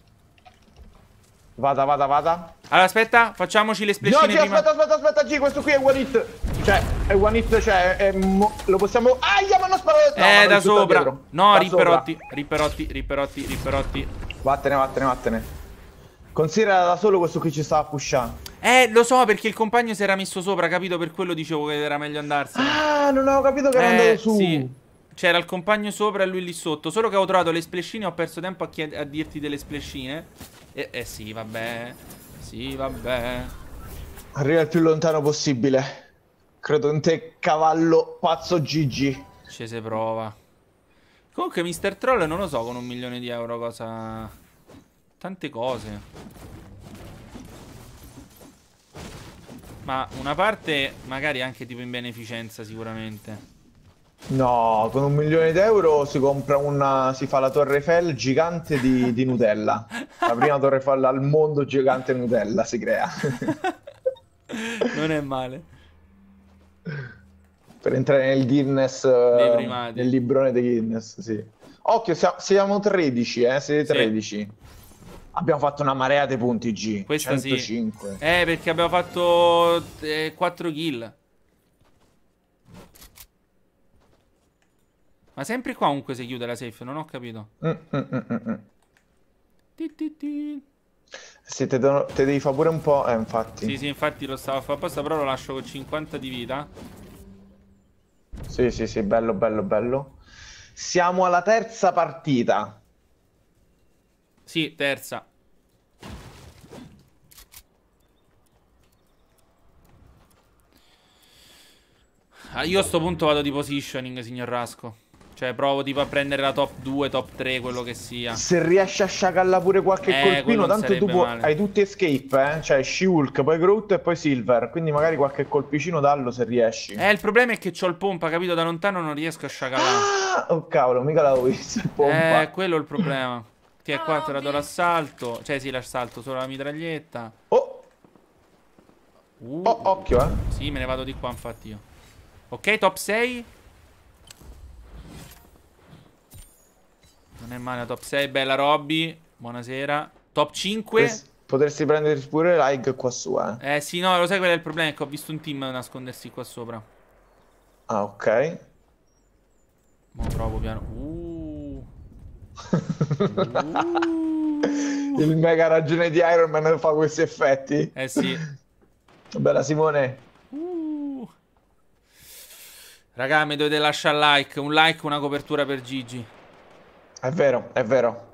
Vada, vada, vada. Allora, aspetta, facciamoci le splashine no, prima. aspetta, aspetta, aspetta, G, questo qui è one hit. Cioè, è one hit, cioè, è lo possiamo... Aia, ma hanno sparato! No, eh, da sopra. no, da riperotti, sopra. riperotti, riperotti, riperotti. Vattene, vattene, vattene. Considera da solo questo qui ci stava pushando. Eh, lo so, perché il compagno si era messo sopra, capito? Per quello dicevo che era meglio andarsene. Ah, non avevo capito che era eh, andato su. sì. C'era il compagno sopra e lui lì sotto. Solo che avevo trovato le splescine e ho perso tempo a, a dirti delle splescine. Eh, eh sì, vabbè. Sì, vabbè. Arriva il più lontano possibile. Credo in te, cavallo pazzo Gigi. Ci si prova. Comunque, Mister Troll non lo so con un milione di euro cosa... Tante cose. Ma una parte magari anche tipo in beneficenza sicuramente. No, con un milione d'euro si compra una. si fa la Torre Eiffel gigante di, di Nutella. La prima Torre Eiffel al mondo gigante Nutella si crea. (laughs) non è male. Per entrare nel Guinness, eh, nel librone di Guinness, sì. Occhio, siamo 13, eh, siete 13. Sì. Abbiamo fatto una marea di punti G. Questa 105. Sì. Eh, perché abbiamo fatto eh, 4 kill. Ma sempre qua comunque si chiude la safe, non ho capito. Mm, mm, mm, mm, mm. ti, ti, ti. Sì, te, te, devi fare pure un po', eh, infatti. Sì, sì, infatti lo stavo a fare apposta, però lo lascio con 50 di vita. Sì, sì, sì, bello, bello, bello. Siamo alla terza partita. Sì, terza. Ah, io a sto punto vado di positioning, signor Rasco. Cioè, provo tipo a prendere la top 2, top 3, quello che sia. Se riesci a sciacalla pure qualche eh, colpino, tanto tu puoi... hai tutti escape, eh? Cioè, Shulk, poi Groot e poi Silver. Quindi magari qualche colpicino dallo se riesci. Eh, il problema è che ho il pompa, capito? Da lontano non riesco a sciacallare. Ah, oh cavolo, mica l'avevo visto il pompa. Eh, quello è il problema. Ah, T4 la do l'assalto. Cioè, sì, l'assalto, solo la mitraglietta. Oh! Uh. Oh, occhio, eh. Sì, me ne vado di qua, infatti io. Ok, top 6. Non è male, top 6, bella Robby. Buonasera. Top 5. Potresti, potresti prendere pure like qua su, eh. Eh sì, no, lo sai qual è il problema? È ecco, che ho visto un team nascondersi qua sopra. Ah, ok. Ma provo piano. Uh. (laughs) uh. Il mega ragione di Iron Man fa questi effetti. Eh sì. Bella Simone. Uh. Raga, mi dovete lasciare like. Un like, una copertura per Gigi. È vero, è vero.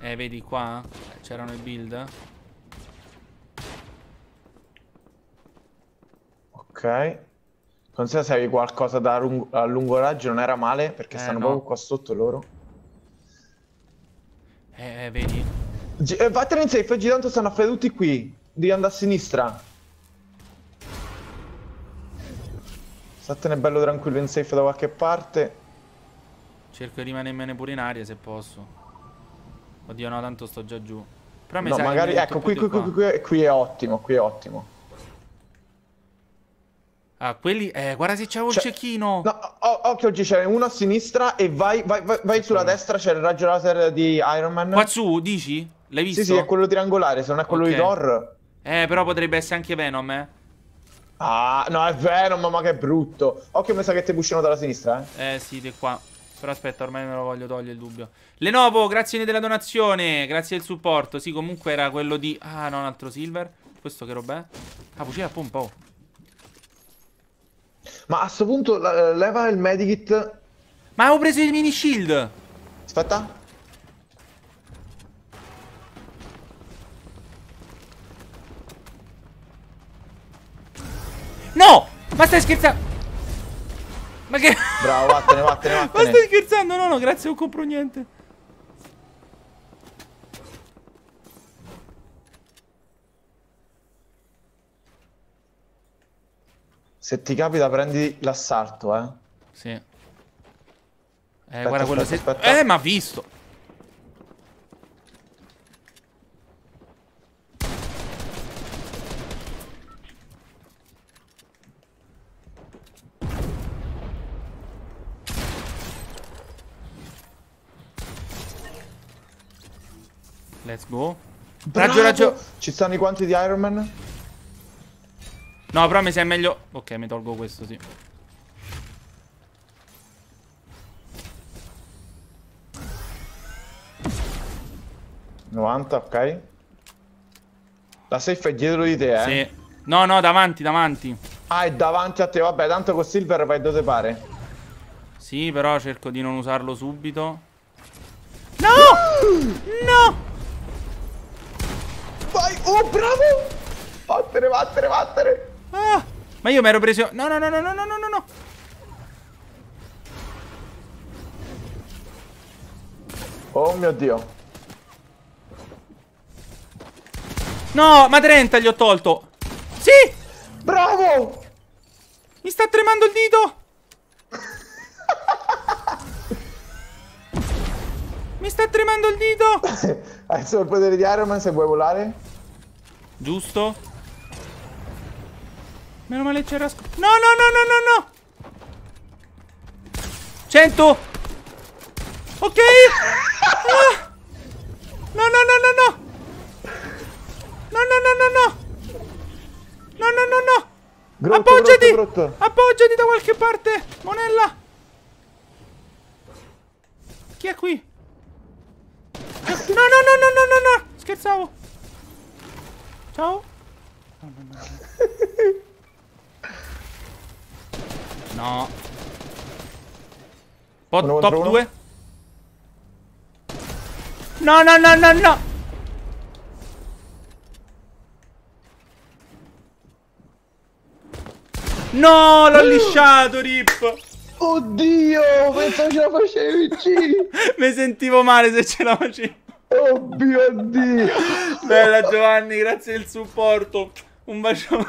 Eh, vedi qua? C'erano i build. Ok. Considera se avevi qualcosa da lungo, a lungo raggio, non era male, perché eh, stanno no. proprio qua sotto loro. Eh, eh vedi. G eh, vattene in safe, oggi tanto stanno a qui. Devi andare a sinistra. Statene bello tranquillo in safe da qualche parte. Cerco di rimanermene pure in aria se posso. Oddio no, tanto sto già giù. Però mi no, magari, che ecco, qui, qui, qui, qui, qui è ottimo, qui è ottimo. Ah, quelli... Eh, guarda se c'è un cecchino! No, occhio oggi c'è uno a sinistra e vai, vai, vai, vai sulla destra, c'è il raggio laser di Iron Man. Qua su, dici? L'hai visto? Sì, sì, è quello triangolare, se non è quello okay. di Thor. Eh, però potrebbe essere anche Venom, eh. Ah, no, è Venom, ma che brutto. Occhio, mi sa che ti pushano dalla sinistra, eh. Eh, sì, di qua. Però aspetta, ormai me lo voglio togliere il dubbio. Lenovo, grazie della donazione. Grazie del supporto. Sì, comunque era quello di... Ah, no, un altro silver. Questo che roba è? Ah, fucile a pompa, oh. Ma a sto punto eh, leva il medikit. Ma avevo preso il mini shield. Aspetta. No! Ma stai scherzando? Ma che... Bravo, vattene, vattene, (laughs) vattene. Ma stai scherzando? No, no, grazie, non compro niente. Se ti capita prendi l'assalto, eh. Sì. Eh, aspetta, guarda quello aspetta, se... aspetta. Eh, ma visto. Let's go. Bravo. Raggio, raggio. Ci stanno i guanti di Iron Man? No, però mi sa meglio... Ok, mi tolgo questo, sì. ...90, ok. La safe è dietro di te, eh? Sì. No, no, davanti, davanti. Ah, è davanti a te. Vabbè, tanto con Silver vai dove pare. Sì, però cerco di non usarlo subito. No! No! Vai! Oh, bravo! Vattene, vattene, vattene! Ah, ma io mi ero preso... No, no, no, no, no, no, no, no! Oh mio Dio! No, ma 30 gli ho tolto! Sì! Bravo! Mi sta tremando il dito! (laughs) Mi sta tremando il dito! Adesso il potere di Iron Man se vuoi volare? Giusto? Meno male c'era... No, no, no, no, no, no! 100! Ok! Ah! No, no, no, no, no! No, no, no, no, no! No, no, no, no! Grotto, appoggiati! Grotto, grotto. Appoggiati da qualche parte! Monella! Chi è qui? No, no, no, no, no, no, no! Scherzavo! Ciao! No. Pot, uno top 2. No, no, no, no, no. No, l'ho uh! lisciato, Rip. Oddio, pensavo ce la facevi, C. (laughs) Mi sentivo male se ce la facevi. Oh mio Dio! Bella Giovanni, grazie del supporto. Un bacione.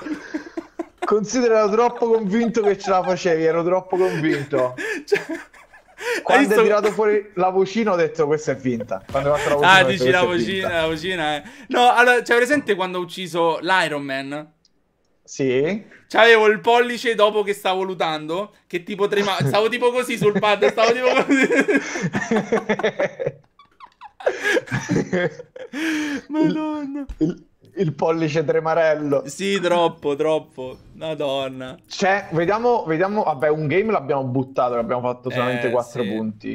Considera troppo convinto che ce la facevi, ero troppo convinto. Cioè... Quando visto... hai tirato fuori la vocina ho detto questa è finta. Quando la vocina, ah, dici la vocina, la vocina, eh. No, allora, c'è presente quando ho ucciso l'Iron Man? Sì. C'avevo il pollice dopo che stavo lutando, che tipo tremava, stavo tipo così sul pad, stavo tipo così. (laughs) (laughs) (laughs) Madonna. Il, il, pollice tremarello. Sì, troppo, troppo. Madonna. Cioè, vediamo, vediamo, vabbè, un game l'abbiamo buttato, l'abbiamo fatto eh, solamente eh, 4 sì. punti.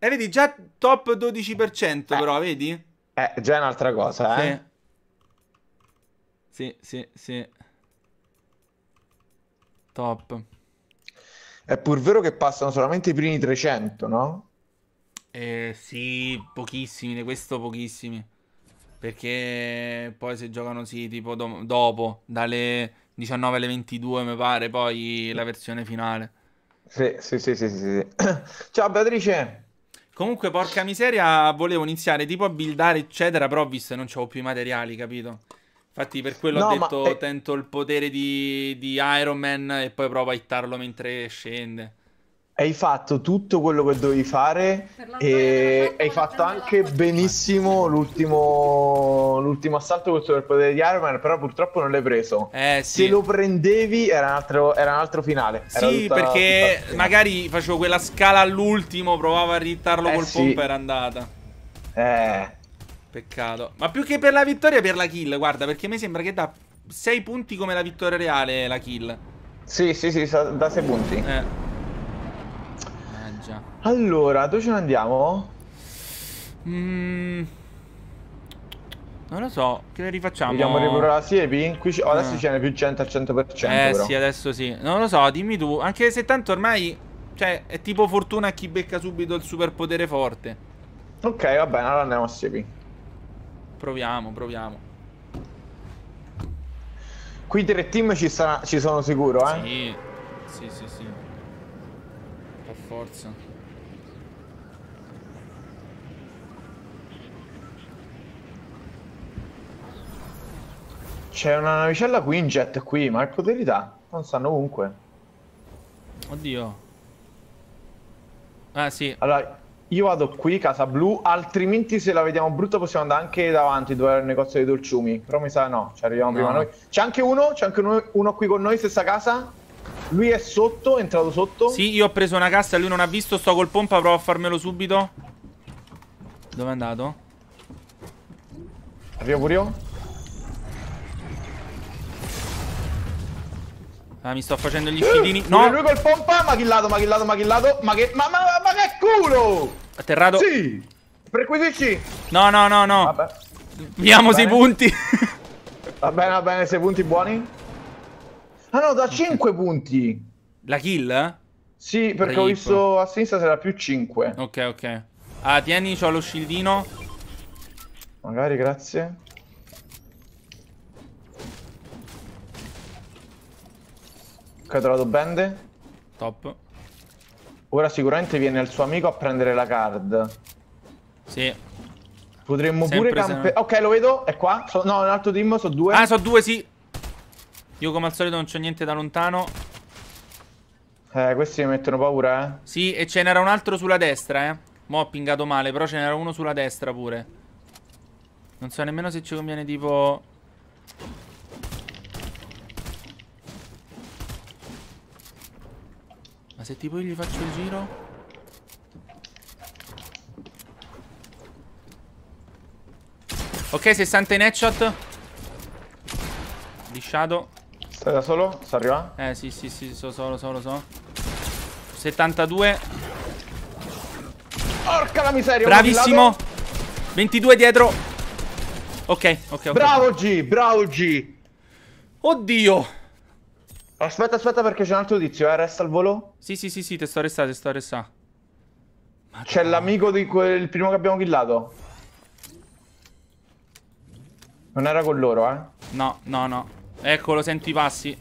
E eh, vedi, già top 12% eh. però, vedi? Eh, già è un'altra cosa, eh. Sì, sì, sì. sì. Top. È pur vero che passano solamente i primi 300, no? Eh, sì, pochissimi, di questo pochissimi. Perché poi se giocano sì, tipo do dopo, dalle 19 alle 22 mi pare, poi la versione finale. Sì, sì, sì, sì, sì, sì. (clears throat) Ciao Beatrice. Comunque, porca miseria, volevo iniziare tipo a buildare, eccetera, però ho visto che non c'avevo più i materiali, capito? Infatti per quello no, ho detto ma... tento il potere di, di Iron Man e poi provo a hittarlo mentre scende hai fatto tutto quello che dovevi fare e hai fatto anche benissimo l'ultimo, l'ultimo assalto col superpotere di Iron Man, però purtroppo non l'hai preso. Eh, sì. Se lo prendevi era un altro, era un altro finale. Era sì, perché magari facevo quella scala all'ultimo, provavo a rittarlo eh, col sì. pompa, era andata. Eh. Peccato. Ma più che per la vittoria, per la kill, guarda, perché a me sembra che da 6 punti come la vittoria reale la kill. Sì, sì, sì, da 6 punti. Eh. Allora, dove ce ne andiamo? Mm, non lo so, che ne rifacciamo? Vogliamo recuperare la siepi? Qui oh, ah. adesso ce n'è più 100 al 100%. Eh però. sì, adesso sì. Non lo so, dimmi tu. Anche se tanto ormai... Cioè, è tipo fortuna a chi becca subito il superpotere forte. Ok, va bene, allora andiamo a siepi. Proviamo, proviamo. Qui tre team ci, sarà, ci sono sicuro, eh? Sì, sì, sì, sì. Per forza. C'è una navicella Quinjet qui, ma che poteri dà? Non stanno ovunque. Oddio. Ah, sì. Allora, io vado qui, casa blu, altrimenti se la vediamo brutta possiamo andare anche davanti dove è il negozio dei dolciumi. Però mi sa no, ci arriviamo no. prima noi. C'è anche uno, c'è anche uno, uno, qui con noi, stessa casa. Lui è sotto, è entrato sotto. Sì, io ho preso una cassa, lui non ha visto, sto col pompa, provo a farmelo subito. Dove è andato? Arrivo pure io? Ah, mi sto facendo gli eh, scidini. No! Lui col pompa, ma killato, ma killato, ma killato. Ma che. Ma, ma, ma che culo! Atterrato. Sì! Perquisisci! No, no, no, no. Vabbè. Abbiamo sei punti. (laughs) va bene, va bene, sei punti buoni. Ah no, da 5 punti. La kill? Sì, perché Rip. ho visto a sinistra sarà più 5. Ok, ok. Ah, tieni, c'ho lo scildino. Magari, grazie. Catturato Bende. Top. Ora sicuramente viene il suo amico a prendere la card. Sì. Potremmo Sempre pure campe... Ok, lo vedo, è qua. So... No, un altro team, sono due. Ah, sono due, sì. Io come al solito non c'ho niente da lontano. Eh, questi mi mettono paura, eh. Sì, e ce n'era un altro sulla destra, eh. Mo' ho pingato male, però ce n'era uno sulla destra pure. Non so nemmeno se ci conviene tipo... se tipo io gli faccio il giro... Ok, 60 in headshot. Lisciato. Stai da solo? Sta arrivando? Eh, sì, sì, sì, so, solo, solo, so. 72. Porca la miseria. Bravissimo. 22 dietro. Ok, ok, ok. Bravo G, bravo G. Oddio. Aspetta, aspetta, perché c'è un altro tizio, eh. Resta al volo. Sì, sì, sì, sì, te sto restando, te sto restando. C'è l'amico di quel primo che abbiamo killato. Non era con loro, eh. No, no, no. Eccolo, sento i passi.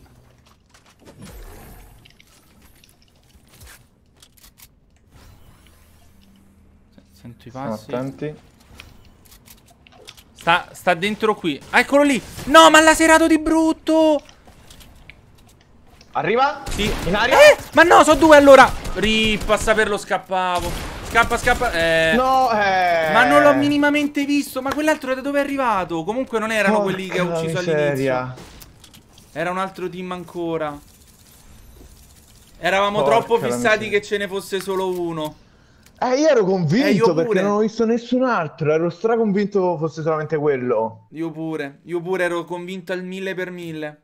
Sento i passi. Stiamo attenti. Sta, sta dentro qui. Ah, eccolo lì. No, ma l'ha serato di brutto. Arriva? Sì. In aria? Eh, ma no, sono due allora. Ripassa per lo scappavo. Scappa, scappa. Eh. No, eh. Ma non l'ho minimamente visto. Ma quell'altro da dove è arrivato? Comunque non erano Porca quelli che ha ucciso all'inizio. Era un altro team ancora. Eravamo Porca troppo fissati che ce ne fosse solo uno. Eh, io ero convinto eh, io perché non ho visto nessun altro. Ero straconvinto fosse solamente quello. Io pure. Io pure ero convinto al mille per mille.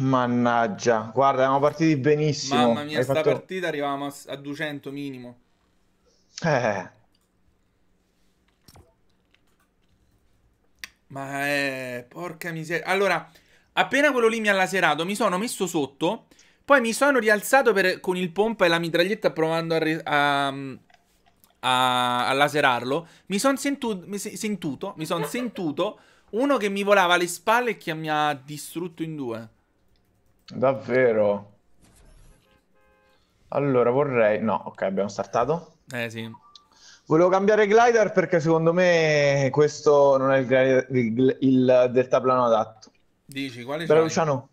Mannaggia, guarda, siamo partiti benissimo. Mamma mia, Hai sta fatto... partita arrivavamo a, 200 minimo. Eh. Ma è... Eh, porca miseria. Allora, appena quello lì mi ha laserato, mi sono messo sotto, poi mi sono rialzato per... con il pompa e la mitraglietta provando a... Re... a... A, a, laserarlo, mi sono sentu- mi se- mi son sentuto uno che mi volava alle spalle e che mi ha distrutto in due. Davvero? Allora vorrei... No, ok, abbiamo startato. Eh sì. Volevo cambiare glider perché secondo me questo non è il, il, il deltaplano adatto. Dici, quale Però Luciano...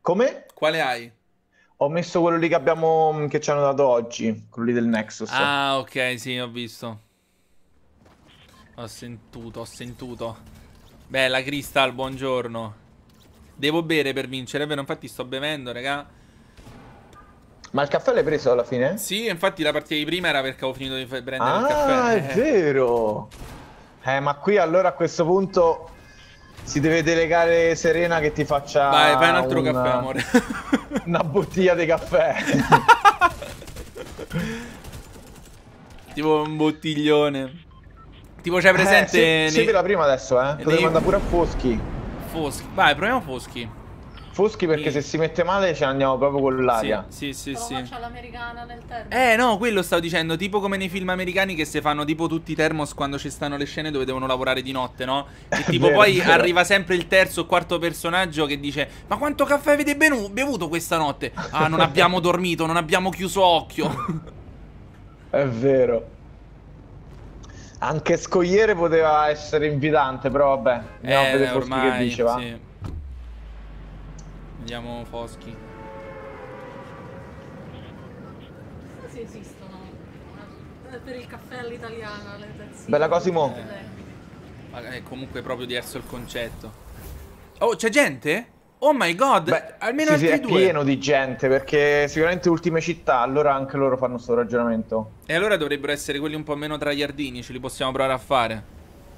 Come? Quale hai? Ho messo quello lì che abbiamo... che ci hanno dato oggi, quello lì del Nexus. Ah, ok, sì, ho visto. Ho sentuto, ho sentuto. Bella Crystal, buongiorno. Devo bere per vincere, è vero? Infatti sto bevendo, raga. Ma il caffè l'hai preso alla fine? Sì, infatti la partita di prima era perché avevo finito di prendere ah, il caffè. Ah, è eh. vero! Eh, ma qui allora a questo punto si deve delegare Serena che ti faccia... Vai, fai un altro una... caffè, amore. (laughs) una bottiglia di caffè. (laughs) tipo un bottiglione. Tipo c'è eh, presente... Eh, sì, nei... la prima adesso, eh. Potremmo nei... andare pure a Foschi. Foschi. Vai, proviamo Foschi. Foschi perché sì. se si mette male ce andiamo proprio con l'aria. Sì, sì, sì. Però sì. l'americana nel termo. Eh, no, quello stavo dicendo. Tipo come nei film americani che se fanno tipo tutti i termos quando ci stanno le scene dove devono lavorare di notte, no? E (laughs) tipo vero, poi vero. arriva sempre il terzo o quarto personaggio che dice Ma quanto caffè avete bevuto questa notte? Ah, non abbiamo (laughs) dormito, non abbiamo chiuso occhio. È vero. Anche Scogliere poteva essere invitante, però vabbè. Andiamo eh, a vedere beh, ormai, che dice, va. Sì. Vediamo Foschi. Sì, esistono. Eh, per il caffè all'italiano, le tazzine. Bella Cosimo. Eh. eh. è comunque proprio diverso il concetto. Oh, c'è gente? Oh my god, Beh, almeno sì, altri sì, è due. pieno di gente perché sicuramente ultime città, allora anche loro fanno questo ragionamento. E allora dovrebbero essere quelli un po' meno traiardini, ce li possiamo provare a fare.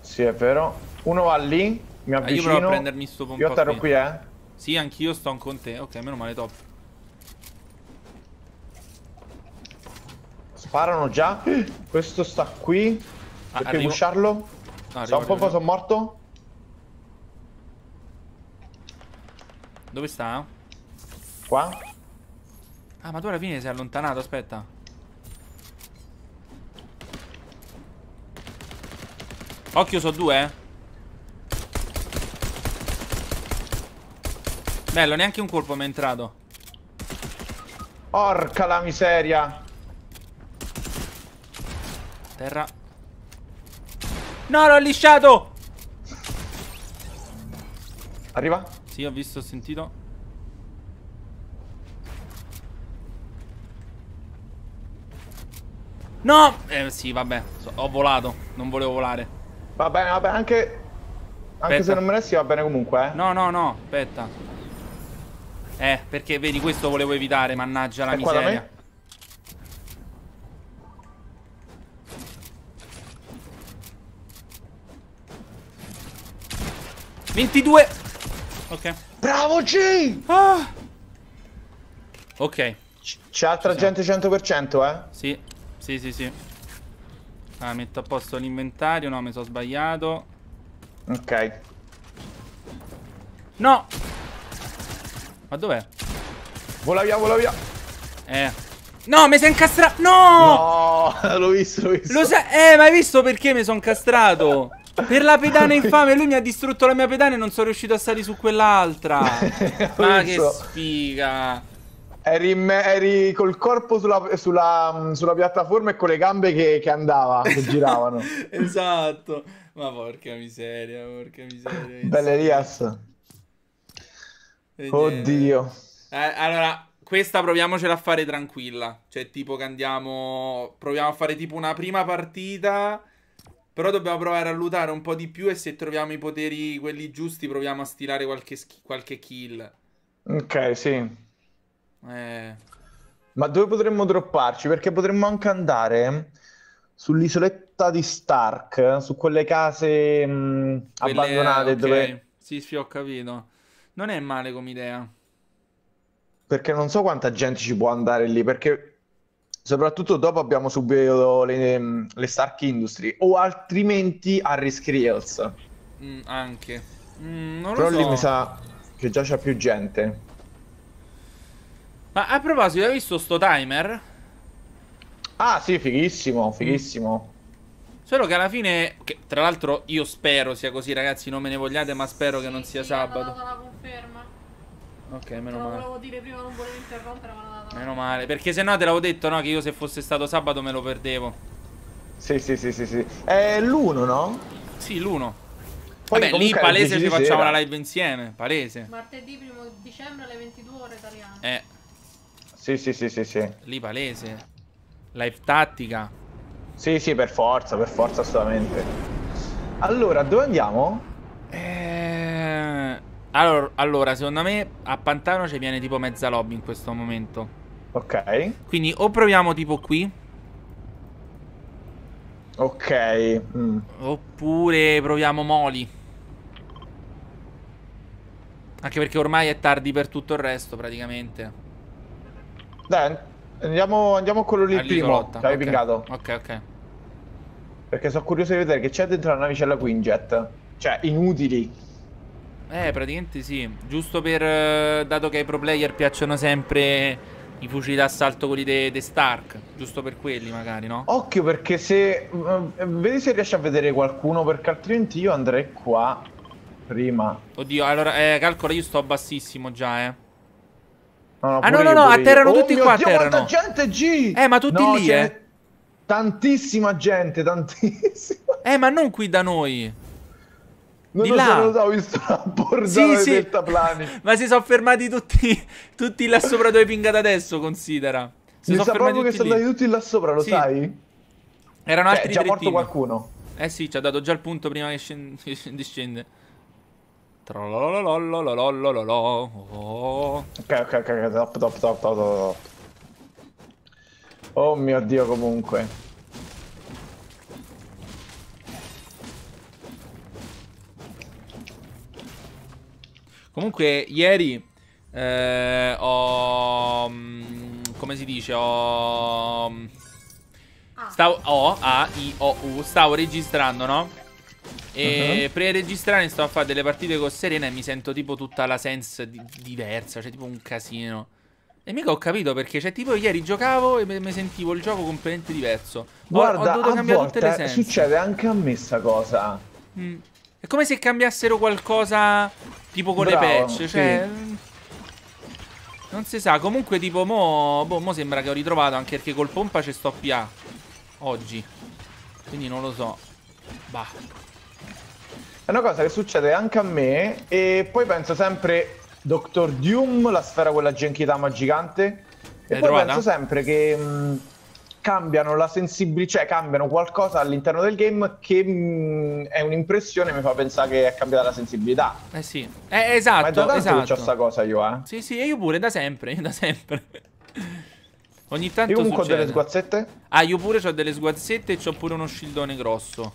Sì, è vero. Uno va lì, mi avvicino. Ah, io provo a prendermi sto pompa Io atterro qui, eh. Sì, anch'io sto con te. Ok, meno male, top. Sparano già. (gasps) Questo sta qui. Ah, Perché arrivo. pusharlo? Ah, arrivo, Sta un po' arrivo. sono morto. Dove sta? Qua. Ah, ma tu alla fine sei allontanato, aspetta. Occhio, so due, eh. Bello, neanche un colpo mi è entrato. Porca la miseria. Terra. No, l'ho lisciato! Arriva. Sì, ho visto, ho sentito. No! Eh sì, vabbè, so, ho volato, non volevo volare. Va bene, vabbè, anche... Anche aspetta. se non me ne si va bene comunque, eh. No, no, no, aspetta. Eh, perché vedi, questo volevo evitare, mannaggia la e miseria. Ventidue Ok. Bravo G! Ah. Ok. C'è altra gente 100%, eh? Sì, sì, sì, sì. Ah, metto a posto l'inventario. No, mi sono sbagliato. Ok. No! Ma dov'è? Vola via, vola via. Eh. No, mi sei incastrato. No! No, (laughs) l'ho visto, l'ho visto. Lo sa... eh, ma hai visto perché mi sono incastrato? Per la pedana infame, lui mi ha distrutto la mia pedana e non sono riuscito a salire su quell'altra. (laughs) Ma che sfiga. Eri, eri, col corpo sulla, sulla, sulla, piattaforma e con le gambe che, che andava, che giravano. (laughs) esatto. Ma porca miseria, porca miseria. Belle Rias. Eh. Oddio. Eh, allora, questa proviamocela a fare tranquilla. Cioè, tipo che andiamo... Proviamo a fare tipo una prima partita però dobbiamo provare a lootare un po' di più e se troviamo i poteri quelli giusti proviamo a stilare qualche, qualche kill. Ok, sì. Eh. Ma dove potremmo dropparci? Perché potremmo anche andare sull'isoletta di Stark, su quelle case mh, mm, quelle, abbandonate okay. dove... Sì, sì, ho capito. Non è male come idea. Perché non so quanta gente ci può andare lì, perché soprattutto dopo abbiamo subito le, le Stark Industry o altrimenti Harry Skriels mm, anche mm, non però so. lì mi sa che già c'è più gente ma a proposito hai visto sto timer? ah sì fighissimo fighissimo mm. solo che alla fine che, tra l'altro io spero sia così ragazzi non me ne vogliate ma spero sì, che non sia sabato la conferma Ok, meno male. Lo volevo dire prima, non volevo interrompere, ma non Meno male, perché se no te l'avevo detto, no? Che io se fosse stato sabato me lo perdevo. Sì, sì, sì, sì, sì. È l'1, no? Sì, l'1 Vabbè, lì palese ci facciamo sera. la live insieme, palese. Martedì primo dicembre alle 22 ore italiane. Eh. Sì, sì, sì, sì, sì. Lì palese. Live tattica. Sì, sì, per forza, per forza assolutamente. Allora, dove andiamo? Eh allora, allora, secondo me a Pantano ci viene tipo mezza lobby in questo momento. Ok. Quindi o proviamo tipo qui. Ok. Mm. Oppure proviamo Moli. Anche perché ormai è tardi per tutto il resto praticamente. Dai, andiamo, andiamo con quello lì primo. L'hai okay. Ok, ok. Perché sono curioso di vedere che c'è dentro la navicella Quinjet. Cioè, inutili. Eh, praticamente sì. Giusto per... Eh, dato che ai pro player piacciono sempre i fucili d'assalto quelli dei de Stark, giusto per quelli magari, no? Occhio perché se... Mm, mm, vedi se riesci a vedere qualcuno, perché altrimenti io andrei qua prima. Oddio, allora, eh, calcola, io sto bassissimo già, eh. No, no, ah no, no, no, atterrano io. Oh tutti oh qua, Dio, atterrano. gente, G! Eh, ma tutti no, lì, eh. Tantissima gente, tantissima. Eh, ma non qui da noi. Non di là. Non ho visto la borsa sì, sì. deltaplani. (laughs) Ma si sono fermati tutti, tutti là sopra dove pingate adesso, considera. Si sono fermati tutti che sono andati tutti là sopra, lo sì. sai? Erano cioè, altri Beh, già morto qualcuno. Eh sì, ci ha dato già il punto prima che scende. Ok, ok, ok, top, top, top, top, top. Oh mio Dio, comunque. Comunque, ieri eh, ho... Mm, come si dice? Ho... Mm, ah. Stavo... o, A, I, O, U. Stavo registrando, no? E uh-huh. pre-registrare sto a fare delle partite con Serena e mi sento tipo tutta la sense di- diversa, cioè tipo un casino. E mica ho capito perché, cioè, tipo, ieri giocavo e mi sentivo il gioco completamente diverso. Guarda, ho, ho dovuto cambiare tutte le sense. Succede anche a me sta cosa. Mm. È come se cambiassero qualcosa tipo con Bravo, le patch. Cioè. Sì. Non si sa. Comunque, tipo, mo, boh, mo sembra che ho ritrovato anche perché col pompa ci sto PA. Oggi. Quindi non lo so. Bah. È una cosa che succede anche a me e poi penso sempre Dr. Doom, la sfera quella Genkidama gigante. E poi trovata? penso sempre che mh, mm, cambiano la sensibilità, cioè cambiano qualcosa all'interno del game che mh, mm, è un'impressione, mi fa pensare che è cambiata la sensibilità. Eh sì, eh, esatto, Ma è esatto. che sta cosa io, eh. Sì, sì, io pure, da sempre, da sempre. (laughs) Ogni tanto Io comunque succede. ho delle sguazzette. Ah, io pure ho delle sguazzette e ho pure uno scildone grosso.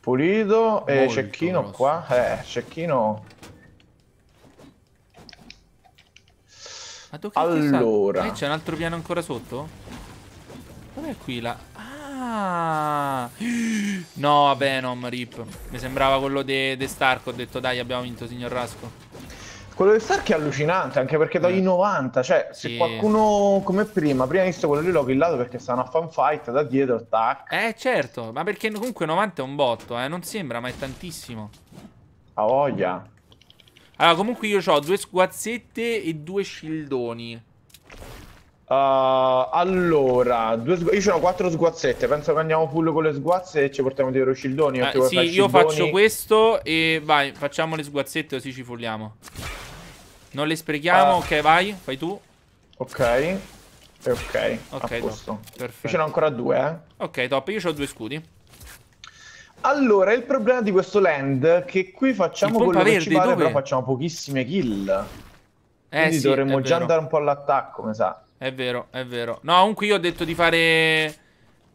Pulito e eh, cecchino grosso. qua. Eh, cecchino... Ma tu che allora... Eh, c'è un altro piano ancora sotto? Com'è qui la... Ah! No, Venom, rip. Mi sembrava quello di Stark, ho detto dai, abbiamo vinto, signor Rasco. Quello di Stark è allucinante, anche perché dai mm. 90, cioè se qualcuno come prima, prima visto quello lì l'ho killato perché stanno a fanfight da dietro, tac. Eh certo, ma perché comunque 90 è un botto, eh, non sembra, ma è tantissimo. A voglia. Allora, comunque io ho due sguazzette e due scildoni. Uh, allora, sgu- io ce l'ho quattro sguazzette. Penso che andiamo full con le sguazze e ci portiamo dietro eh, Scildoni. Eh, sì, io scildoni. faccio questo e vai, facciamo le sguazzette così ci fulliamo. Non le sprechiamo, uh, ok, vai, fai tu. Ok. ok. Ok, top. Perfetto. Io ce n'ho ancora due, eh. Ok, top, io ho due scudi. Allora, il problema di questo land è che qui facciamo quello verde, che ci pare, però facciamo pochissime kill. Eh, Quindi sì, dovremmo già andare un po' all'attacco, mi sa. È vero, è vero. No, comunque io ho detto di fare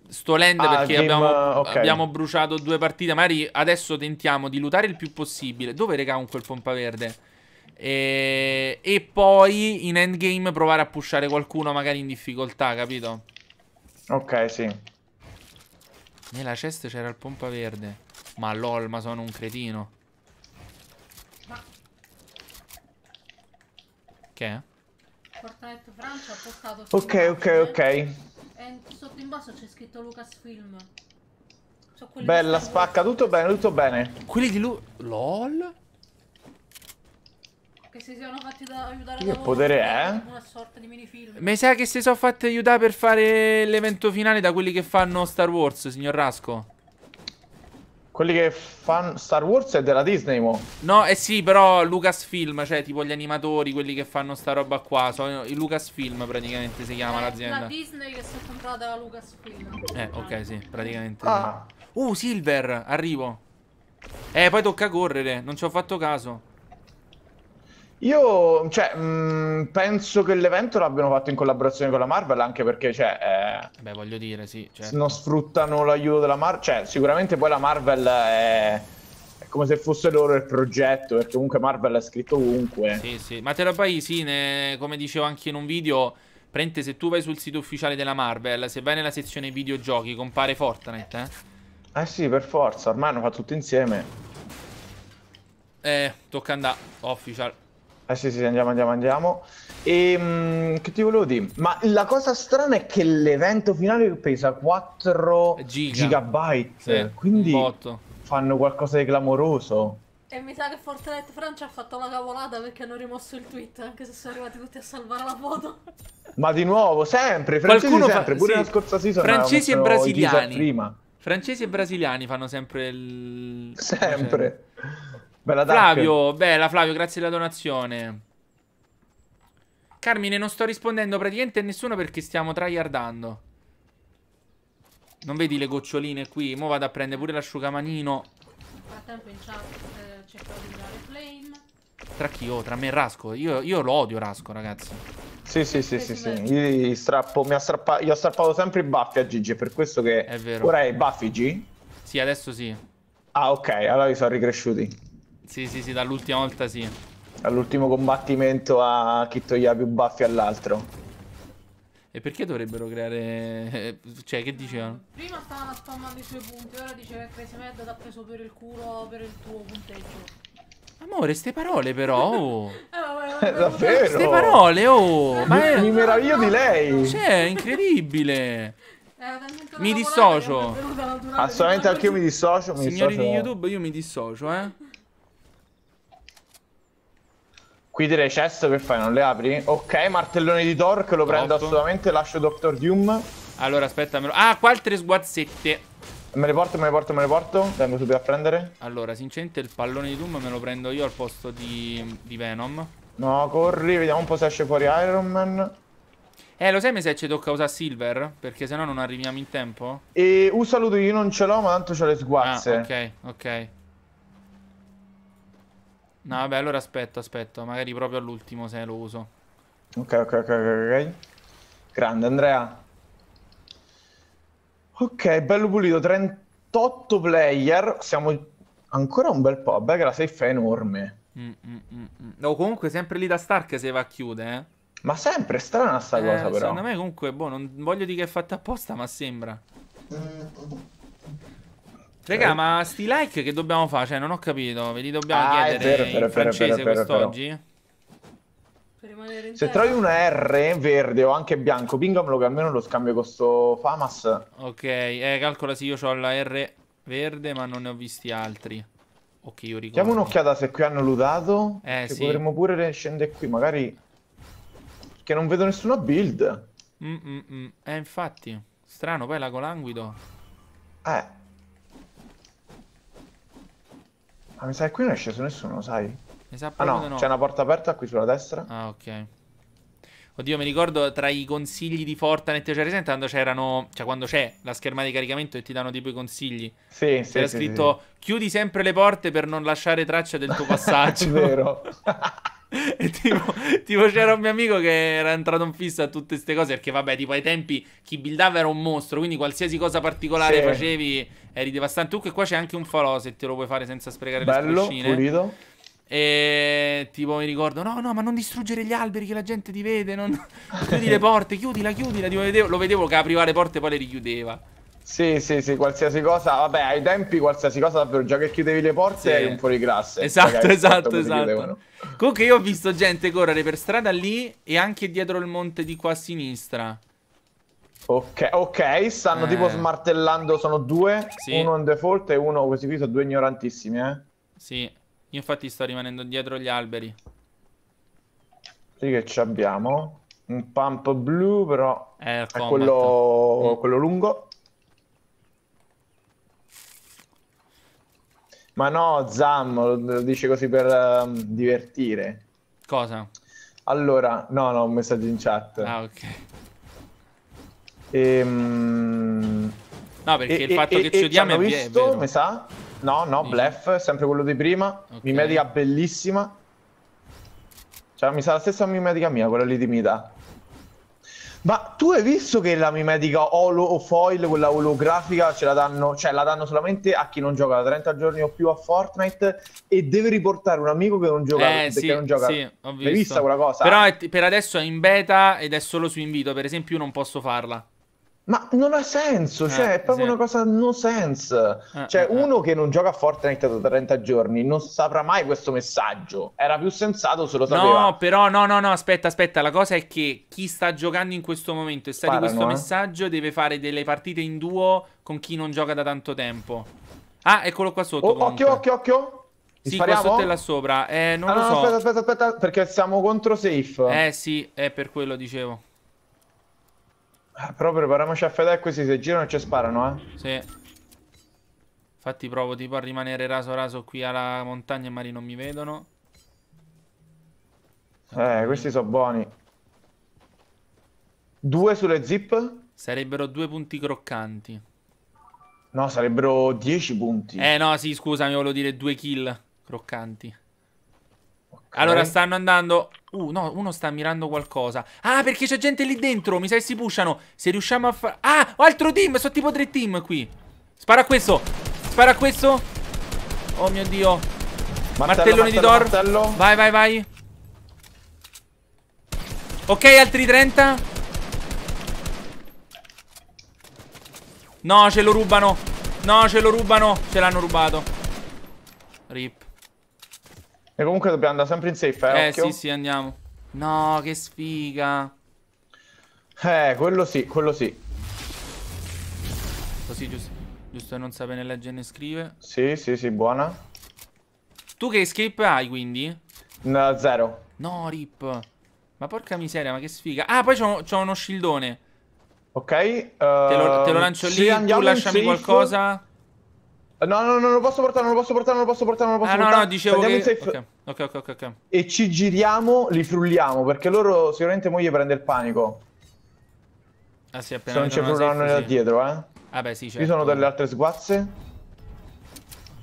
sto land ah, perché game, abbiamo, okay. abbiamo, bruciato due partite. Magari adesso tentiamo di lootare il più possibile. Dove, regà, con quel pompa verde? E... e, poi in endgame provare a pushare qualcuno magari in difficoltà, capito? Ok, sì. Nella chest c'era il pompa verde. Ma lol, ma sono un cretino. Che? è? Fortnite Francia ha postato... Ok, ok, ok. E sotto in basso c'è scritto Lucasfilm. Bella spacca, tutto bene, tutto bene. Quelli di lui... LOL? Che si siano fatti da aiutare Che da potere è? Una sorta di minifilm. Mi sa che si sono fatti aiutare per fare l'evento finale da quelli che fanno Star Wars, signor Rasco. Quelli che fanno Star Wars è della Disney, mo. No, eh sì, però Lucasfilm, cioè tipo gli animatori, quelli che fanno sta roba qua. Sono i Lucasfilm praticamente si chiama eh, l'azienda. La Disney che si è comprata la Lucasfilm. Eh, ok, sì, praticamente. Ah. Sì. Uh, Silver, arrivo. Eh, poi tocca correre, non ci ho fatto caso. Io cioè, mh, mm, penso che l'evento l'abbiano fatto in collaborazione con la Marvel anche perché cioè, eh, Beh, voglio dire, sì, certo. non sfruttano l'aiuto della Marvel. Cioè, sicuramente poi la Marvel è... è, come se fosse loro il progetto perché comunque Marvel è scritto ovunque. Sì, sì. Ma te la fai, sì, ne... come dicevo anche in un video, prende se tu vai sul sito ufficiale della Marvel, se vai nella sezione videogiochi compare Fortnite. Eh, eh sì, per forza, ormai hanno fatto tutto insieme. Eh, tocca andare, official. Eh sì, sì, andiamo, andiamo, andiamo. E ehm, mh, che ti volevo dire? Ma la cosa strana è che l'evento finale pesa 4 Giga. gigabyte. Sì, quindi fanno qualcosa di clamoroso. E mi sa che Fortnite Francia ha fatto la cavolata perché hanno rimosso il tweet, anche se sono arrivati tutti a salvare la foto. (laughs) Ma di nuovo, sempre, francesi Qualcuno sempre, fa... pure sì. la scorsa season Francesi e brasiliani. Francesi e brasiliani fanno sempre il... Sempre. Cioè... Bella Flavio, bella Flavio, grazie della donazione. Carmine, non sto rispondendo praticamente a nessuno perché stiamo tryhardando. Non vedi le goccioline qui? Mo vado a prendere pure l'asciugamanino. Frattempo in chat eh, cerco di dare flame. Tra chi? Oh, tra me e Rasco. Io, io lo odio Rasco, ragazzi. Sì, sì, sì, sì, sì. Io, strappo, mi ha strappa... Io ho strappato sempre i baffi a Gigi, è per questo che... È vero. Ora hai baffi, G? Sì, adesso sì. Ah, ok, allora li sono ricresciuti. Sì, sì, sì, dall'ultima volta sì. All'ultimo combattimento a chi toglie più baffi all'altro. E perché dovrebbero creare... Eh, cioè, che dicevano? Prima stavano spammando i suoi punti, ora diceva che Crazy Mad ti ha preso per il culo per il tuo punteggio. Amore, ste parole però, oh. (laughs) eh, eh Davvero? Ste parole, oh. Ma è... Mi meraviglio di lei. Cioè, è incredibile. Eh, mi dissocio. Assolutamente anche io mi dissocio. Mi Signori dissocio. di YouTube, io mi dissocio, eh. Qui direi chest che fai? Non le apri? Ok, martellone di Thor che lo Otto. prendo assolutamente, lascio Doctor Doom. Allora aspettamelo. Ah, qua altre sguazzette. Me le porto, me le porto, me le porto. Vengo subito a prendere. Allora, sinceramente il pallone di Doom me lo prendo io al posto di, di Venom. No, corri, vediamo un po' se esce fuori Iron Man. Eh, lo sai se ci tocca usare Silver? Perché sennò non arriviamo in tempo? E un saluto io non ce l'ho, ma tanto c'ho le sguazze. Ah, ok, ok. No, vabbè, allora aspetto, aspetto. Magari proprio all'ultimo se lo uso. Ok, ok, ok, ok. Grande, Andrea. Ok, bello pulito. 38 player. Siamo ancora un bel po'. Beh, che la safe è enorme. Mm, mm, mm, mm. No, comunque sempre lì da Stark se va a chiudere, eh. Ma sempre, strana sta eh, cosa però. Secondo me comunque, boh, non voglio dire che è fatta apposta, ma sembra. Mm, mm. Raga, ma sti like che dobbiamo fare? Cioè, non ho capito. Ve li dobbiamo ah, chiedere vero, in vero, francese vero, quest'oggi? Se trovi una R verde o anche bianco, Bingham che almeno lo scambio con sto Famas. Ok, eh, calcola se io ho la R verde, ma non ne ho visti altri. Ok, io ricordo. Diamo un'occhiata se qui hanno lootato. Eh, che sì. potremmo pure scendere qui, magari... Perché non vedo nessuna build. Mm, mm, mm, Eh, infatti. Strano, poi lago languido. Eh. Ma mi sa che qui non è sceso nessuno, sai? Esatto, ah no, no. c'è una porta aperta qui sulla destra. Ah, ok. Oddio, mi ricordo tra i consigli di Fortnite e Ceresent quando c'erano. Cioè, quando c'è la schermata di caricamento e ti danno tipo i consigli. Sì, sì. C'era sì, scritto: sì. chiudi sempre le porte per non lasciare traccia del tuo (laughs) passaggio. È vero. (laughs) e tipo, tipo c'era un mio amico che era entrato in fissa a tutte queste cose. Perché, vabbè, tipo ai tempi chi buildava era un mostro. Quindi qualsiasi cosa particolare sì. facevi eri devastante. Tu che qua c'è anche un falò se te lo puoi fare senza sprecare Bello, le sprucine. Pulito. E tipo mi ricordo, no, no, ma non distruggere gli alberi che la gente ti vede. Non... (laughs) Chiudi le porte, chiudila, chiudila. Tipo, vedevo, lo vedevo che apriva le porte e poi le richiudeva. Sì, sì, sì, qualsiasi cosa. Vabbè, ai tempi qualsiasi cosa, davvero, già che chiudevi le porte sì. eri un po' di fuoriclasse. Esatto, esatto, esatto. Comunque io ho visto gente correre per strada lì e anche dietro il monte di qua a sinistra. Ok, ok, stanno eh. tipo smartellando, sono due, sì. uno in default e uno, questi qui sono due ignorantissimi, eh. Sì, io infatti sto rimanendo dietro gli alberi. Sì che ci abbiamo, un pump blu però eh, è quello, mm. quello lungo. Ma no, Zam lo dice così per um, divertire. Cosa? Allora, no, no, un messaggio in chat. Ah, ok. Ehm... No, perché e, il fatto e, che ci odiamo è visto, vero. mi sa. No, no, sì. Blef, sempre quello di prima. Okay. Mimetica bellissima. Cioè, mi sa la stessa mimetica mia, quella lì di Mita. Ma tu hai visto che la mimetica holo o foil, quella olografica, ce la danno, cioè la danno solamente a chi non gioca da 30 giorni o più a Fortnite e deve riportare un amico che non gioca. Eh, sì, non gioca. Sì, ho visto. Hai visto quella cosa? Però per adesso è in beta ed è solo su invito, per esempio io non posso farla. Ma non ha senso, eh, cioè eh, è proprio sì. una esatto. cosa non sense. Eh, cioè, eh, eh, uno che non gioca a Fortnite da 30 giorni non saprà mai questo messaggio. Era più sensato se lo sapeva. No, però no, no, no, aspetta, aspetta, la cosa è che chi sta giocando in questo momento e sa di questo eh? messaggio deve fare delle partite in duo con chi non gioca da tanto tempo. Ah, eccolo qua sotto. Oh, occhio, occhio, occhio. Sì, Spariamo? qua sotto e là sopra. Eh, non ah, lo no, Aspetta, aspetta, aspetta, perché siamo contro safe. Eh, sì, è per quello dicevo. Ah, però prepariamoci a fedè questi se girano ci sparano, eh. Sì. Infatti provo tipo a rimanere raso raso qui alla montagna e ma non mi vedono. Eh, questi sono buoni. Due sulle zip? Sarebbero due punti croccanti. No, sarebbero dieci punti. Eh no, sì, scusami, volevo dire due kill croccanti. Allora stanno andando... Uh, no, uno sta mirando qualcosa. Ah, perché c'è gente lì dentro. Mi sa che si pushano. Se riusciamo a fare... Ah, altro team. Sono tipo tre team qui. Spara a questo. Spara a questo. Oh mio Dio. Martello, martellone martello, di Thor. Martello. Vai, vai, vai. Ok, altri 30. No, ce lo rubano. No, ce lo rubano. Ce l'hanno rubato. Rip. E comunque dobbiamo andare sempre in safe, eh? Eh occhio. sì, sì, andiamo. No, che sfiga. Eh, quello sì, quello sì. Così giusto, giusto non sapere né leggere né scrivere. Sì, sì, sì, buona. Tu che escape hai quindi? No, zero. No, rip. Ma porca miseria, ma che sfiga. Ah, poi c'ho uno shieldone. Ok. Uh, te, lo, te, lo, ehm, lancio sì, lì, tu lasciami safe. No, no, no, non lo posso portare, non lo posso portare, non lo posso portare, non lo ah, posso ah, portare. no, no, dicevo Andiamo che... Safe... Okay. ok, ok, ok, E ci giriamo, li frulliamo, perché loro sicuramente moglie prende il panico. Ah sì, appena... Se non ci frulleranno da dietro, eh. Ah beh, sì, certo. Ci sono certo. delle altre sguazze.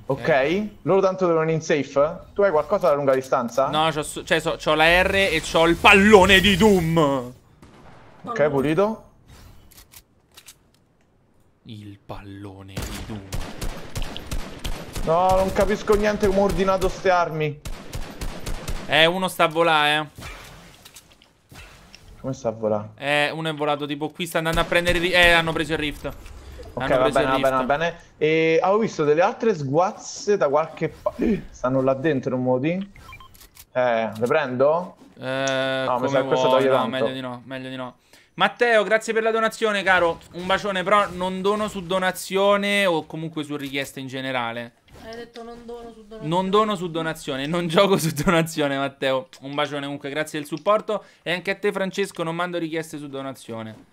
Ok, loro tanto devono in safe. Tu hai qualcosa da lunga distanza? No, ho, cioè, so, c'ho la R e ho il pallone di Doom. Ok, pulito. Il pallone di Doom. No, non capisco niente come ho ordinato ste armi. Eh, uno sta a volare, eh. Come sta a volare? Eh, uno è volato tipo qui, sta andando a prendere... Eh, hanno preso il rift. Ok, va bene, va bene, va bene. E avevo visto delle altre sguazze da qualche parte. Stanno là dentro, modi. Eh, le prendo? Eh, no, mi sa che questo toglie no, meglio di no, meglio di no. Matteo, grazie per la donazione, caro. Un bacione, però non dono su donazione o comunque su richiesta in generale. Hai detto non dono su donazione. Non dono su donazione, non gioco su donazione, Matteo. Un bacione comunque, grazie del supporto. E anche a te, Francesco, non mando richieste su donazione.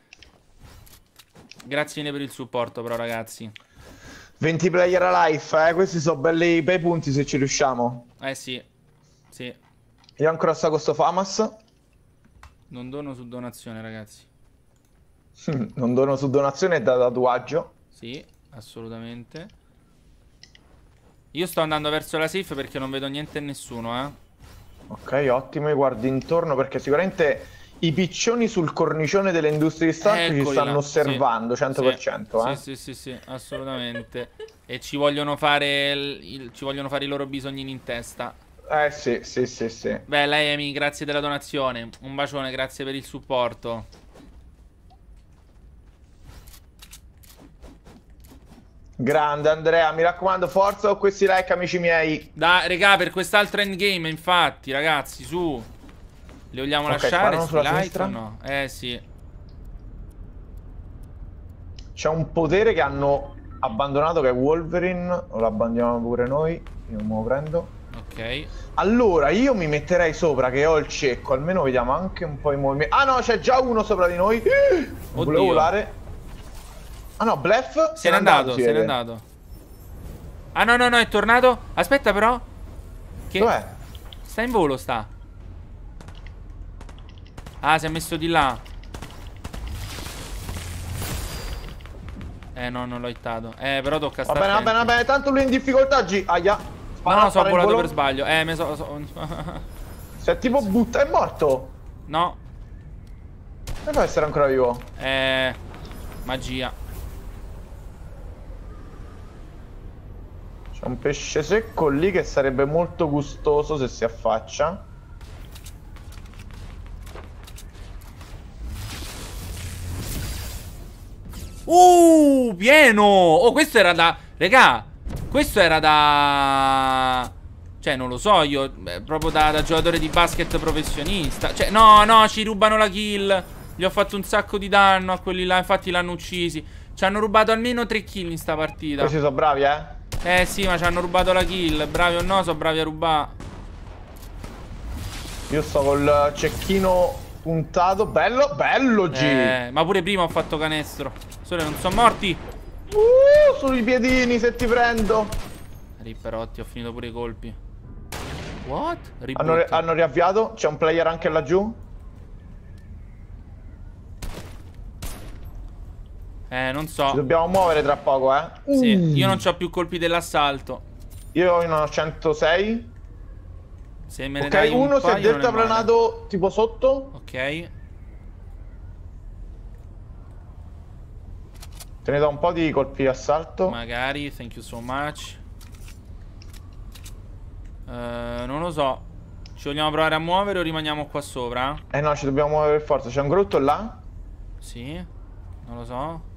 Grazie mille per il supporto, però, ragazzi. 20 player a life, eh? Questi sono belli bei punti se ci riusciamo. Eh sì. Sì. Io ancora sto con sto Famas. Non dono su donazione, ragazzi. (laughs) non dono su donazione da tatuaggio. Sì, assolutamente. Io sto andando verso la safe perché non vedo niente e nessuno, eh. Ok, ottimo, io guardo intorno perché sicuramente i piccioni sul cornicione delle industrie di stampo ci stanno osservando sì, 100%, eh. sì, eh? Sì, sì, sì, assolutamente. e ci vogliono, fare il, il, ci vogliono fare i loro bisogni in testa. Eh sì, sì, sì, sì. Beh, lei Amy, grazie della donazione. Un bacione, grazie per il supporto. Grande Andrea, mi raccomando, forza con questi like, amici miei. Dai, regà, per quest'altro endgame, infatti, ragazzi, su. Li vogliamo okay, lasciare sulla like sinistra? no? Eh sì. C'è un potere che hanno abbandonato che è Wolverine, lo abbandoniamo pure noi, io me lo prendo. Ok. Allora, io mi metterei sopra che ho il cecco, almeno vediamo anche un po' i movimenti. Ah no, c'è già uno sopra di noi! (gasps) Oddio. Volevo volare. Ah no, Blef Se n'è andato, se n'è andato Ah no no no, è tornato Aspetta però Che... Dov'è? Sta in volo, sta Ah, si è messo di là Eh no, non l'ho hittato Eh, però tocca stare Va bene, va bene, va bene Tanto lui è in difficoltà, G Aia Spara, No, no, sono volato per sbaglio Eh, me so... so... è (laughs) tipo butta... È morto No Come può essere ancora vivo? Eh... Magia C'è un pesce secco lì che sarebbe molto gustoso se si affaccia. Uh, pieno! Oh, questo era da... Regà, questo era da... Cioè, non lo so, io... Beh, proprio da, da, giocatore di basket professionista. Cioè, no, no, ci rubano la kill. Gli ho fatto un sacco di danno a quelli là, infatti l'hanno uccisi. Ci hanno rubato almeno tre kill in sta partita. Questi sono bravi, eh? Eh sì, ma ci hanno rubato la kill. Bravi o no, sono bravi a rubare. Io sto col cecchino puntato. Bello, bello G. Eh, ma pure prima ho fatto canestro. Sole, non sono morti. Uh, sui piedini se ti prendo. Ripperotti, ho finito pure i colpi. What? Hanno, hanno riavviato? C'è un player anche laggiù? Eh, non so. Ci dobbiamo muovere tra poco, eh. Sì, mm. io non ho più colpi dell'assalto. Io ne ho 106. Se me ne okay, dai un uno si è deltaplanato tipo sotto. Ok. Te ne do un po' di colpi d'assalto. Magari, thank you so much. Uh, non lo so. Ci vogliamo provare a muovere o rimaniamo qua sopra? Eh no, ci dobbiamo muovere per forza. C'è un grotto là? Sì, non lo so.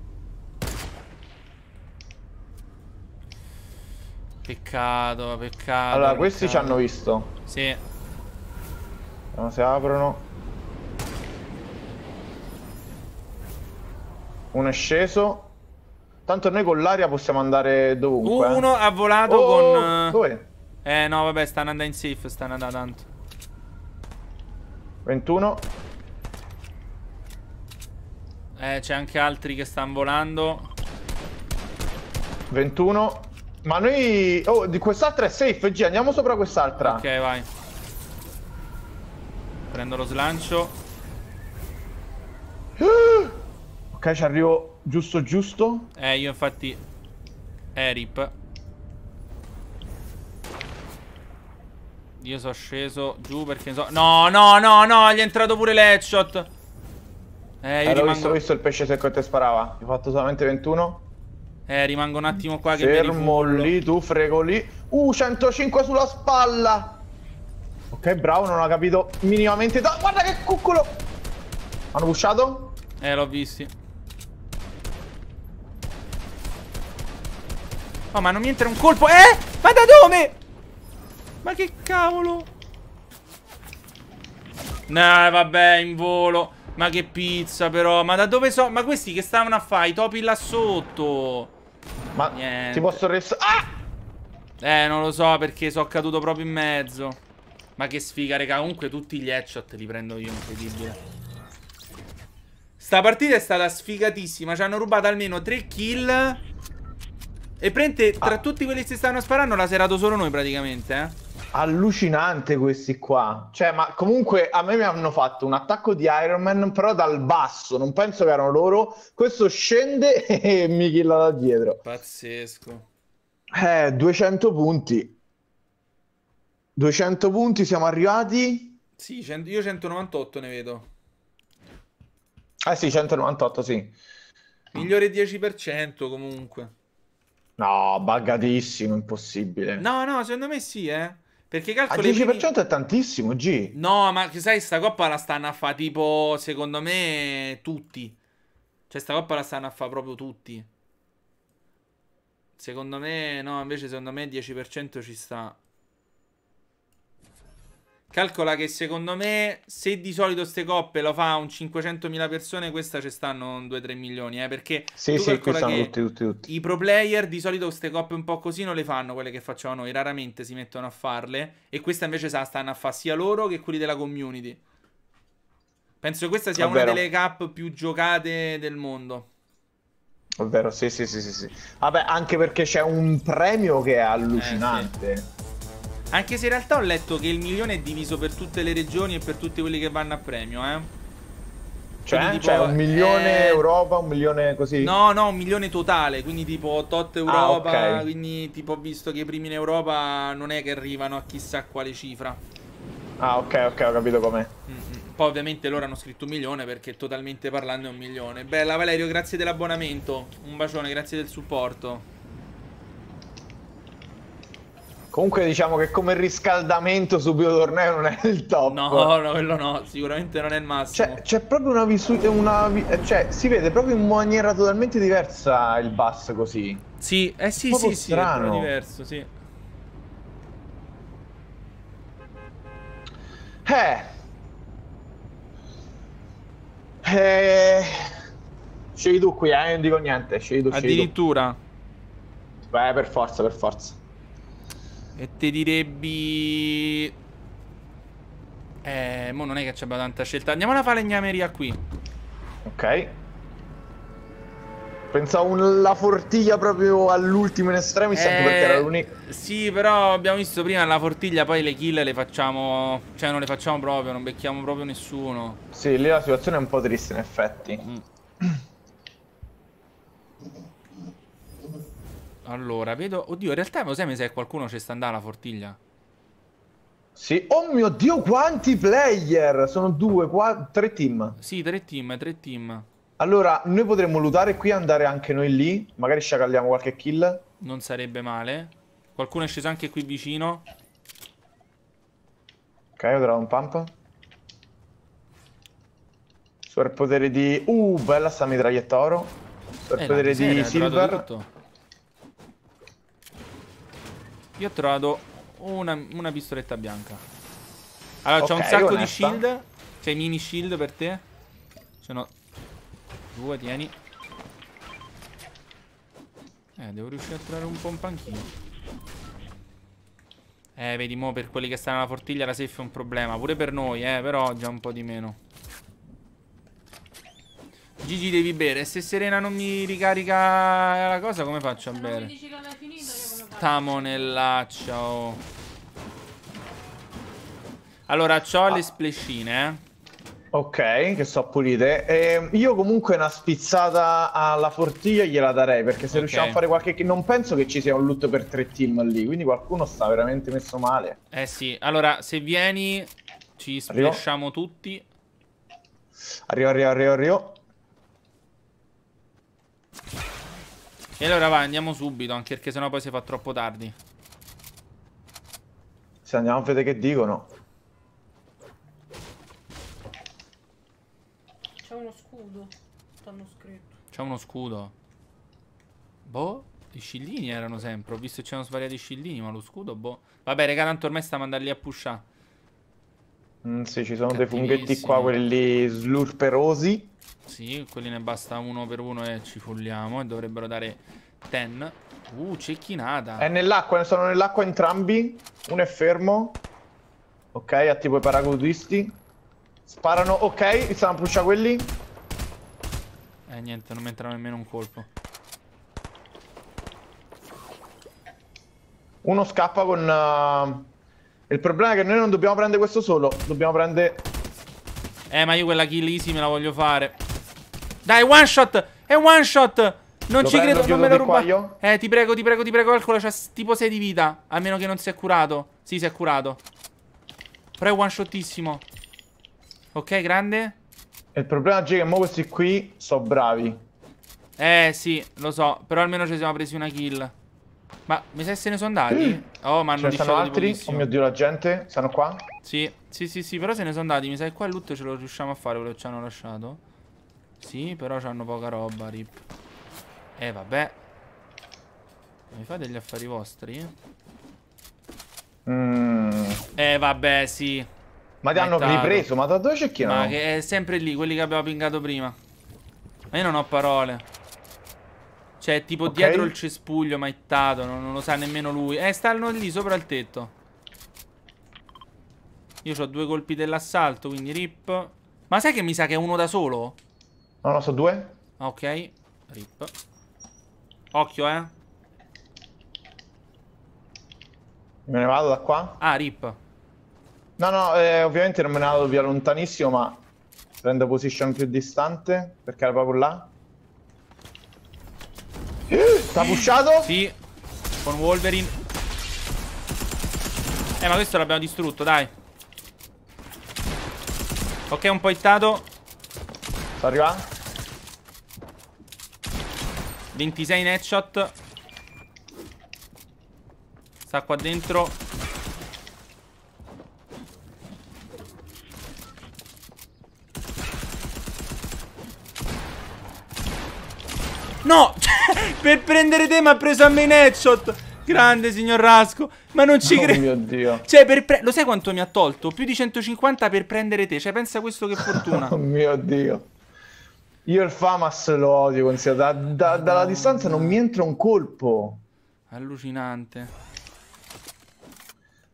Peccato, peccato. Allora, questi peccato. ci hanno visto. Sì. Vediamo se aprono. Uno è sceso. Tanto noi con l'aria possiamo andare dovunque. Uno eh. ha volato oh, con... Dove? Eh no, vabbè, stanno andando in safe, stanno andando tanto. 21. Eh, c'è anche altri che stanno volando. 21. Ma noi... Oh, di quest'altra è safe, G, andiamo sopra quest'altra. Ok, vai. Prendo lo slancio. (gasps) ok, ci arrivo giusto giusto. Eh, io infatti... Eh, rip. Io sono sceso giù perché so... No, no, no, no, gli è entrato pure l'headshot. Eh, io eh, rimango... visto, visto il pesce secco che te sparava. Ho fatto solamente 21. Eh, rimango un attimo qua che Fermo lì, tu frego lì. Uh, 105 sulla spalla. Ok, bravo, non ha capito minimamente. Da... Guarda che cuccolo! Hanno pushato? Eh, l'ho visti. Oh, ma non mi entra un colpo. Eh? Ma da dove? Ma che cavolo? Nah, vabbè, in volo. Ma che pizza però. Ma da dove so? Ma questi che stavano a fare? I topi là sotto. Ma Niente. ti posso restare? Ah! Eh, non lo so perché sono caduto proprio in mezzo. Ma che sfiga, raga. Comunque tutti gli headshot li prendo io, incredibile. Sta partita è stata sfigatissima. Ci hanno rubato almeno 3 kill. E prende tra ah. tutti quelli che si stanno sparando l'ha serato solo noi praticamente, eh. Allucinante questi qua. Cioè, ma comunque a me mi hanno fatto un attacco di Iron Man, però dal basso, non penso che erano loro. Questo scende (laughs) e mi killa da dietro. Pazzesco. Eh, 200 punti. 200 punti siamo arrivati. Sì, io 198 ne vedo. Eh sì, 198 sì. Migliore 10% comunque. No, buggatissimo, impossibile. No, no, secondo me sì, eh. Perché calcolo. Il 10% primi... è tantissimo, G. No, ma sai, sta coppa la stanno a fare tipo, secondo me, tutti. Cioè, sta coppa la stanno a fare proprio tutti. Secondo me, no, invece, secondo me il 10% ci sta. Calcola che secondo me se di solito ste coppe lo fa un 500.000 persone, questa ci stanno 2-3 milioni, eh, perché sì, sì, tutti, tutti, tutti. i pro player di solito queste coppe un po' così non le fanno quelle che facciamo noi, raramente si mettono a farle e questa invece sa, stanno a fare sia loro che quelli della community. Penso che questa sia una delle cup più giocate del mondo. Ovvero, sì, sì, sì, sì, sì. Vabbè, anche perché c'è un premio che è allucinante. Eh, sì. Anche se in realtà ho letto che il milione è diviso per tutte le regioni e per tutti quelli che vanno a premio, eh. Cioè, cioè tipo, cioè un milione eh... Europa, un milione così? No, no, un milione totale, quindi tipo tot ah, Europa, ah, okay. quindi tipo ho visto che i primi in Europa non è che arrivano a chissà quale cifra. Ah, ok, ok, ho capito com'è. Mm -hmm. Poi ovviamente loro hanno scritto un milione perché totalmente parlando è un milione. Bella Valerio, grazie dell'abbonamento. Un bacione, grazie del supporto. Comunque diciamo che come riscaldamento subito torneo non è il top. No, no, quello no, sicuramente non è il massimo. Cioè, c'è proprio una visione, una, cioè si vede proprio in maniera totalmente diversa il bus così. Sì, eh sì, sì, sì, strano. sì, è diverso, sì. Eh. Eh. Scegli tu qui, eh, non dico niente, scegli tu. Addirittura. Scegli tu. Beh, per forza, per forza. E te direbbi... Eh, mo non è che abbiamo tanta scelta. Andiamo alla falegnameria qui. Ok. Pensavo la fortiglia proprio all'ultimo in estremis, eh, perché era eh, Sì, però abbiamo visto prima la fortiglia, poi le kill le facciamo... Cioè, non le facciamo proprio, non becchiamo proprio nessuno. Sì, lì la situazione è un po' triste, in effetti. Mm. Allora, vedo... Oddio, in realtà lo sai se qualcuno ci sta andando alla fortiglia. Sì. Oh mio Dio, quanti player! Sono due, quattro, tre team. Sì, tre team, tre team. Allora, noi potremmo lootare qui e andare anche noi lì. Magari sciacalliamo qualche kill. Non sarebbe male. Qualcuno è sceso anche qui vicino. Ok, ho trovato un pump. Superpotere di... Uh, bella sta mitraglietta oro. Eh, Superpotere eh, di silver. Io ho trovato una, una pistoletta bianca. Allora, okay, c'ho un sacco di shield. C'è i mini shield per te. Sono due, tieni. Eh, devo riuscire a trovare un pompa anch'io. Eh, vedi, mo per quelli che stanno alla fortiglia la safe è un problema. Pure per noi, eh, però già un po' di meno. Gigi devi bere. Se Serena non mi ricarica la cosa, come faccio a bere? Se non mi dici che non è finito, io Tamo monellaccia, oh. Allora, c'ho ah. le splescine, eh. Ok, che so pulite. Eh, io comunque una spizzata alla fortiglia gliela darei perché se okay. riusciamo a fare qualche... Non penso che ci sia un loot per tre team lì, quindi qualcuno sta veramente messo male. Eh sì, allora se vieni ci splesciamo tutti. Arrivo, arrivo, arrivo, arrivo. E allora vai, andiamo subito, anche perché sennò poi si fa troppo tardi. Se andiamo a vedere che dicono. C'è uno scudo, t'hanno scritto. C'è uno scudo. Boh, i scillini erano sempre. Ho visto che c'erano svariati scillini, ma lo scudo, boh. Vabbè, raga, tanto ormai stiamo andando lì a pushare. Mm, sì, ci sono dei funghetti qua, quelli slurperosi. Sì, quelli ne basta uno per uno e ci folliamo. E dovrebbero dare ten. Uh, cecchinata. È nell'acqua, sono nell'acqua entrambi. Uno è fermo. Ok, attivo i paracadutisti. Sparano, ok, stanno a pushare quelli. Eh niente, non mi entra nemmeno un colpo. Uno scappa con... Uh... Il problema è che noi non dobbiamo prendere questo solo, dobbiamo prendere... Eh, ma io quella kill easy me la voglio fare. Dai, one shot. È one shot. Non Lo ci credo, non me lo ruba. Eh, ti prego, ti prego, ti prego, calcola. C'ha tipo 6 di vita. A meno che non si è curato. Sì, si è curato. Però è one shotissimo. Ok, grande. Il problema, è che mo questi qui sono bravi. Eh, sì, lo so. Però almeno ci siamo presi una kill. Ma mi sa se ne (clears throat) oh, sono andati? Oh, ma hanno diciamo altri? Oh mio dio, la gente? Stanno qua? Sì, sì, sì, sì, però se ne sono andati. Mi sa che qua il loot ce lo riusciamo a fare, quello che ci hanno lasciato. Sì, però hanno poca roba, rip. Eh, vabbè. Mi fate gli affari vostri? Mm. Eh, vabbè, sì. Ma ti hanno tardo. ripreso, ma da dove c'è chi Ma che è sempre lì, quelli che abbiamo pingato prima. Ma io non ho parole. Cioè, tipo okay. dietro il cespuglio maittato, non, non lo sa nemmeno lui. Eh, stanno lì sopra il tetto. Io ho due colpi dell'assalto, quindi rip. Ma sai che mi sa che è uno da solo? No, no, so due. Ok, rip. Occhio, eh. Me ne vado da qua? Ah, rip. No, no, eh, ovviamente non me ne vado via lontanissimo, ma prendo position più distante, perché era proprio là. Sta (gasps) pushato? Sì, con Wolverine. Eh, ma questo l'abbiamo distrutto, dai. Ok, un po' ittato. Sta arrivando? 26 in headshot Sta qua dentro No! (laughs) per prendere te mi ha preso a me in headshot Grande signor Rasco Ma non ci credo Oh mio dio Cioè per Lo sai quanto mi ha tolto? Più di 150 per prendere te Cioè pensa questo che fortuna (laughs) Oh mio dio io il Famas lo odio, considera. Da, da, dalla distanza non mi entra un colpo. Allucinante.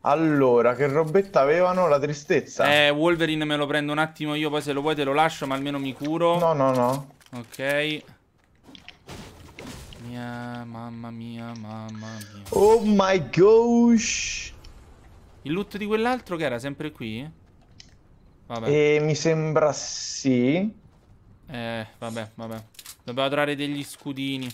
Allora, che robetta avevano? La tristezza. Eh, Wolverine me lo prendo un attimo io, poi se lo vuoi te lo lascio, ma almeno mi curo. No, no, no. Ok. Mia, mamma mia, mamma mia. Oh my gosh. Il loot di quell'altro che era sempre qui? Vabbè. Eh, mi sembra sì. Eh, vabbè, vabbè. Dobbiamo trovare degli scudini.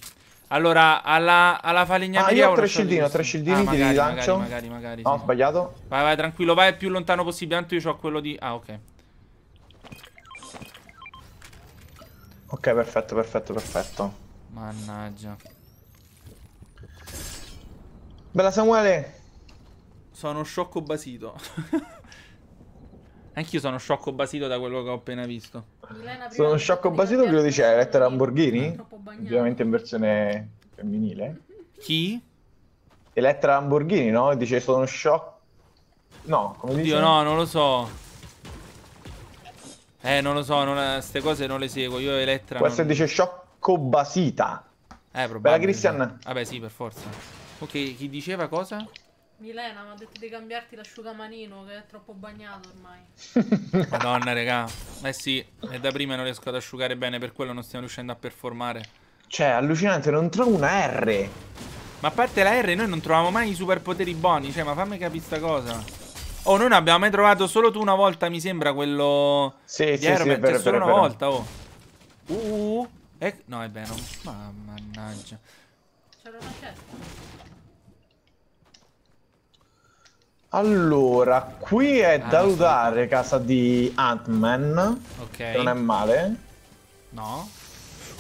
Allora, alla, alla falegnameria... Ah, io ho tre scildini, ho tre ah, scildini, ah, magari, ti rilancio. Magari, magari, magari. No, sì. ho sbagliato. Vai, vai, tranquillo, vai il più lontano possibile. Tanto io ho quello di... Ah, ok. Ok, perfetto, perfetto, perfetto. Mannaggia. Bella Samuele. Sono sciocco basito. (laughs) Anch'io sono sciocco basito da quello che ho appena visto. Sono sciocco basito che lo diceva Eletta Lamborghini? Ovviamente in versione femminile. Chi? Elettra Lamborghini, no? Dice sono sciocco. No, come Oddio, dice? no, non lo so. Eh, non lo so, queste cose non le seguo. Io Elettra. Questo non... dice sciocco basita. Eh, probabilmente. Bella Christian. Vabbè, sì, per forza. Ok, chi diceva cosa? Milena mi ha detto di cambiarti l'asciugamanino che è troppo bagnato ormai. (laughs) Madonna, regà. Eh sì, è da prima non riesco ad asciugare bene, per quello non stiamo riuscendo a performare. Cioè, allucinante, non trovo una R. Ma a parte la R, noi non troviamo mai i superpoteri buoni. Cioè, ma fammi capire sta cosa. Oh, noi non abbiamo mai trovato solo tu una volta, mi sembra, quello... Sì, di sì, Aerobat. sì, vero, solo una volta, oh. Uh, uh, uh. Eh, e... No, è vero. Ma mannaggia. C'era una cesta. Allora, qui è ah, da usare casa di Ant-Man. Ok. Non è male. No.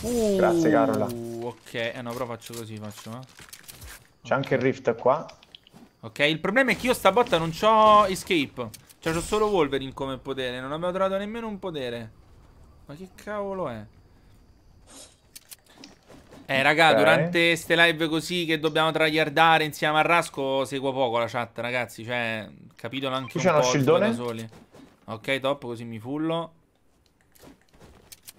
Uh, Grazie Carola. Ok, eh no, però faccio così, faccio. Eh. C'è okay. anche il rift qua. Ok, il problema è che io sta botta non ho escape. Cioè, ho solo Wolverine come potere. Non abbiamo trovato nemmeno un potere. Ma che cavolo è? Eh, raga, okay. durante queste live così che dobbiamo tryhardare insieme a Rasco, seguo poco la chat, ragazzi. Cioè, capitolo anche Qui un po' da soli. Ok, top, così mi fullo.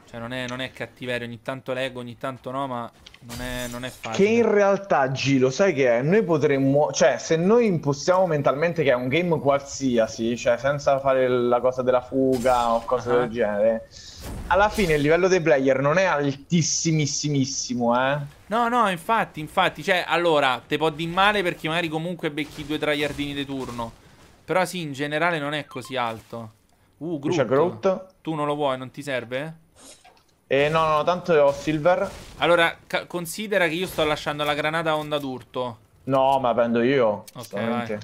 Cioè, non è, non è cattiveria. Ogni tanto leggo, ogni tanto no, ma non è, non è facile. Che in realtà, Gilo, sai che è? Noi potremmo... Cioè, se noi impostiamo mentalmente che è un game qualsiasi, cioè, senza fare la cosa della fuga o cose uh ah. -huh. del genere alla fine il livello dei player non è altissimissimissimo, eh. No, no, infatti, infatti, cioè, allora, te può di male perché magari comunque becchi due traiardini di turno. Però sì, in generale non è così alto. Uh, Groot. Groot. Tu non lo vuoi, non ti serve? Eh, no, no, tanto ho Silver. Allora, considera che io sto lasciando la granata a onda d'urto. No, ma prendo io. Ok,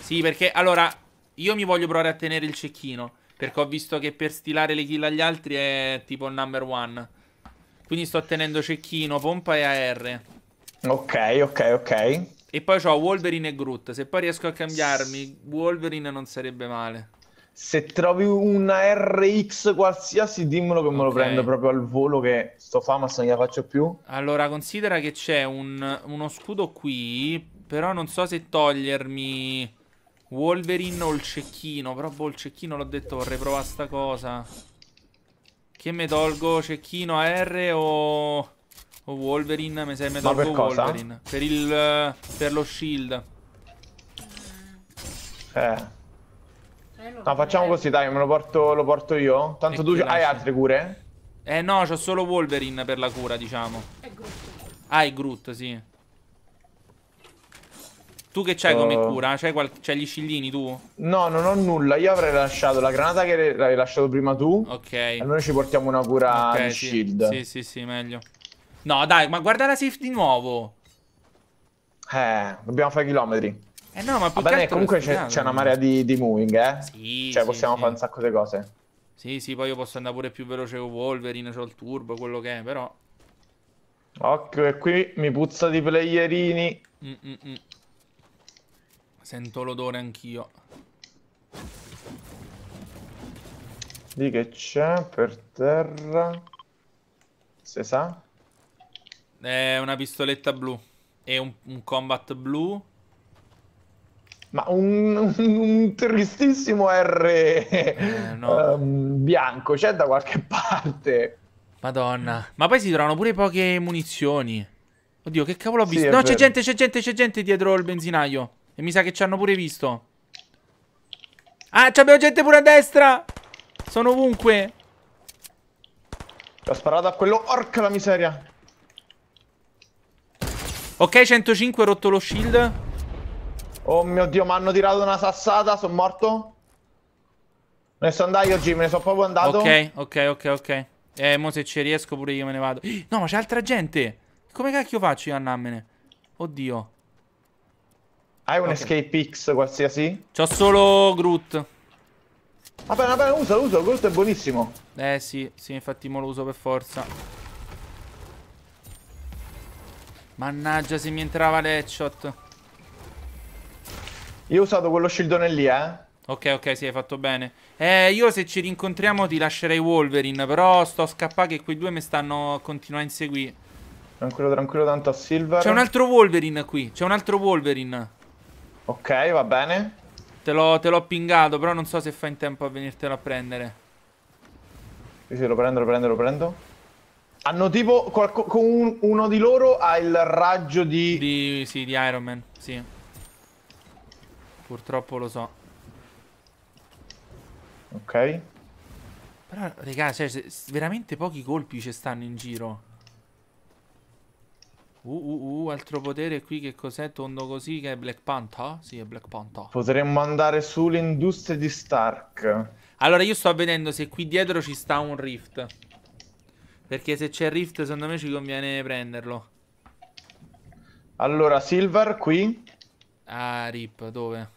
Sì, perché, allora, io mi voglio provare a tenere il cecchino. Perché ho visto che per stilare le kill agli altri è tipo il number one. Quindi sto tenendo cecchino, pompa e AR. Ok, ok, ok. E poi ho Wolverine e Groot. Se poi riesco a cambiarmi, Wolverine non sarebbe male. Se trovi una RX qualsiasi, dimmelo che okay. me lo prendo proprio al volo. Che sto famas non gliela faccio più. Allora, considera che c'è un, uno scudo qui. Però non so se togliermi. Wolverine o il cecchino Però boh, il cecchino l'ho detto vorrei provare sta cosa Che me tolgo cecchino AR o... o Wolverine Mi sei che me tolgo per Wolverine cosa? per, il, per lo shield Eh, eh No facciamo così dai me lo porto, lo porto io Tanto e tu hai altre cure? Eh no c'ho solo Wolverine per la cura diciamo Ah è Groot sì tu che c'hai come uh, cura? C'hai, qual- c'hai gli scillini tu? No, non ho nulla. Io avrei lasciato la granata che l'hai lasciato prima tu. Ok. E noi ci portiamo una cura okay, di sì. shield. Sì, sì, sì, meglio. No, dai, ma guarda la safe di nuovo. Eh, dobbiamo fare chilometri. Eh no, ma più Vabbè, ah, comunque c'è, una marea di, di, moving, eh. Sì, Cioè, sì, possiamo sì. fare un sacco di cose. Sì, sì, poi io posso andare pure più veloce con Wolverine, c'ho il turbo, quello che è, però... Occhio, e qui mi puzza di playerini. Mm -mm -mm. Sento l'odore anch'io. Di che c'è per terra? Se sa? È una pistoletta blu. E un, un combat blu. Ma un, un, un tristissimo R eh, no. um, bianco c'è da qualche parte. Madonna. Ma poi si trovano pure poche munizioni. Oddio, che cavolo ho visto? Sì, no, c'è gente, c'è gente, c'è gente dietro il benzinaio. E mi sa che ci hanno pure visto. Ah, c'abbiamo gente pure a destra! Sono ovunque. Ho sparato a quello. Orca la miseria. Ok, 105, ho rotto lo shield. Oh mio Dio, mi hanno tirato una sassata, sono morto. Me ne sono andato oggi, me ne sono proprio andato. Ok, ok, ok, ok. Eh, mo se ci riesco pure io me ne vado. (gasps) No, ma c'è altra gente. Come cacchio faccio io a andarmene? Oddio. Hai un okay. escape X qualsiasi? C'ho solo Groot. Vabbè, vabbè, usa, usa, Groot è buonissimo. Eh sì, sì, infatti me lo uso per forza. Mannaggia se mi entrava l'headshot. Io ho usato quello shieldone lì, eh. Ok, ok, sì, hai fatto bene. Eh, io se ci rincontriamo ti lascerei Wolverine, però sto a scappare che quei due mi stanno continuando a inseguire. Tranquillo, tranquillo, tanto a Silver. C'è un altro Wolverine qui, c'è un altro Wolverine. Ok, va bene. Te l'ho pingato, però non so se fa in tempo a venirtelo a prendere. Sì, sì, lo prendo, lo prendo, lo prendo. Hanno tipo... Un, uno di loro ha il raggio di... di... Sì, di Iron Man, sì. Purtroppo lo so. Ok. Però, raga, cioè, veramente pochi colpi ci stanno in giro. Uh, uh, uh, altro potere qui che cos'è? Tondo così che è Black Panther? Sì, è Black Panther. Potremmo andare sulle industrie di Stark. Allora, io sto vedendo se qui dietro ci sta un Rift. Perché se c'è Rift, secondo me ci conviene prenderlo. Allora, Silver qui. Ah, Rip, dove?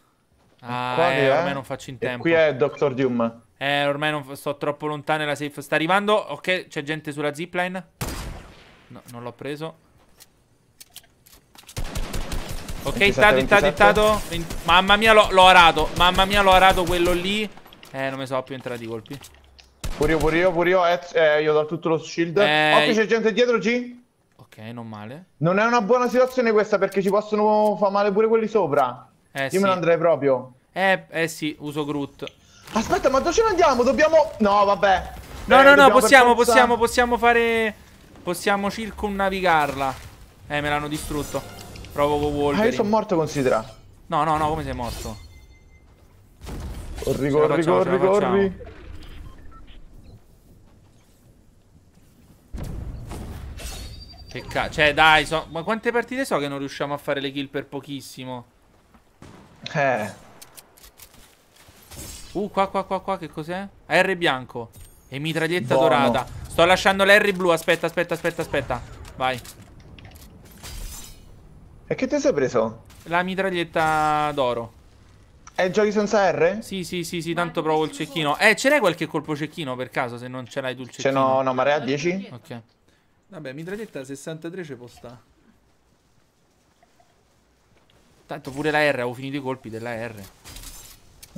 Ah, Qua eh, ormai non faccio in tempo. E qui è Dr. Doom. Eh, ormai non sto troppo lontano e la safe sta arrivando. Ok, c'è gente sulla zipline. No, non l'ho preso. Ok, tado, tado, tado. Mamma mia, l'ho arato. Mamma mia, l'ho arato quello lì. Eh, non mi sono più entrati i colpi. Pure io, pure io, pure io. Eh, eh, io do tutto lo shield. Eh... Occhio, c'è gente dietro, G. Ok, non male. Non è una buona situazione questa perché ci possono far male pure quelli sopra. Eh, io sì. me ne andrei proprio. Eh, eh sì, uso Groot. Aspetta, ma dove ce ne andiamo? Dobbiamo... No, vabbè. No, eh, no, no, possiamo, possiamo, possiamo fare... Possiamo circunnavigarla. Eh, me l'hanno distrutto. Provo Provoco Wolverine. Ah, io sono morto, considera. No, no, no, come sei morto? Corri, corri, facciamo, corri, corri. Peccato. Cioè, dai, so... ma quante partite so che non riusciamo a fare le kill per pochissimo? Eh. Uh, qua, qua, qua, qua, che cos'è? R bianco. E mitraglietta Buono. dorata. Sto lasciando l'R blu, aspetta, aspetta, aspetta, aspetta. Vai. E che ti sei preso? La mitraglietta d'oro. E giochi senza R? Sì, sì, sì, sì, tanto provo il cecchino. Eh, ce n'è qualche colpo cecchino per caso se non ce l'hai tu il cecchino? Ce no, una marea a 10. Ok. Vabbè, mitraglietta 63 ce può sta. Tanto pure la R, avevo finito i colpi della R.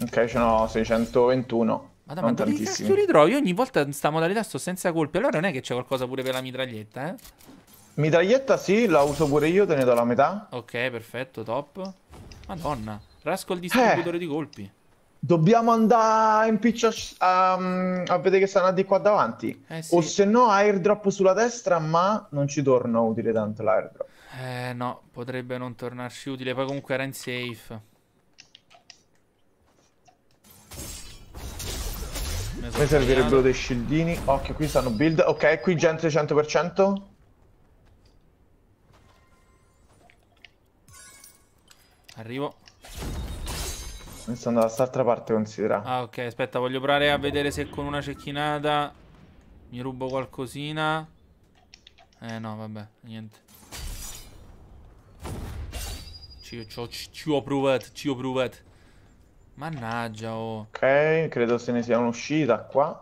Ok, ce n'ho 621. Madonna, non ma dove li ritrovi? Io ogni volta in sta modalità sto senza colpi. Allora non è che c'è qualcosa pure per la mitraglietta, eh? Mitraglietta sì, la uso pure io, te ne do la metà. Ok, perfetto, top. Madonna, rasco il distributore eh, di colpi. Dobbiamo andare in piccia um, mm, a vedere che stanno di qua davanti. Eh, sì. O se no airdrop sulla destra, ma non ci torna utile tanto l'airdrop. Eh no, potrebbe non tornarci utile, poi comunque era in safe. Mi servirebbero dei scildini. Occhio, qui stanno build. Ok, qui gente 100%. Arrivo. Sto andando da quest'altra parte, considera. Ah, ok, aspetta, voglio provare a vedere se con una cecchinata mi rubo qualcosina. Eh, no, vabbè, niente. Ci, ci, ci, ci ho provato, ci ho provato. Mannaggia, oh. Ok, credo se ne sia un'uscita qua.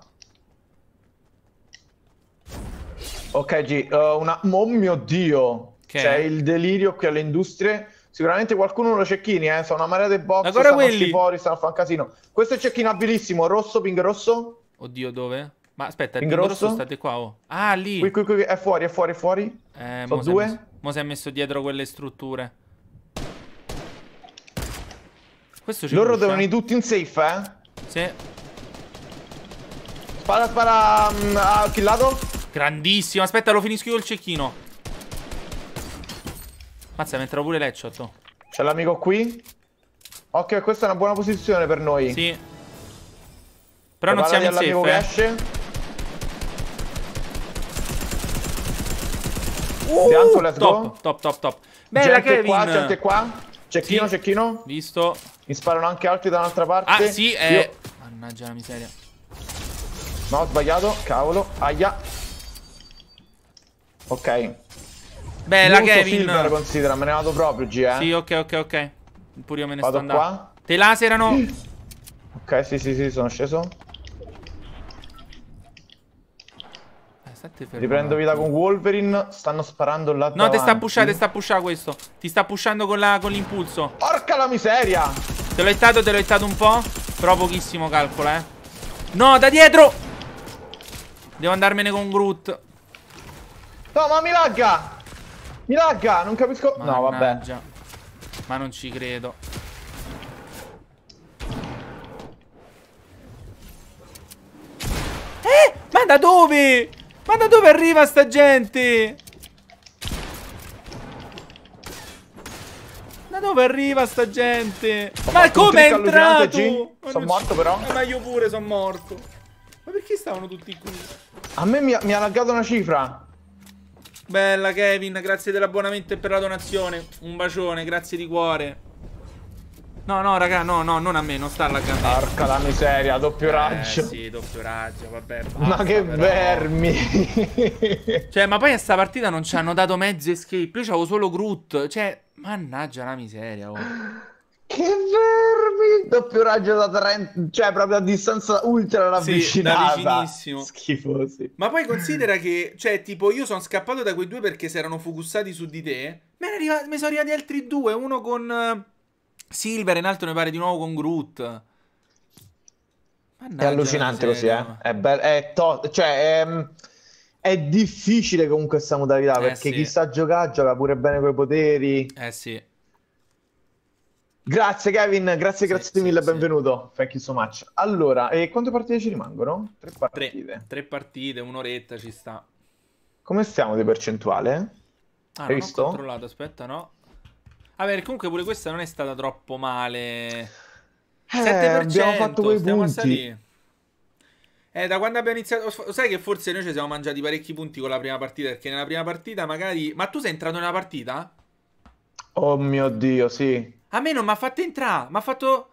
Ok, G, uh, una... Oh mio Dio! Okay. C'è il delirio qui alle industrie Sicuramente qualcuno lo cecchini, eh? Sono una marea dei box, sono quelli... fuori, stanno a fare un casino. Questo è cecchinabilissimo, rosso, ping rosso. Oddio, dove? Ma aspetta, ping, ping rosso? rosso state qua, oh. Ah, lì. Qui, qui, qui, è fuori, è fuori, è fuori. Eh, sono mo due. Mo si è messo dietro quelle strutture. Questo ci Loro devono eh. tutti in safe, eh? Sì. Spara, spara, um, mm, ha killato. Grandissimo, aspetta, lo finisco io il cecchino. Mazza, mentre pure Lecciotto. C'è l'amico qui? Ok, questa è una buona posizione per noi. Sì. Però non siamo in safe, eh. esce. Uh, Bianco, let's top, go. top, top, top. Bella gente Kevin. qua, gente qua. Cecchino, sì. cecchino. Visto. Mi sparano anche altri da un'altra parte. Ah, sì, è... Eh. Io... Mannaggia la miseria. No, ho sbagliato. Cavolo. Aia. Ok. Beh, la Kevin. Silver, considera, me ne vado proprio, G, eh. Sì, ok, ok, ok. Pure io me ne vado sto andando. Qua. Te laserano. (gasps) ok, sì, sì, sì, sono sceso. Eh, Riprendo vita con Wolverine. Stanno sparando là. No, ti te sta pushando, ti sta pushando questo. Ti sta pushando con l'impulso. Porca la miseria! Te l'ho ettato, te l'ho ettato un po'. Però pochissimo calcola, eh. No, da dietro! Devo andarmene con Groot. No, ma mi lagga! Mi lagga, non capisco. Mannaggia. No, vabbè. Ma non ci credo. Eh? Ma da dove? Ma da dove arriva sta gente? Da dove arriva sta gente? ma come è entrato? Sono morto però. Eh, ma io pure sono morto. Ma perché stavano tutti qui? A me mi ha, mi ha laggato una cifra. Bella Kevin, grazie dell'abbonamento e per la donazione. Un bacione, grazie di cuore. No, no, raga, no, no, non a me, non sta laggando. Porca la miseria, doppio eh, raggio. Sì, doppio raggio, vabbè. Basta, ma che però. vermi. cioè, ma poi a sta partita non ci hanno dato mezzo escape. Io c'avevo solo Groot. Cioè, mannaggia la miseria, oh. Che vermi! Doppio raggio da 30, cioè proprio a distanza ultra ravvicinata. Sì, da vicinissimo. Schifosi. Ma poi considera che, cioè, tipo, io sono scappato da quei due perché si erano focussati su di te. Me ne, arriva... sono arrivati altri due, uno con eh, Silver e un altro mi pare di nuovo con Groot. Mannaggia, è allucinante così, eh. È, be- è to- cioè, è, è difficile comunque questa modalità, eh, perché sì. chi sa giocare gioca pure bene con i poteri. Eh sì. Grazie Kevin, grazie, grazie sì, mille, sì, benvenuto. Thank you so much. Allora, e quante partite ci rimangono? Tre partite. Tre, tre partite, un'oretta ci sta. Come stiamo di percentuale? Ah, Hai visto? controllato, aspetta, no. Vabbè, comunque pure questa non è stata troppo male. Eh, 7%, abbiamo fatto quei punti. Eh, da quando abbiamo iniziato. Sai che forse noi ci siamo mangiati parecchi punti con la prima partita. Perché nella prima partita magari. Ma tu sei entrato nella partita? Oh mio dio, sì. A me non mi ha fatto entrare, mi ha fatto...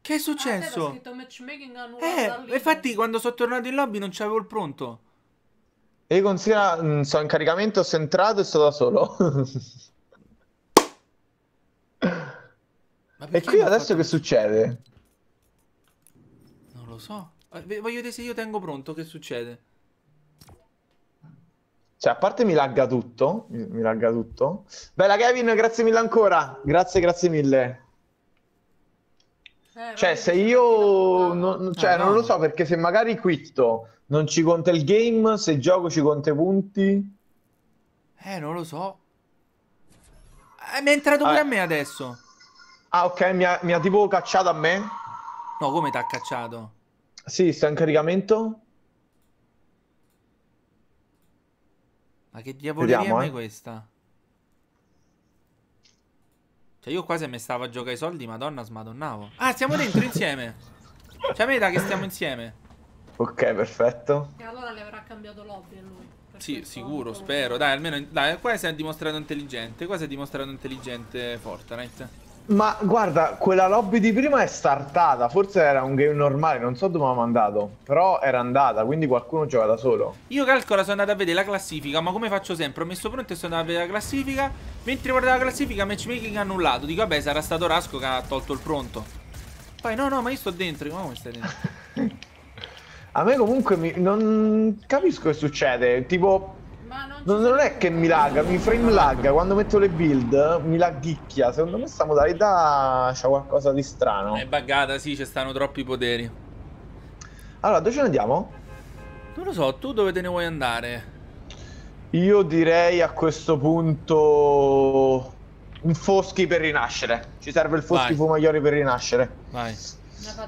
Che è ah, successo? Ah, eh, infatti quando sono tornato in lobby non c'avevo il pronto. E considera, mm, sono in caricamento, sono entrato e sono da solo. (laughs) e qui adesso fatto... che succede? Non lo so. Eh, voglio vedere se io tengo pronto, che succede? Cioè, a parte mi lagga tutto, mi, mi lagga tutto. Bella Kevin, grazie mille ancora. Grazie, grazie mille. Eh, cioè, se io non, eh, cioè, ah, no. non lo so perché se magari quitto non ci conta il game, se gioco ci conta i punti. Eh, non lo so. Eh, mi è entrato ah. pure eh. a me adesso. Ah, ok, mi ha, mi ha tipo cacciato a me? No, come ti ha cacciato? Sì, sta in caricamento. Ma che diavoleria Vediamo, è eh. questa? Cioè io quasi mi stavo a giocare i soldi, madonna smadonnavo. Ah, siamo dentro (laughs) insieme. Cioè veda che stiamo insieme. Ok, perfetto. E allora le avrà cambiato lobby a lui. Sì, sicuro, spero. Dai, almeno dai, qua si è dimostrato intelligente. Qua si è dimostrato intelligente Fortnite. Ma guarda, quella lobby di prima è startata, forse era un game normale, non so dove l'ho mandato, però era andata, quindi qualcuno gioca da solo. Io calcola, sono andato a vedere la classifica, ma come faccio sempre, ho messo pronto e sono andato a vedere la classifica, mentre guardavo la classifica matchmaking annullato, dico vabbè sarà stato Rasco che ha tolto il pronto. Poi no no, ma io sto dentro, ma come stai dentro? (laughs) a me comunque mi... non capisco che succede, tipo non, non, è che mi lagga, mi frame lagga. Quando metto le build mi laghicchia. Secondo me sta modalità c'ha qualcosa di strano. È buggata, sì, ci stanno troppi poteri. Allora, dove ce ne andiamo? Non lo so, tu dove te ne vuoi andare? Io direi a questo punto un Foschi per rinascere. Ci serve il Foschi Vai. Fumaiori per rinascere. Vai.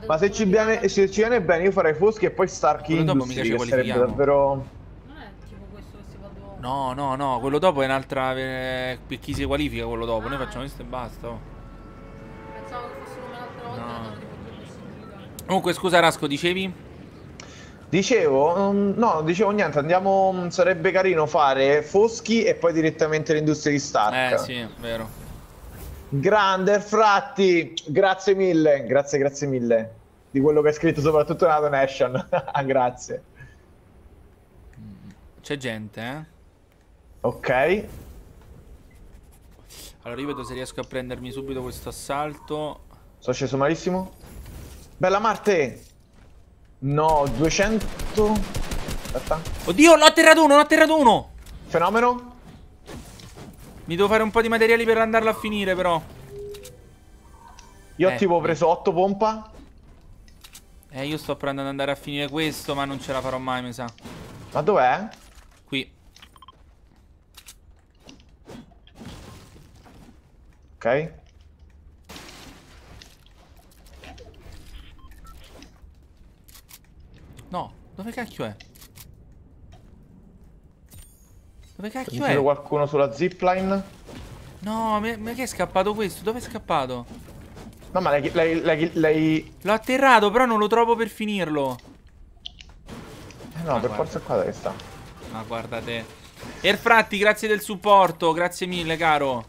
Ma se ci, viene, se ci, viene, bene, io farei Foschi e poi Stark Industry, che sarebbe davvero... No, no, no, quello dopo è un'altra. Eh, per chi si qualifica quello dopo. Noi ah. facciamo questo e basta. Oh. Pensavo che fosse come l'altra volta. Comunque, scusa, Rasco, dicevi? Dicevo, mm, no, dicevo niente. Andiamo. Mm, sarebbe carino fare Foschi e poi direttamente l'industria di Stark. Eh, sì, vero. Grande, fratti. Grazie mille. Grazie, grazie mille. Di quello che hai scritto, soprattutto nella donation. (laughs) Ah, grazie. C'è gente, eh? Ok. Allora io vedo se riesco a prendermi subito questo assalto. Sono sceso malissimo. Bella Marte! No, 200... Aspetta. Oddio, l'ho atterrato uno, l'ho atterrato uno! Fenomeno. Mi devo fare un po' di materiali per andarlo a finire, però. Io eh, tipo ho eh. preso 8 pompa. Eh, io sto provando ad andare a finire questo, ma non ce la farò mai, mi sa. Ma dov'è? No, dove cacchio è? Dove cacchio è? C'è qualcuno sulla zipline? No, ma che è scappato questo? Dove è scappato? No, ma lei... L'ho atterrato, però non lo trovo per finirlo. Eh no, ah, per guarda. forza qua dove sta. Ma guardate. guarda te. Erfratti, grazie del supporto, grazie mille, caro.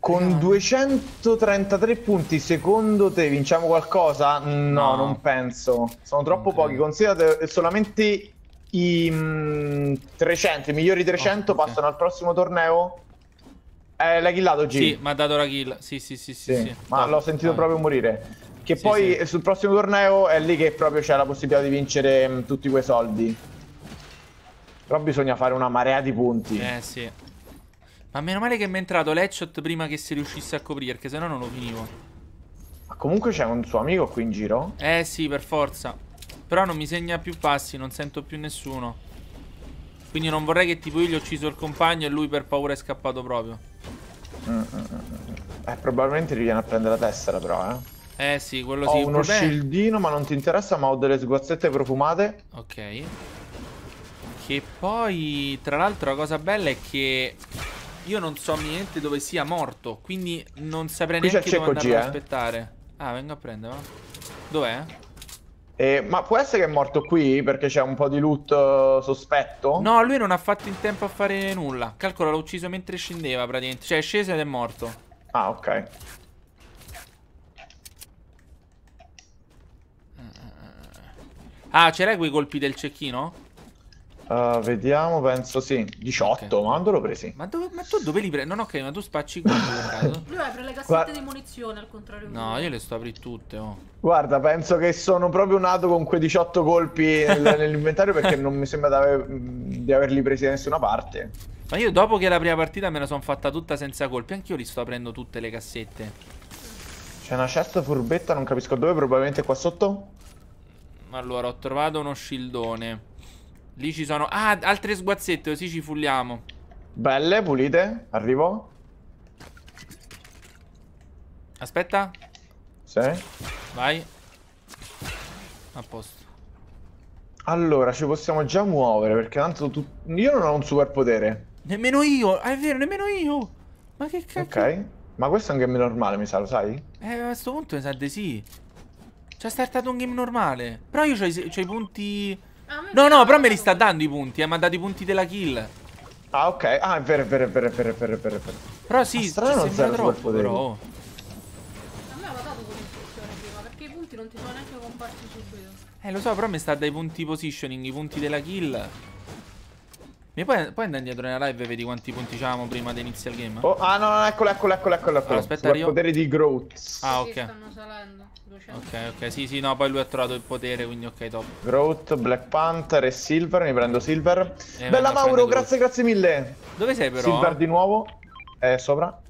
Con 233 punti, secondo te vinciamo qualcosa? No, no. non penso. Sono troppo pochi. Considerate eh, solamente i mh, mm, 300, i migliori 300 oh, okay. passano al prossimo torneo. Eh, l'hai killato G? Sì, mi ha dato la kill. Sì, sì, sì, sì. sì. sì. Ma l'ho sentito proprio morire. Che sì, poi sì. Eh, sul prossimo torneo è lì che proprio c'è la possibilità di vincere mh, mm, tutti quei soldi. Però bisogna fare una marea di punti. Eh sì. Ma meno male che mi è entrato l'headshot prima che si riuscisse a coprire, perché sennò non lo finivo. Ma comunque c'è un suo amico qui in giro? Eh sì, per forza. Però non mi segna più passi, non sento più nessuno. Quindi non vorrei che tipo io gli ho ucciso il compagno e lui per paura è scappato proprio. Mm, mm, mm, eh, probabilmente gli viene a prendere la tessera però, eh. Eh sì, quello ho sì. Ho uno problema... shieldino, ma non ti interessa, ma ho delle sguazzette profumate. Ok. Che poi, tra l'altro, la cosa bella è che io non so niente dove sia morto, quindi non saprei Qui neanche dove andarlo G, ad eh. aspettare. Ah, vengo a prendere, Dov'è? Eh, ma può essere che è morto qui perché c'è un po' di loot eh, sospetto? No, lui non ha fatto in tempo a fare nulla. Calcola, l'ho ucciso mentre scendeva praticamente. Cioè, è sceso ed è morto. Ah, ok. Ah, ce l'hai quei colpi del cecchino? Uh, vediamo, penso sì. 18, okay. ma quando l'ho presi? Ma, dove, ma tu dove li prendi? Non ok, ma tu spacci qui. (laughs) Lui apre le cassette Guarda... di munizione al contrario. No, io le sto apri tutte. Oh. Guarda, penso che sono proprio nato con quei 18 colpi (laughs) nell'inventario perché non mi sembra di, aver... di averli presi da nessuna parte. Ma io dopo che la prima partita me la sono fatta tutta senza colpi, anch'io li sto aprendo tutte le cassette. C'è una certa furbetta, non capisco dove, probabilmente qua sotto. Allora, ho trovato uno shieldone. Lì ci sono... Ah, altre sguazzette, così ci fulliamo. Belle, pulite. Arrivo. Aspetta. Sì. Vai. A posto. Allora, ci possiamo già muovere, perché tanto tu... Io non ho un superpotere. Nemmeno io, ah, è vero, nemmeno io. Ma che cazzo. Ok. Ma questo è un game normale, mi sa, lo sai? Eh, a questo punto mi sa di sì. Cioè, è stato un game normale. Però io ho i punti... Ah, no, no, però me li sta dando i punti, eh. Mi ha dato i punti della kill. Ah, ok. Ah, è vero, è vero, è vero, è vero, è vero, è vero. Però sì, strano non zero troppo, però. A me ha dato posizione prima, perché i punti non ti sono neanche comparsi subito. Eh, lo so, però mi sta dai punti positioning, i punti della kill. Mi puoi, puoi, andare indietro nella live e vedi quanti punti c'avamo prima di iniziare il game? Oh, ah no, no, eccolo, eccolo, eccolo, eccolo. Allora, aspetta, arrivo. Il potere di growth. Ah, ok. stanno salendo. Ok, ok, sì, sì, no, poi lui ha trovato il potere, quindi ok, top. Growth, Black Panther e Silver, mi prendo Silver. E eh, Bella Mauro, grazie, grazie mille. Dove sei però? Silver di nuovo. È eh, sopra.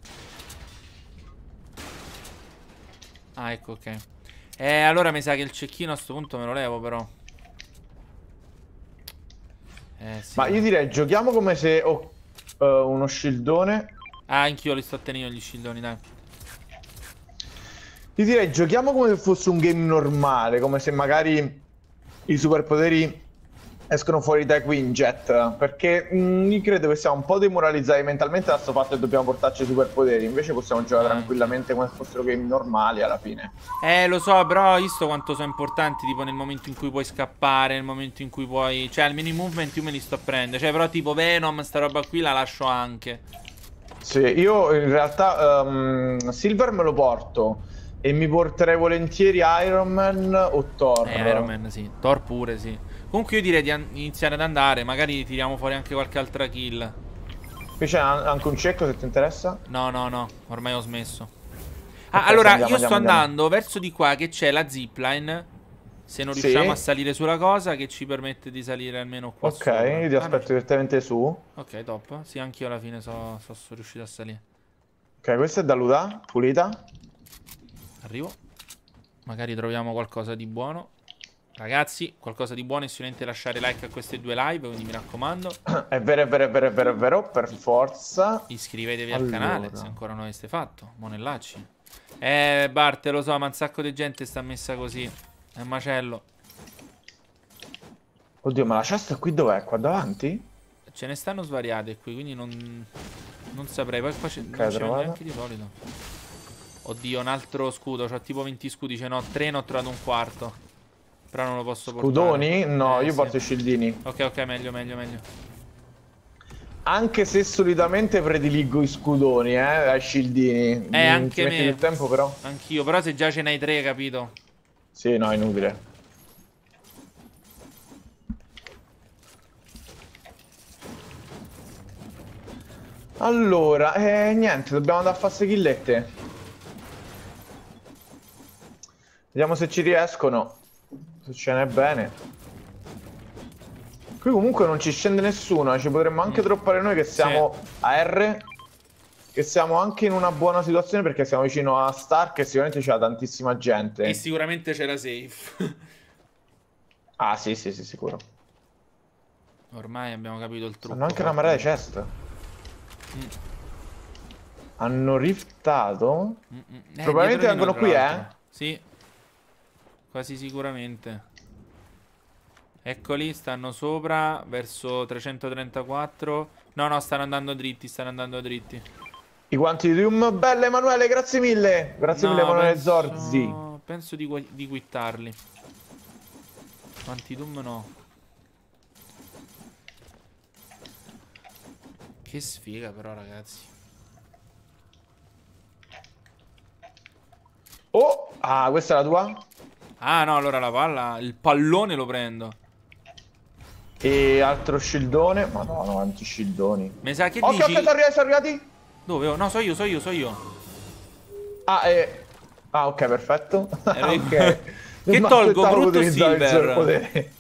Ah, ecco, ok. Eh, allora mi sa che il cecchino a sto punto me lo levo però. Eh, sì. Ma io direi giochiamo come se ho uh, eh, uno shieldone. Ah, anch'io li sto tenendo gli shieldoni, dai. Io direi giochiamo come se fosse un game normale, come se magari i superpoteri escono fuori dai Quinjet perché mh, mm, credo che siamo un po' demoralizzati mentalmente da questo fatto che dobbiamo portarci i superpoteri invece possiamo giocare mm. tranquillamente come se fossero game normali alla fine eh lo so però visto quanto sono importanti tipo nel momento in cui puoi scappare nel momento in cui puoi cioè almeno i movement io me li sto a prendere cioè però tipo Venom sta roba qui la lascio anche sì io in realtà um, Silver me lo porto e mi porterei volentieri Iron Man o Thor eh, Iron Man sì Thor pure sì Comunque io direi di iniziare ad andare, magari tiriamo fuori anche qualche altra kill. Qui c'è anche un cecco se ti interessa. No, no, no, ormai ho smesso. Ah, okay, allora andiamo, io andiamo, sto andiamo. andando verso di qua che c'è la zipline. Se non riusciamo sì. a salire sulla cosa che ci permette di salire almeno qua Ok, sopra. io ti ah, aspetto ah, direttamente su. Ok, top. Sì, anch'io alla fine sono so, so riuscito a salire. Ok, questa è da Luda, pulita. Arrivo. Magari troviamo qualcosa di buono. Ragazzi, qualcosa di buono è sicuramente lasciare like a queste due live, quindi mi raccomando. È vero, è vero, è vero, è vero, è vero, per forza. Iscrivetevi allora. al canale se ancora non aveste fatto. Monellacci. Eh, Bart, lo so, ma un sacco di gente sta messa così. È un macello. Oddio, ma la cesta qui dov'è? Qua davanti? Ce ne stanno svariate qui, quindi non, non saprei. Poi qua c'è okay, non neanche di solito. Oddio, un altro scudo. C'ho tipo 20 scudi. Cioè, no, 3 ne ho trovato un quarto. Però non lo posso Scudoni? portare. Scudoni? No, eh, io sì. porto i scildini. Ok, ok, meglio, meglio, meglio. Anche se solitamente prediligo i scudoni, eh, ai scildini. Eh, Mi anche me. più tempo, però. Anch'io, però se già ce n'hai tre, capito? Sì, no, è inutile. Allora, eh, niente, dobbiamo andare a fare queste Vediamo se ci riescono. Se ce n'è bene. Qui comunque non ci scende nessuno, ci potremmo anche droppare noi che siamo sì. a R. Che siamo anche in una buona situazione perché siamo vicino a Stark e sicuramente c'è tantissima gente. E sicuramente c'era safe. (laughs) ah sì, sì, sì, sicuro. Ormai abbiamo capito il trucco. Hanno anche una marea di chest. Mm. Hanno riftato. Mm, mm. Eh, Probagliamente vengono qui, eh? Sì, Quasi sicuramente. Eccoli, stanno sopra, verso 334. No, no, stanno andando dritti, stanno andando dritti. I guanti di Doom, bello Emanuele, grazie mille. Grazie no, mille Emanuele penso... Zorzi. Penso di, gu di quittarli. Guanti no. Che sfiga però ragazzi. Oh, ah, questa è la tua? Ah no, allora la palla, il pallone lo prendo. E altro scildone. Ma no, no, anti shieldoni. Mi sa che occhio, dici... Occhio, sono arrivati. Dove? Oh, no, so io, so io, so io. Ah, eh... ah ok, perfetto. Ero... Eh, (laughs) ok. che tolgo, brutto silver.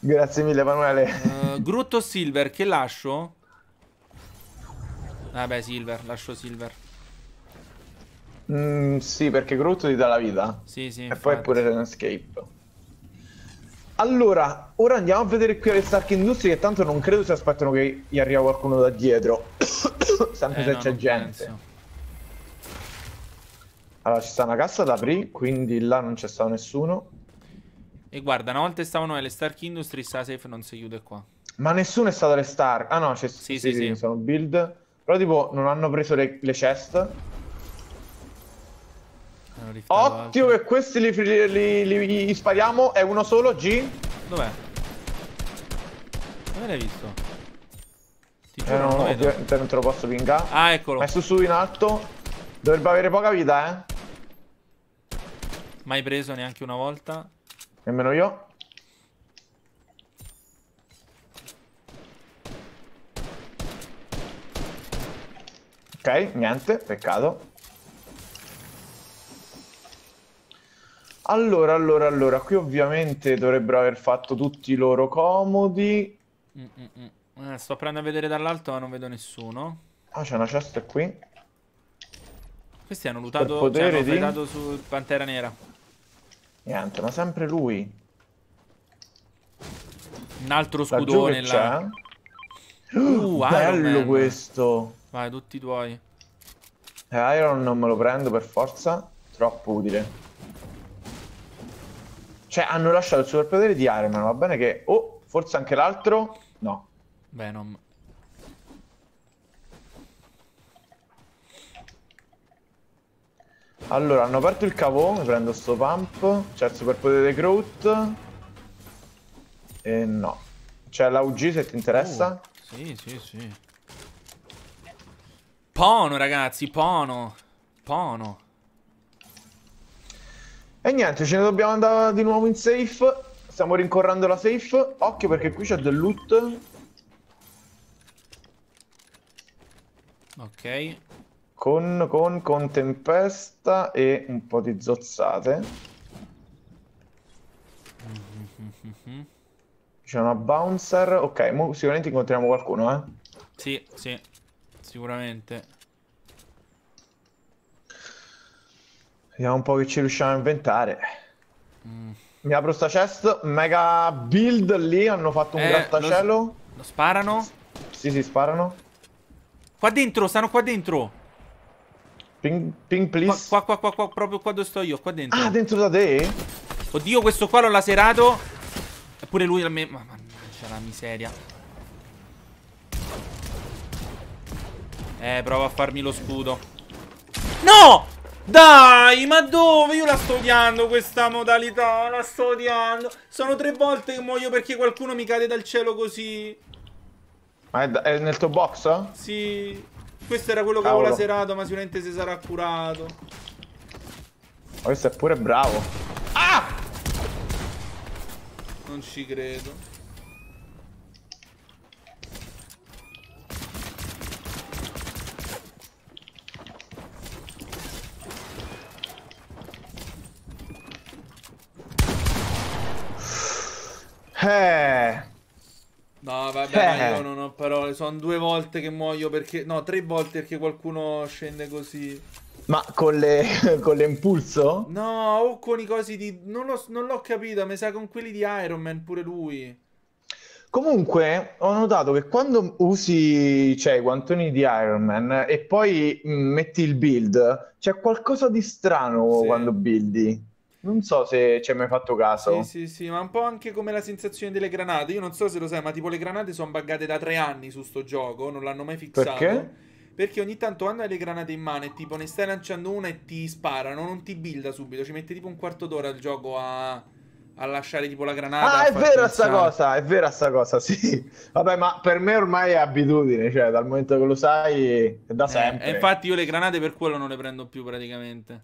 Grazie mille, Emanuele. Uh, brutto silver, che lascio? Vabbè, silver, lascio silver. Mm, sì, perché Groot ti dà la vita. Sì, sì. E infatti. poi pure Escape. Allora, ora andiamo a vedere qui alle Stark Industries, che tanto non credo si aspettano che gli arriva qualcuno da dietro. (coughs) Sempre eh, se no, c'è gente. Penso. Allora, ci sta una cassa da aprire, quindi là non c'è stato nessuno. E guarda, una volta stavano alle Stark Industries, sta safe non si chiude qua. Ma nessuno è stato alle Stark. Ah no, c'è sì, sì, sì, sì, sono build. Però tipo non hanno preso le, le chest. Ottimo che questi li, li, li, li, spariamo. È uno solo, G. Dov'è? Dove l'hai visto? Ti eh, giuro, eh, non, lo te non te lo posso pingare. Ah, eccolo. Messo su in alto. Dovrebbe avere poca vita, eh. Mai preso neanche una volta. Nemmeno io. Ok, niente, peccato. Allora, allora, allora, qui ovviamente dovrebbero aver fatto tutti i loro comodi. Mm, mm, mm. Eh, sto prendendo a vedere dall'alto ma non vedo nessuno. Ah, c'è una cesta qui. Questi hanno lootato, cioè, potere cioè, hanno di... lootato su Pantera Nera. Niente, ma sempre lui. Un altro scudone là. Uh, (gasps) bello questo. Vai, tutti i tuoi. Eh, Iron non me lo prendo per forza. Troppo utile. Cioè, hanno lasciato il superpotere di Iron Man, va bene che... Oh, forse anche l'altro? No. Venom. Allora, hanno aperto il cavo, mi prendo sto pump, c'è il superpotere di Groot. E no. C'è la UG se ti interessa. Oh, sì, sì, sì. Pono, ragazzi, pono. Pono. E niente, ce ne dobbiamo andare di nuovo in safe. Stiamo rincorrendo la safe. Occhio perché qui c'è del loot. Ok. Con, con, con tempesta e un po' di zozzate. C'è una bouncer. Ok, sicuramente incontriamo qualcuno, eh? Sì, sì, sicuramente. Vediamo un po' che ci riusciamo a inventare. Mm. Mi apro sta chest, mega build lì, hanno fatto un eh, grattacielo. Lo, lo sparano? Sì, sì, sparano. Qua dentro, stanno qua dentro. Ping, ping please. Qua, qua, qua, qua, proprio qua dove sto io, qua dentro. Ah, dentro da te? Oddio, questo qua l'ho laserato. Eppure lui la me... Ma mannaggia la miseria. Eh, prova a farmi lo scudo. No! Dai, ma dove? Io la sto odiando questa modalità, la sto odiando. Sono tre volte che muoio perché qualcuno mi cade dal cielo così. Ma è, è nel tuo box? Eh? Sì. Questo era quello Cavolo. che avevo serata, ma sicuramente si sarà curato. questo è pure bravo. Ah! Non ci credo. Eh. No, vabbè, eh. io non ho parole. Sono due volte che muoio perché... No, tre volte perché qualcuno scende così. Ma con, le... (laughs) con l'impulso? No, o con i cosi di... Non, l'ho, non l'ho capito, mi sa con quelli di Iron Man pure lui. Comunque, ho notato che quando usi cioè, i guantoni di Iron Man e poi mh, mm, metti il build, c'è qualcosa di strano sì. quando buildi. Non so se ci hai mai fatto caso. Sì, sì, sì, ma un po' anche come la sensazione delle granate. Io non so se lo sai, ma tipo le granate sono buggate da tre anni su sto gioco, non l'hanno mai fissato. Perché? Perché ogni tanto quando hai le granate in mano e tipo ne stai lanciando una e ti sparano, non ti builda subito, ci mette tipo un quarto d'ora il gioco a a lasciare tipo la granata. Ah, è vera sta cosa, è vera sta cosa, sì. Vabbè, ma per me ormai è abitudine, cioè dal momento che lo sai è da eh, sempre. infatti io le granate per quello non le prendo più praticamente.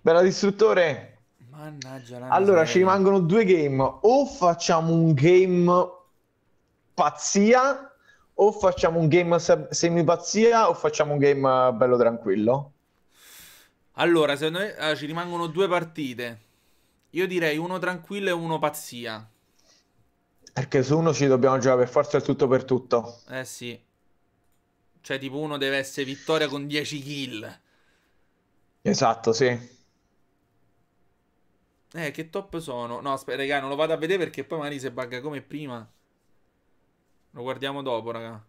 Bella distruttore. Mannaggia la Allora, ci rimangono due game. O facciamo un game pazzia, o facciamo un game semipazzia, o facciamo un game eh, bello tranquillo. Allora, secondo me eh, ci rimangono due partite. Io direi uno tranquillo e uno pazzia. Perché su uno ci dobbiamo giocare per forza il tutto per tutto. Eh sì. Cioè, tipo, uno deve essere vittoria con 10 kill. Esatto, sì. Eh, che top sono? No, aspetta, raga, non lo vado a vedere perché poi magari se bugga come prima. Lo guardiamo dopo, raga.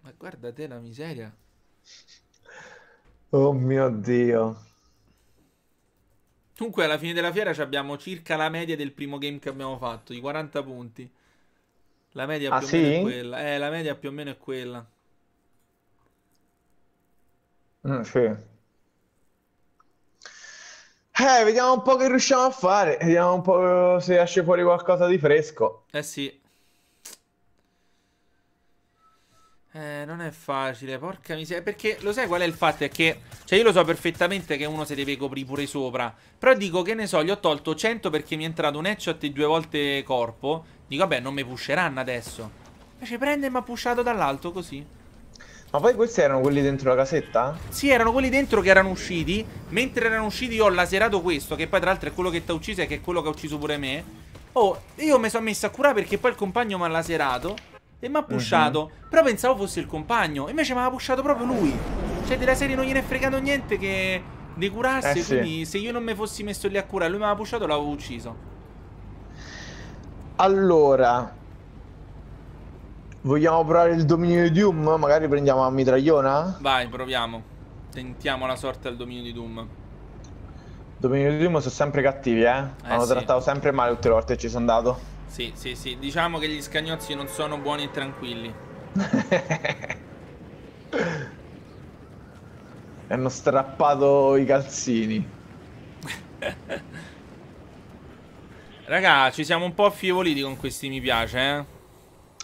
Ma guarda te la miseria. Oh mio Dio. Comunque alla fine della fiera abbiamo circa la media del primo game che abbiamo fatto, i 40 punti. La media ah, più sì? o meno è quella. Eh, la media più o meno è quella. Mm, sì. Eh, vediamo un po' che riusciamo a fare. Vediamo un po' se esce fuori qualcosa di fresco. Eh sì. Eh, non è facile, porca miseria. Perché lo sai qual è il fatto? È che, cioè, io lo so perfettamente che uno si deve coprire pure sopra. Però dico che ne so, gli ho tolto 100 perché mi è entrato un headshot e due volte corpo. Dico, vabbè, non mi pusheranno adesso. Invece prende e mi ha pushato dall'alto così. Ma poi questi erano quelli dentro la casetta? Sì, erano quelli dentro che erano usciti. Mentre erano usciti io ho laserato questo, che poi tra l'altro è quello che ti ha ucciso e che è quello che ha ucciso pure me. Oh, io mi sono messo a curare perché poi il compagno mi ha laserato e mi ha pushato. Mm -hmm. Però pensavo fosse il compagno, invece mi ha pushato proprio lui. Cioè della serie non gliene è fregato niente che ne curasse. eh, quindi sì. se io non mi fossi messo lì a curare, lui mi aveva pushato e l'avevo ucciso. Allora, Vogliamo provare il dominio di Doom? Magari prendiamo la mitragliona? Vai, proviamo. Tentiamo la sorte al dominio di Doom. Dominio di Doom sono sempre cattivi, eh? eh Hanno sì. trattato sempre male tutte le volte che ci sono andato. Sì, sì, sì. Diciamo che gli scagnozzi non sono buoni e tranquilli. (laughs) Hanno strappato i calzini. (laughs) Raga, ci siamo un po' affievoliti con questi mi piace, eh?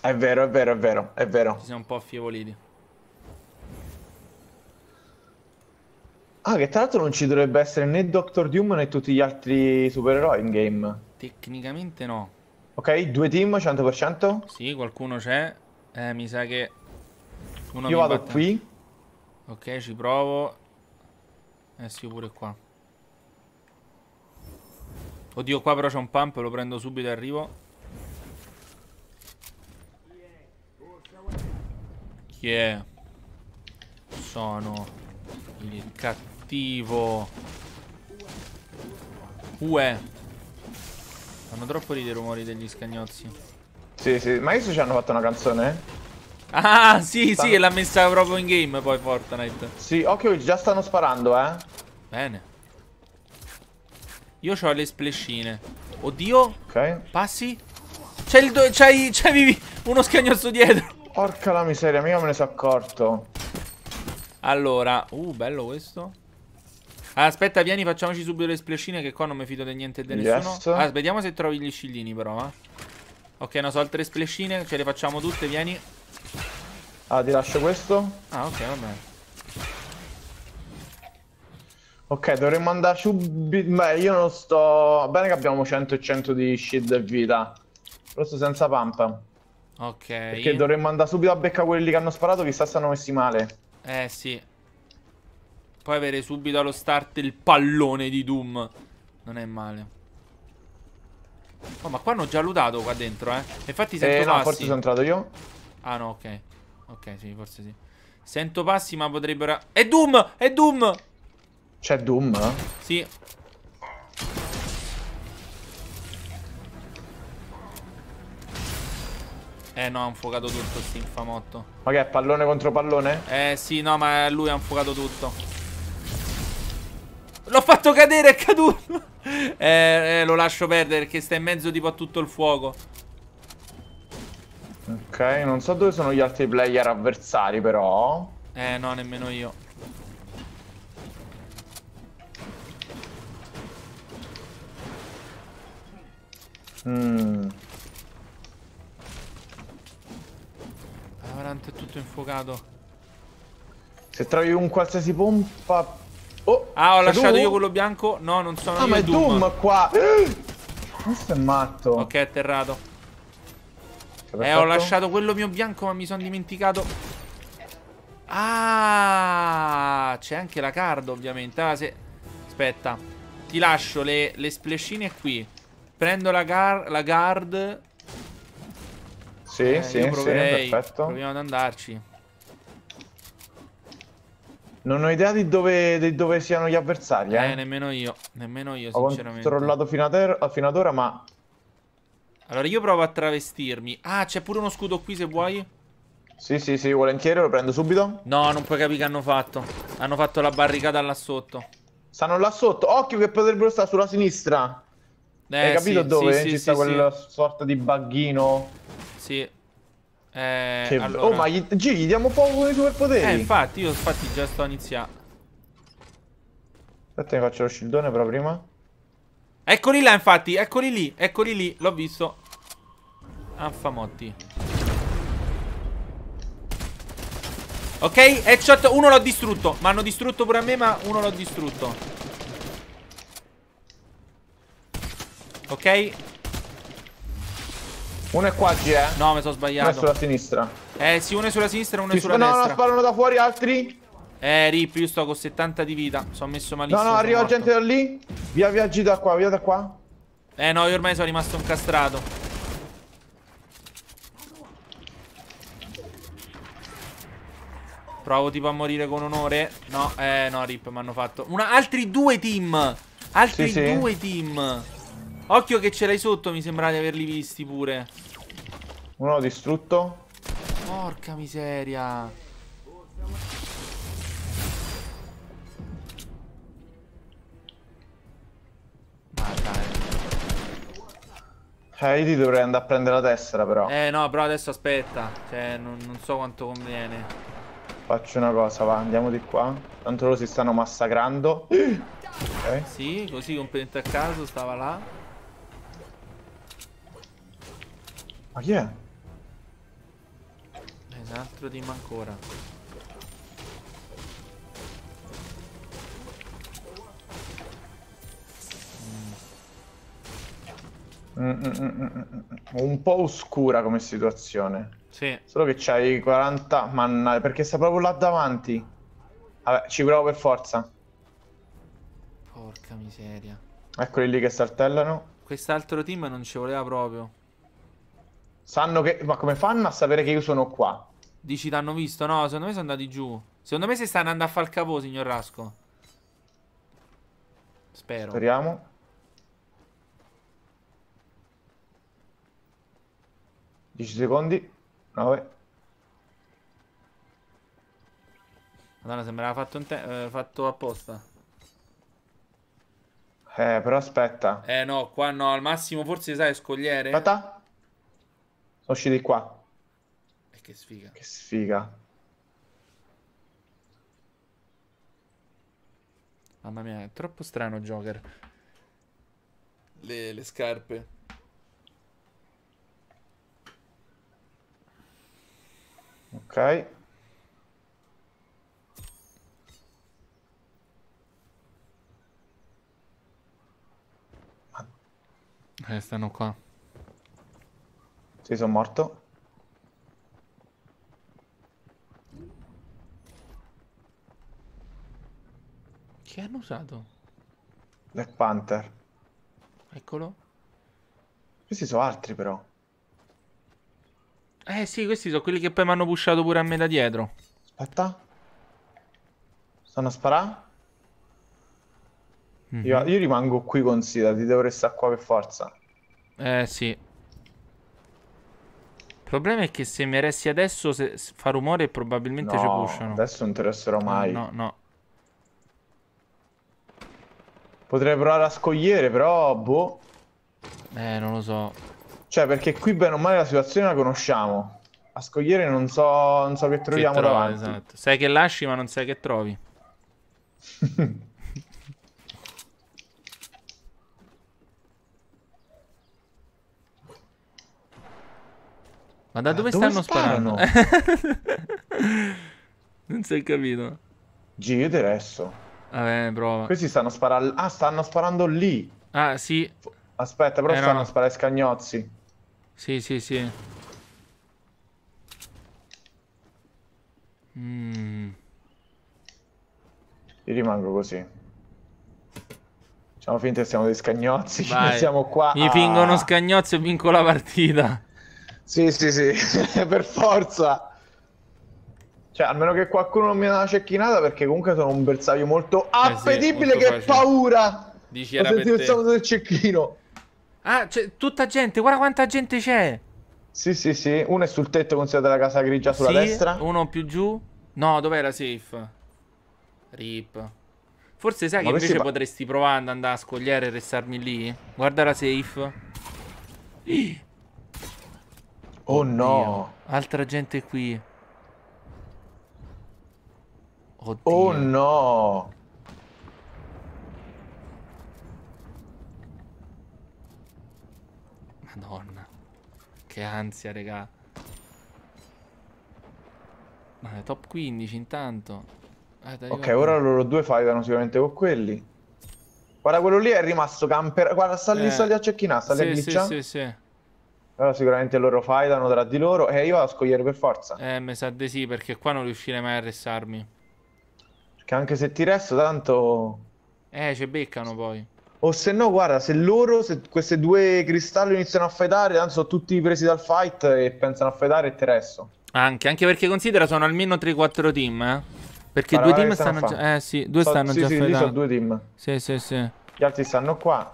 È vero, è vero, è vero, è vero. Ci siamo un po' affievoliti. Ah, che tra l'altro non ci dovrebbe essere né Doctor Doom né tutti gli altri supereroi in game. Tecnicamente no. Ok, due team 100%? Sì, qualcuno c'è. Eh, mi sa che... Uno Io vado batte. qui. Ok, ci provo. Eh sì, pure qua. Oddio, qua però c'è un pump, lo prendo subito e arrivo. che sono il cattivo Ue Fanno troppo ridere i rumori degli scagnozzi Sì sì ma adesso ci hanno fatto una canzone? Ah sì stanno... sì l'ha messa proprio in game poi Fortnite Sì occhio già stanno sparando eh Bene Io ho le splescine Oddio Ok Passi C'è il... do... C'hai... C'hai uno scagnozzo dietro Porca la miseria, mica me ne sono accorto. Allora, uh, bello questo. Ah, aspetta, vieni, facciamoci subito le splashine che qua non mi fido di niente di nessuno. Yes. Ah, vediamo se trovi gli scillini però, eh. Ok, no, so altre splashine, ce le facciamo tutte, vieni. Ah, ti lascio questo? Ah, ok, va bene. Ok, dovremmo andare subito... Beh, io non sto... Bene che abbiamo 100 e 100 di shield e vita. Però senza pampa. Ok. Perché dovremmo andare subito a becca quelli che hanno sparato, chissà se hanno messi male. Eh sì. Poi avere subito allo start il pallone di Doom. Non è male. Oh, ma qua hanno già lootato qua dentro, eh. Infatti sento eh, no, passi. forse sono entrato io. Ah, no, ok. Ok, sì, forse sì. Sento passi, ma potrebbero... È Doom! È Doom! C'è Doom? Sì. Eh no, ha infuocato tutto sti infamotto. Ma che è pallone contro pallone? Eh sì, no, ma lui ha infuocato tutto. L'ho fatto cadere, è caduto. (laughs) eh, eh, lo lascio perdere perché sta in mezzo tipo a tutto il fuoco. Ok, non so dove sono gli altri player avversari però. Eh no, nemmeno io. Mmm. è tutto infuocato. Se trovi un qualsiasi pompa... Oh, ah, ho lasciato Doom? io quello bianco. No, non sono ah, io. Ah, ma è Doom, Doom qua. (gasps) Questo è matto. Ok, è atterrato. Eh, ho lasciato quello mio bianco, ma mi sono dimenticato. Ah, c'è anche la card, ovviamente. Ah, se... Aspetta. Ti lascio le, le splashine qui. Prendo la, gar la guard sì, eh, sì, proverei, sì, perfetto. Proviamo ad andarci. Non ho idea di dove, di dove siano gli avversari, eh. eh. nemmeno io, nemmeno io, ho sinceramente. Ho controllato fino ad, er, fino ad ora, ma... Allora, io provo a travestirmi. Ah, c'è pure uno scudo qui, se vuoi. Sì, sì, sì, volentieri, lo prendo subito. No, non puoi capire che hanno fatto. Hanno fatto la barricata là sotto. Stanno là sotto. Occhio che potrebbero stare sulla sinistra. Eh, Hai capito sì, dove? Sì, Ci sì, sta quella sorta di baghino sì. Eh, che... allora... Oh, ma gli... G, gli diamo poco dei superpoteri. Eh, infatti, io infatti già sto a iniziare. Aspetta, mi faccio lo shieldone però prima. Eccoli là, infatti, eccoli lì, eccoli lì, l'ho visto. Anfamotti. Ok, headshot, uno l'ho distrutto. Ma hanno distrutto pure a me, ma uno l'ho distrutto. Ok, uno è qua, G, eh? No, mi sono sbagliato. Uno è sulla sinistra. Eh, sì, uno è sulla sinistra e uno è sulla no, destra. No, no, sparano da fuori altri. Eh, Rip, io sto con 70 di vita. Sono messo malissimo. No, no, arriva morto. gente da lì. Via, via, G da qua, via da qua. Eh, no, io ormai sono rimasto incastrato. Provo tipo a morire con onore. No, eh, no, Rip, mi hanno fatto. Una, altri due team. Altri sì, due team. Occhio che ce l'hai sotto, mi sembra di averli visti pure. Uno distrutto. Porca miseria. Cioè, io ti dovrei andare a prendere la tessera, però. Eh, no, però adesso aspetta. Cioè, non, non, so quanto conviene. Faccio una cosa, va, andiamo di qua. Tanto loro si stanno massacrando. (gasps) Ok. Sì, così competente a caso, stava là. Ma chi è? È un altro team ancora. Mm. Mm, mm, un po' oscura come situazione. Sì. Solo che c'hai 40. Manna, perché sta proprio là davanti. Vabbè, ci provo per forza. Porca miseria. Eccoli lì che saltellano. Quest'altro team non ci voleva proprio. Sanno che... Ma come fanno a sapere che io sono qua? Dici t'hanno visto? No, secondo me sono andati giù. Secondo me si stanno andando a far capo, signor Rasco. Spero. Speriamo. Dieci secondi. 9. Madonna, sembrava fatto, eh, fatto apposta. Eh, però aspetta. Eh no, qua no, al massimo forse sai scogliere. Aspetta. Esci di qua. E che sfiga. Che sfiga. Mamma mia, è troppo strano Joker. Le, le scarpe. Ok. Eh, stanno qua. Sì, sono morto. Che hanno usato? Black Panther. Eccolo. Questi sono altri però. Eh sì, questi sono quelli che poi mi hanno pushato pure a me da dietro. Aspetta. Stanno a sparare? Mm -hmm. io, io, rimango qui con Sida, ti devo restare qua per forza. Eh sì. Il problema è che se mi resti adesso se fa rumore probabilmente no, ci pushano. adesso non ti arresterò mai. No, no, no. Potrei provare a scogliere, però, boh. Eh, non lo so. Cioè, perché qui bene o male la situazione la conosciamo. A scogliere non so, non so che troviamo che trovi, davanti. Esatto. Sai che lasci, ma non sai che trovi. (laughs) Ma da dove, dove stanno sparano? sparando? (laughs) non si è capito. Giri adesso. Vabbè, prova. Questi stanno sparando... Ah, stanno sparando lì. Ah, sì. Aspetta, però eh, stanno no. sparando scagnozzi. Sì, sì, sì. Mm. Io rimango così. Facciamo finta che siamo dei scagnozzi. (laughs) Vai. Siamo qua. Mi fingono ah. scagnozzi e vinco la partita. Sì, sì, sì, (laughs) per forza. Cioè, a meno che qualcuno non mi dà una cecchinata, perché comunque sono un bersaglio molto appetibile eh sì, molto che facile. paura. Dici Ho era sentito il saluto del cecchino. Ah, c'è tutta gente, guarda quanta gente c'è. Sì, sì, sì. Uno è sul tetto, considerate la casa grigia sulla sì, destra. Uno più giù. No, dov'era safe? Rip. Forse sai Ma che invece potresti provare ad andare a scogliere e restarmi lì? Guarda la safe. (gasps) Oh Oddio. Oh, no! Altra gente qui. Oddio. Oh no! Madonna. Che ansia, regà. Ma è top 15 intanto. Eh, ok, ora loro due fightano sicuramente con quelli. Guarda, quello lì è rimasto camper. Guarda, sta lì, eh. sta lì a cecchinà, sta lì sì, a glitchà. Sì, sì, sì. Allora sicuramente loro fightano tra di loro e io vado a scogliere per forza. Eh, mi sa di sì, perché qua non riuscirei mai a restarmi. Perché anche se ti resto, tanto... Eh, ci beccano poi. O se no, guarda, se loro, se queste due cristalli iniziano a fightare, tanto sono tutti presi dal fight e pensano a fightare e te resto. Anche, anche perché considera sono almeno 3-4 team, eh. Perché guarda, due team stanno già... Eh sì, due so, stanno sì, già sì, fightando. Sì, sono due team. Sì, sì, sì. Gli altri stanno qua.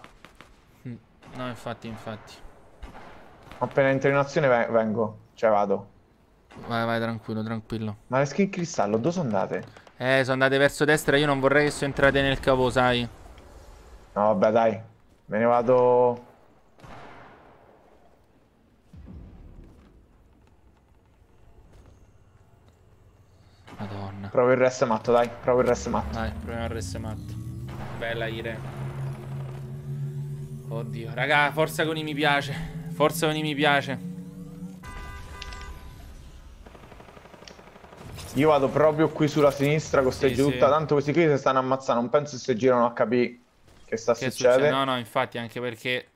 Mm. No, infatti, infatti. Appena entro in azione vengo, cioè vado. Vai, vai, tranquillo, tranquillo. Ma le skin cristallo, dove sono andate? Eh, sono andate verso destra, io non vorrei che sono entrate nel cavo, sai. No, vabbè, dai. Me ne vado... Madonna. Provo il resto matto, dai. Provo il resto matto. Dai, proviamo il resto matto. Bella, Ire. Oddio. Raga, forza con i mi piace. Forse ogni mi piace. Io vado proprio qui sulla sinistra con sì, sì. Tanto questi qui si stanno ammazzando. Non penso se girano HP che sta che succede? succede. No, no, infatti, anche perché.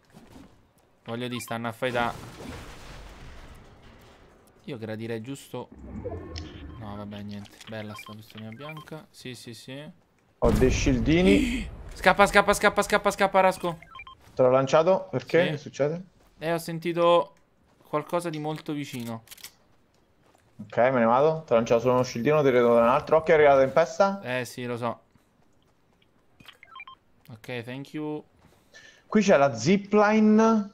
Voglio dire, stanno a fai da. Io gradirei giusto. No, vabbè, niente. Bella sta pistolina bianca. Sì, sì, sì. Ho dei shieldini. (gasps) Scappa, scappa, scappa, scappa, scappa, Rasco. Te l'ho lanciato? Perché? Sì. Che succede? Eh, ho sentito qualcosa di molto vicino. Ok, me ne vado. Ti lanciato solo uno scildino, ti vedo da un altro. Occhio, è arrivata in pesta. Eh, sì, lo so. Ok, thank you. Qui c'è la zipline.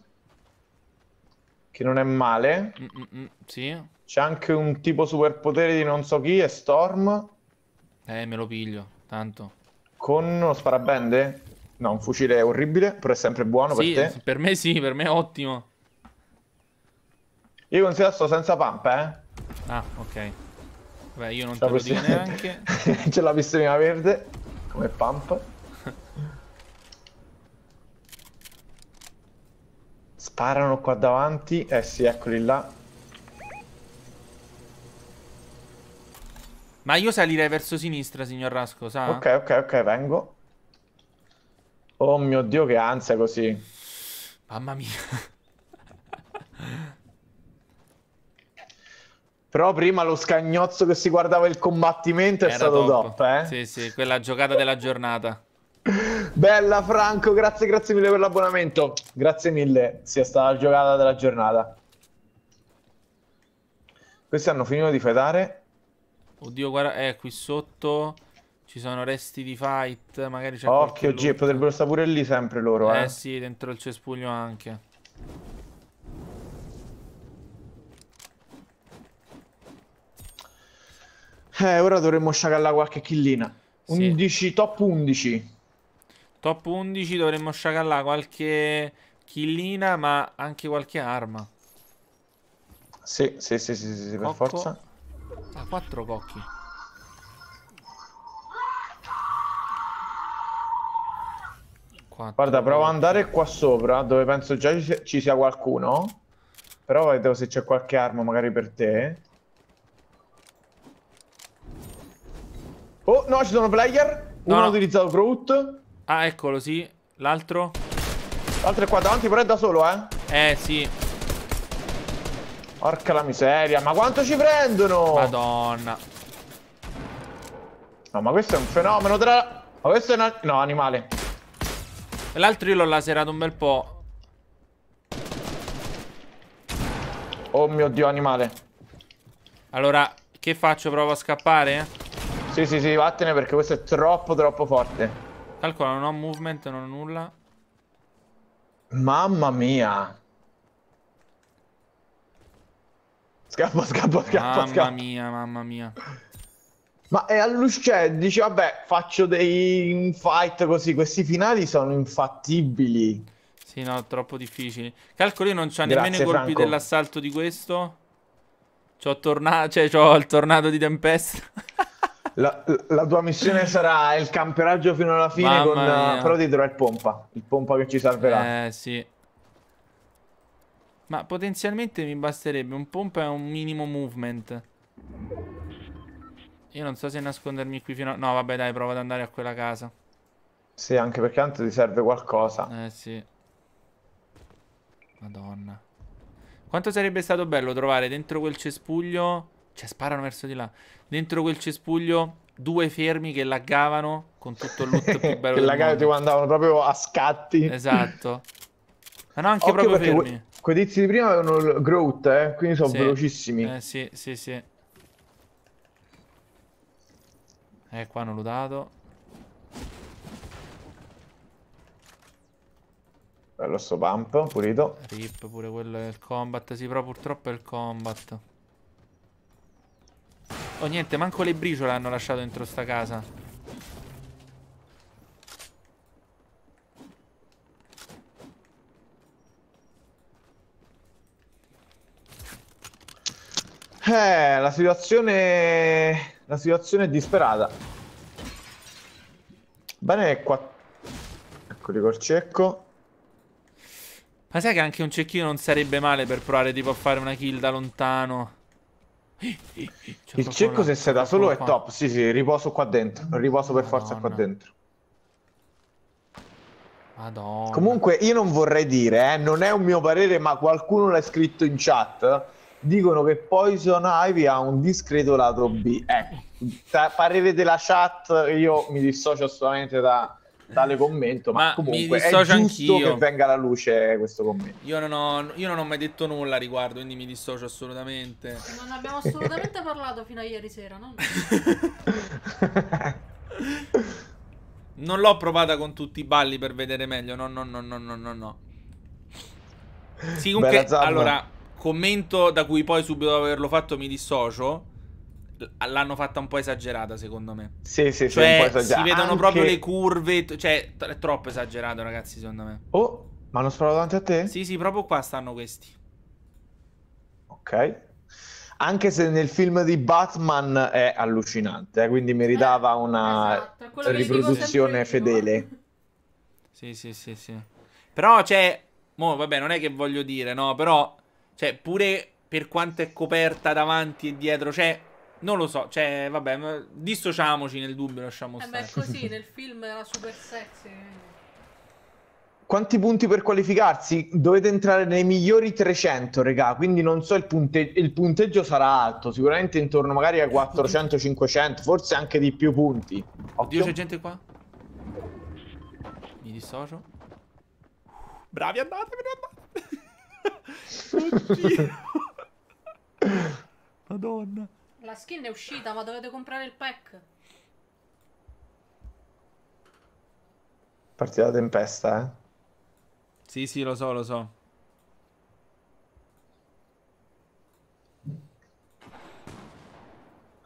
Che non è male. Mm -mm, sì. C'è anche un tipo superpotere di non so chi, è Storm. Eh, me lo piglio, tanto. Con uno sparabende? No, un fucile orribile, però è sempre buono sì, per te. Per me sì, per me è ottimo. Io considero sto senza pampa, eh. Ah, ok. Beh, io non Ce te lo dico neanche. (laughs) C'è la pistolina verde, come pump. Sparano qua davanti. Eh sì, eccoli là. Ma io salirei verso sinistra, signor Rasco, sa? Ok, ok, ok, vengo. Oh mio Dio, che ansia così. Mamma mia. Però prima lo scagnozzo che si guardava il combattimento Era è stato top. top eh? Sì, sì, quella giocata della giornata. Bella Franco, grazie, grazie mille per l'abbonamento. Grazie mille, sia stata la giocata della giornata. Questi hanno finito di fedare. Oddio, guarda, è eh, qui sotto. Ci sono resti di fight, magari c'è Occhio, G, potrebbero stare pure lì sempre loro, eh. Eh sì, dentro il cespuglio anche. Eh, ora dovremmo sciacallare qualche killina. Sì. 11, top 11. Top 11 dovremmo sciacallare qualche killina, ma anche qualche arma. Sì, sì, sì, sì, sì per forza. Ah, quattro cocchi. 4, Guarda, provo ad andare qua sopra, dove penso già ci sia qualcuno. Però vedo se c'è qualche arma magari per te. Oh, no, ci sono player. No, Uno ha utilizzato Groot. Ah, eccolo, sì. L'altro? L'altro è qua davanti, però è da solo, eh. Eh, sì. Porca la miseria, ma quanto ci prendono? Madonna. No, ma questo è un fenomeno tra... Ma questo è un... No, animale. L'altro io l'ho laserato un bel po'. Oh mio dio, animale. Allora, che faccio? Provo a scappare? Sì, sì, sì, vattene perché questo è troppo, troppo forte. Calcola, non ho movement, non ho nulla. Mamma mia. Scappa, scappa, scappa. Mamma scappa. mia, mamma mia. Ma e eh, all'uscè dice vabbè, faccio dei fight così. Questi finali sono infattibili. Sì, no, troppo difficili. Calcoli non c'ha nemmeno i colpi dell'assalto di questo. C'ho, torna- cioè, c'ho il tornado di tempesta. (laughs) La, la, tua missione sarà il camperaggio fino alla fine, Mamma con, eh, mia. però ti è il pompa. Il pompa che ci salverà. Eh, sì. Ma potenzialmente mi basterebbe un pompa e un minimo movement. Io non so se nascondermi qui fino a... No, vabbè, dai, provo ad andare a quella casa. Sì, anche perché tanto ti serve qualcosa. Eh, sì. Madonna. Quanto sarebbe stato bello trovare dentro quel cespuglio... Cioè, sparano verso di là. Dentro quel cespuglio due fermi che laggavano con tutto il loot più bello (laughs) che laggavano tipo andavano proprio a scatti. Esatto. Ma no, anche Occhio proprio fermi. Que quei tizi di prima avevano il growth, eh, quindi sono sì. velocissimi. Eh, sì, sì, sì. Eh, qua hanno lootato. Bello sto pump, pulito. Rip, pure quello è il combat. Sì, però purtroppo è il combat. Oh, niente, manco le briciole hanno lasciato dentro sta casa. Eh, la situazione la situazione è disperata. Bene, qua... Eccoli col cecco. Ma sai che anche un cecchino non sarebbe male per provare tipo a fare una kill da lontano? Cioè, Il cecco se sei da solo è top, sì sì, riposo qua dentro, riposo per Madonna. forza qua dentro. Madonna. Comunque io non vorrei dire, eh, non è un mio parere, ma qualcuno l'ha scritto in chat dicono che Poison Ivy ha un discreto lato B. Ecco, eh, parere della chat, io mi dissocio assolutamente da, tale commento, ma, ma comunque è giusto anch'io. che venga alla luce questo commento. Io non, ho, io non ho mai detto nulla a riguardo, quindi mi dissocio assolutamente. Non abbiamo assolutamente parlato fino a ieri sera, no? (laughs) non l'ho provata con tutti i balli per vedere meglio, no, no, no, no, no, no. no. Sì, comunque, allora Commento da cui poi subito dopo averlo fatto mi dissocio. L'hanno fatta un po' esagerata, secondo me. Sì, sì, cioè, sì, Si vedono Anche... proprio le curve. Cioè, è troppo esagerato, ragazzi, secondo me. Oh, ma hanno sparato davanti a te? Sì, sì, proprio qua stanno questi. Ok anche se nel film di Batman è allucinante, eh, quindi meritava eh, una esatto, riproduzione fedele. Sì, sì, sì, sì. Però c'è... Cioè, vabbè, non è che voglio dire, no, però cioè, pure per quanto è coperta davanti e dietro, cioè, non lo so, cioè, vabbè, dissociamoci nel dubbio, lasciamo eh, stare. Eh beh, così, (laughs) nel film era super sexy. Quanti punti per qualificarsi? Dovete entrare nei migliori 300, regà, quindi non so, il, punte- il punteggio sarà alto, sicuramente intorno magari a 400-500, forse anche di più punti. Oddio, c'è gente qua? Mi dissocio. Bravi, andatevene, andate. Oddio. (laughs) Madonna. La skin è uscita, ma dovete comprare il pack. Partita la tempesta, eh? Sì, sì, lo so, lo so.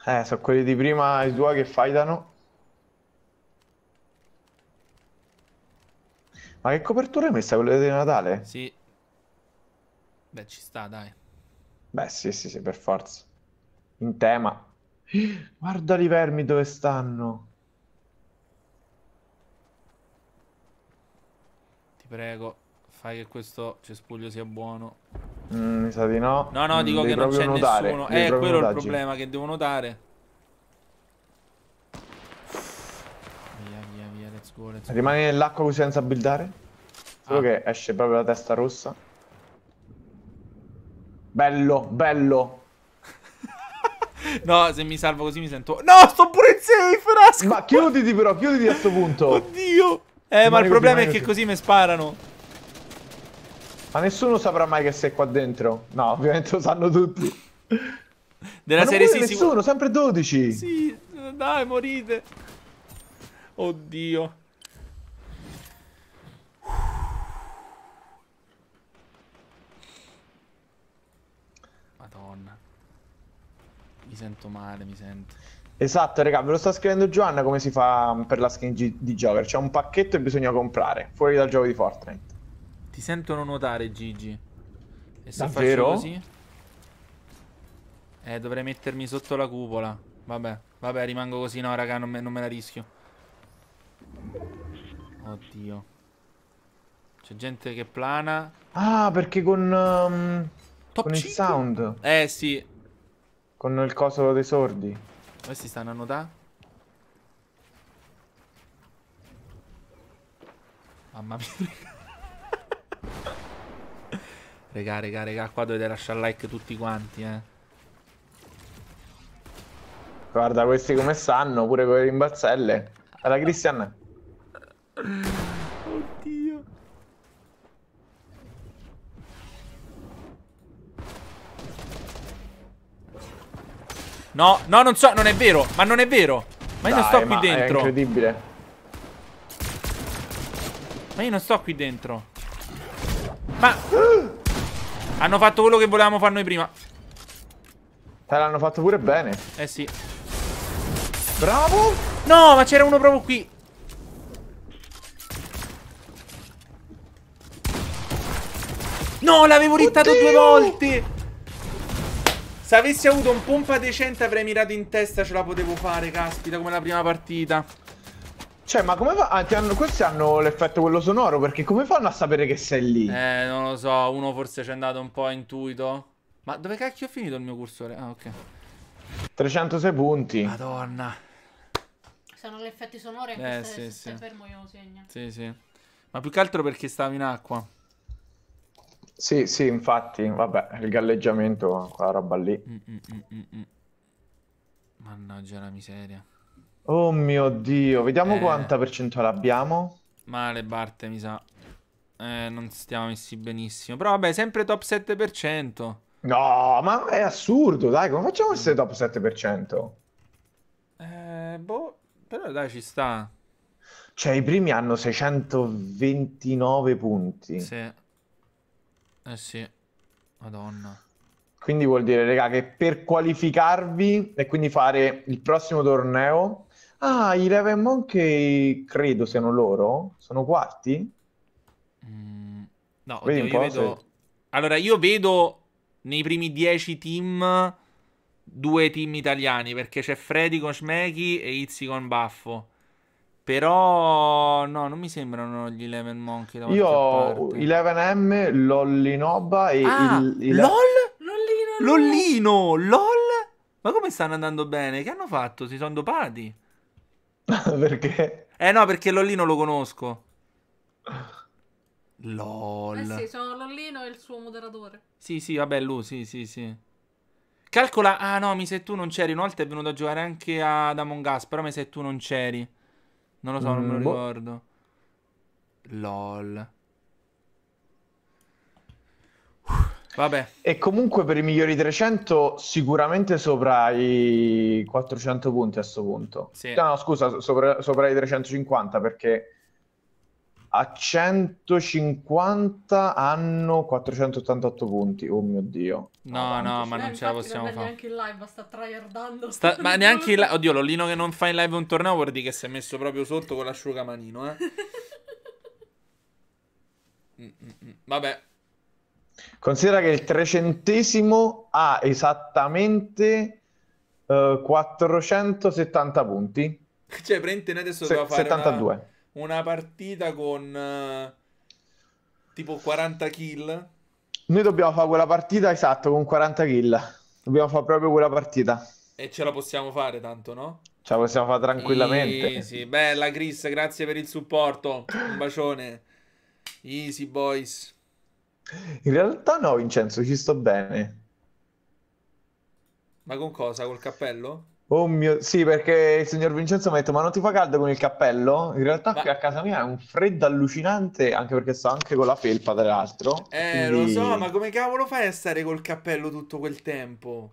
Eh, sono quelli di prima, i due che fightano. Ma che copertura hai messa quella di Natale? Sì. Beh, ci sta, dai. Beh, sì, sì, sì, per forza. In tema. Guarda i vermi dove stanno. Ti prego, fai che questo cespuglio sia buono. Mm, mi sa di no. No, no, mm, dico Devi che non c'è nessuno. Devi eh, quello notaggi. è il problema, che devo notare. Via, via, via, let's go, let's go. Rimani nell'acqua così senza buildare? Solo ah. che esce proprio la testa rossa. Bello, bello. (laughs) No, se mi salvo così mi sento... No, sto pure in safe, Rasco! Ma chiuditi però, chiuditi a sto punto! Oddio! Eh, ma, ma il problema è che così mi sparano. Ma nessuno saprà mai che sei qua dentro. No, ovviamente lo sanno tutti. Della serie sì, nessuno, si... sempre 12. Sì, dai, morite. Oddio. sento male, mi sento. Esatto, raga, ve lo sta scrivendo Giovanna come si fa per la skin di Joker. C'è un pacchetto e bisogna comprare, fuori dal gioco di Fortnite. Ti sentono nuotare, Gigi. E se Davvero? così... Eh, dovrei mettermi sotto la cupola. Vabbè, vabbè, rimango così, no, raga, non me, non me la rischio. Oddio. C'è gente che plana. Ah, perché con... Um, Top con 5? il sound. Eh, sì. Con il coso dei sordi. Questi stanno a nuotare? Mamma mia. Regà, regà, regà, qua dovete lasciare like tutti quanti, eh. Guarda, questi come stanno, pure con le rimbalzelle. Alla Cristian. (laughs) No, no, non so, non è vero, ma non è vero. Ma io Dai, non sto qui dentro. È incredibile. Ma io non sto qui dentro. Ma... Hanno fatto quello che volevamo fare noi prima. Te l'hanno fatto pure bene. Eh sì. Bravo! No, ma c'era uno proprio qui. No, l'avevo rittato due volte. Se avessi avuto un pompa decente avrei mirato in testa, ce la potevo fare, caspita, come la prima partita. Cioè, ma come fa? Ah, hanno... Questi hanno l'effetto quello sonoro, perché come fanno a sapere che sei lì? Eh, non lo so, uno forse ci è andato un po' a intuito. Ma dove cacchio ho finito il mio cursore? Ah, ok. 306 punti. Madonna. Sono gli effetti sonori, eh, sì, se sì. fermo io segno. Sì, sì. Ma più che altro perché stavo in acqua. Sì, sì, infatti, vabbè, il galleggiamento, quella roba lì. Mm mm, mm, mm, mm, Mannaggia la miseria. Oh mio Dio, vediamo eh. quanta percentuale abbiamo. Male Barte, mi sa. Eh, non stiamo messi benissimo. Però vabbè, sempre top 7%. No, ma è assurdo, dai, come facciamo a essere top 7%? Eh, boh, però dai, ci sta. Cioè, i primi hanno 629 punti. Sì. Eh sì, madonna. Quindi vuol dire, raga, che per qualificarvi e quindi fare il prossimo torneo... Ah, i Raven Monkey credo siano loro? Sono quarti? Mm, no, oddio, io vedo... Se... Allora, io vedo nei primi dieci team due team italiani, perché c'è Freddy con Schmechi e Izzy con Baffo. Però no, non mi sembrano gli 11 Monkey. Io ho 11M, Lollinoba e ah, il, il... LOL? Lollino, Lollino, LOL? Ma come stanno andando bene? Che hanno fatto? Si sono dopati? (laughs) perché? Eh no, perché Lollino lo conosco. LOL. Eh sì, sono Lollino e il suo moderatore. Sì, sì, vabbè, lui, sì, sì, sì. Calcola, ah no, mi se tu non c'eri, una volta è venuto a giocare anche ad Among Us, però mi se tu non c'eri. Non lo so, non me lo mm, boh. ricordo. LOL. Vabbè. E comunque per i migliori 300 sicuramente sopra i 400 punti a questo punto. Sì. No, no, scusa, sopra, sopra i 350 perché a 150 hanno 488 punti. Oh mio dio. No, no, no ma non ce la possiamo fare. Neanche in live, sta tryhardando. Sta... ma neanche in live. Oddio, Lollino che non fa in live un torneo vuol dire che si è messo proprio sotto con l'asciugamanino, eh. (laughs) Mm, mm, mm. Vabbè. Considera che il trecentesimo ha esattamente uh, eh, 470 punti. Cioè, prendi noi adesso Se- 72. Una una partita con uh, tipo 40 kill. Noi dobbiamo fare quella partita esatto con 40 kill. Dobbiamo fare proprio quella partita. E ce la possiamo fare tanto, no? Ce la possiamo fare tranquillamente. Easy. Bella Chris, grazie per il supporto. Un bacione. Easy boys. In realtà no, Vincenzo, ci sto bene. Ma con cosa? Col cappello? Oh mio, sì, perché il signor Vincenzo mi ha detto: Ma non ti fa caldo con il cappello? In realtà, Ma... qui a casa mia è un freddo allucinante, anche perché sto anche con la felpa, tra l'altro. Eh, quindi... lo so, ma come cavolo fai a stare col cappello tutto quel tempo?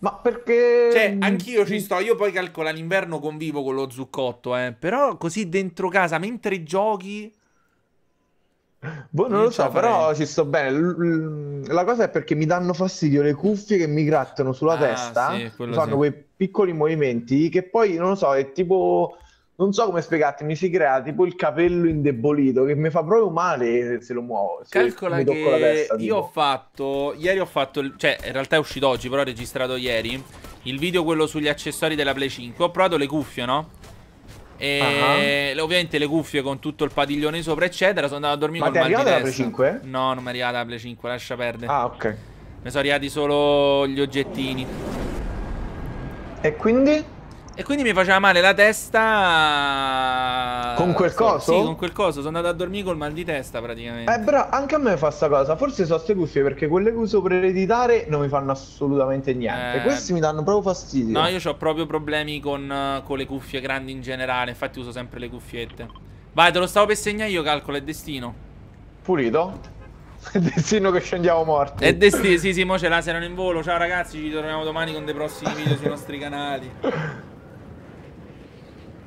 Ma perché. Cioè, anch'io ci mm. sto. Io poi calcolo l'inverno convivo con lo zuccotto, eh. Però così dentro casa, mentre giochi. Boh, non, lo so, però ci sto bene. L- l- la cosa è perché mi danno fastidio le cuffie che mi grattano sulla ah, testa, sì, fanno sì. quei piccoli movimenti che poi, non lo so, è tipo... Non so come spiegarti, mi si crea tipo il capello indebolito che mi fa proprio male se lo muovo. Calcola che testa, io ho fatto, ieri ho fatto, cioè in realtà è uscito oggi, però ho registrato ieri, il video quello sugli accessori della Play 5. Ho provato le cuffie, no? E uh ah. -huh. ovviamente le cuffie con tutto il padiglione sopra, eccetera. Sono andato a dormire Ma con mal di testa. Ma Play 5? No, non mi è arrivata la Play 5, lascia perdere. Ah, ok. Mi sono arrivati solo gli oggettini. E quindi? E quindi mi faceva male la testa. Eh, con quel coso? Sì, con quel coso. Sono andato a dormire col mal di testa praticamente. Eh, però anche a me fa sta cosa. Forse so ste cuffie perché quelle che uso per ereditare non mi fanno assolutamente niente. Eh... Questi mi danno proprio fastidio. No, io ho proprio problemi con, eh, con le cuffie grandi in generale. Infatti uso sempre le cuffiette. Vai, te lo stavo per segnare io, calcolo. È destino. Pulito? (laughs) È destino che scendiamo morti. È destino, sì, sì, mo ce la serano in volo. Ciao ragazzi, ci ritroviamo domani con dei prossimi video sui nostri canali. (laughs)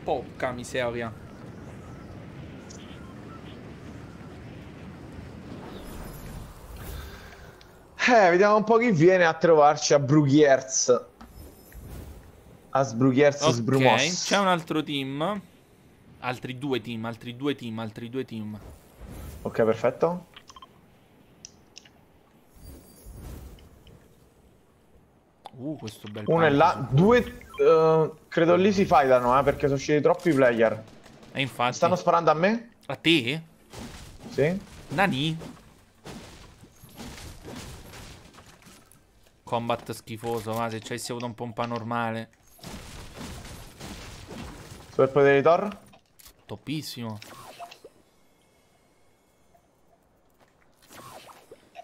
Porca miseria. Eh, vediamo un po' chi viene a trovarci a Brughiers. A Sbrughiers okay. Sbrumos. C'è un altro team. Altri due team, altri due team, altri due team. Ok, perfetto. Uh, questo bel Uno è là, due eh, credo lì si fightano, eh, perché sono usciti troppi player. E eh, infatti. Stanno sparando a me? A te? Sì. Nani? Combat schifoso, ma se ci avessi avuto un pompa normale. Super potere di Thor? Toppissimo.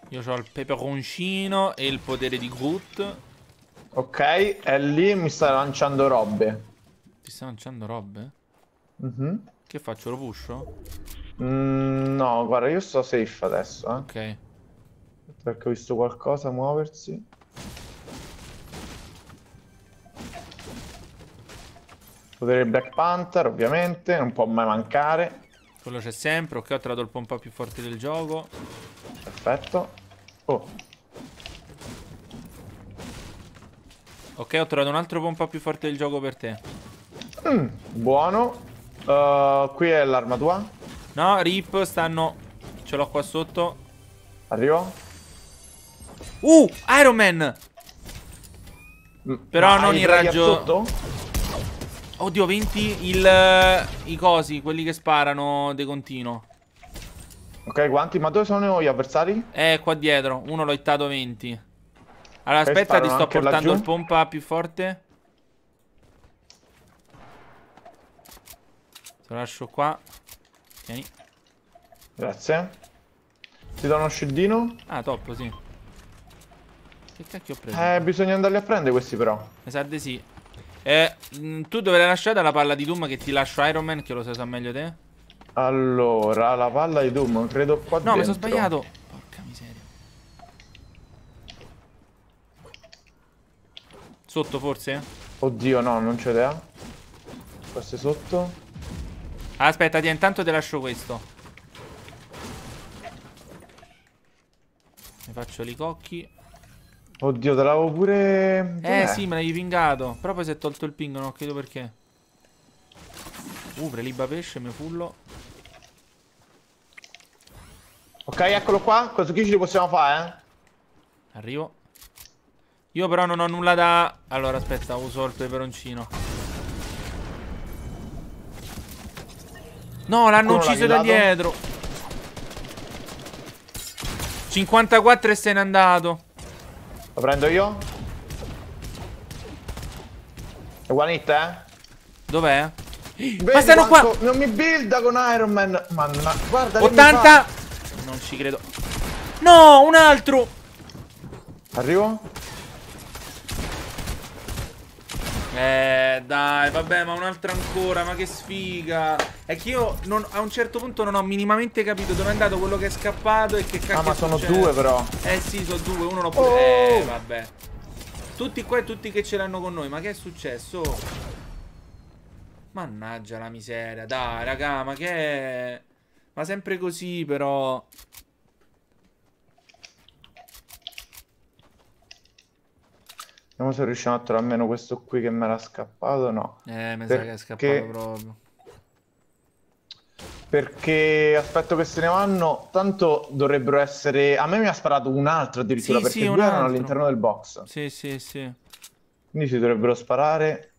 Io ho il peperoncino e il potere di Groot. Ok, è lì mi sta lanciando robe. Ti sta lanciando robe? Mm -hmm. Che faccio? Lo puscio? Mm, no, guarda, io sto safe adesso. Eh. Ok. Perché ho visto qualcosa muoversi. Potere Black Panther, ovviamente, non può mai mancare. Quello c'è sempre, ok, ho tirato il pompa più forte del gioco. Perfetto. Oh, Ok, ho trovato un altro pompa più forte del gioco per te. Mm, buono. Uh, qui è l'arma tua? No, rip, stanno... Ce l'ho qua sotto. Arrivo. Uh, Iron Man! Mm, Però non il raggio... Sotto? Oddio, 20 il... i cosi, quelli che sparano di continuo. Ok, quanti? Ma dove sono gli avversari? Eh, qua dietro. Uno l'ho hittato 20. Allora aspetta ti sto portando laggiù. il pompa più forte Te lo lascio qua Tieni Grazie Ti do uno scildino Ah top sì Che cacchio ho preso? Eh bisogna andarli a prendere questi però Esatto sì eh, mm, Tu dove l'hai lasciata la palla di Doom che ti lascio Iron Man che lo sai so meglio te? Allora la palla di Doom credo qua no, dentro No mi sono sbagliato Sotto forse? Oddio no, non c'è idea. Questo sotto. Aspetta, ti intanto ti lascio questo. Ne faccio i cocchi. Oddio, te l'avevo pure... Eh, eh sì, me l'hai pingato. Però poi si è tolto il ping, non ho capito perché. Uh, preliba pesce, mio fullo. Ok, eccolo qua. Cosa che ci possiamo fare? Eh? Arrivo. Io però non ho nulla da... Allora, aspetta, uso il peperoncino. No, l'hanno ucciso da dietro. 54 e se n'è andato. Lo prendo io? È one hit, eh? Dov'è? Ma stanno qua! Non mi builda con Iron Man! Manna, guarda 80! Non ci credo. No, un altro! Arrivo? Eh, dai, vabbè, ma un'altra ancora, ma che sfiga. È che io non, a un certo punto non ho minimamente capito dove è andato quello che è scappato e che cazzo Ah, ma sono succede. due però. Eh sì, sono due, uno l'ho pure... Oh! Eh, vabbè. Tutti qua e tutti che ce l'hanno con noi, ma che è successo? Mannaggia la miseria, dai, raga, ma che è... Ma sempre così, però... Vediamo se riusciamo a trovare almeno questo qui che me l'ha scappato no. Eh, mi Perché... sa che è scappato proprio. Perché aspetto che se ne vanno, tanto dovrebbero essere... A me mi ha sparato un altro addirittura, sì, perché sì, due erano all'interno del box. Sì, sì, sì. Quindi ci dovrebbero sparare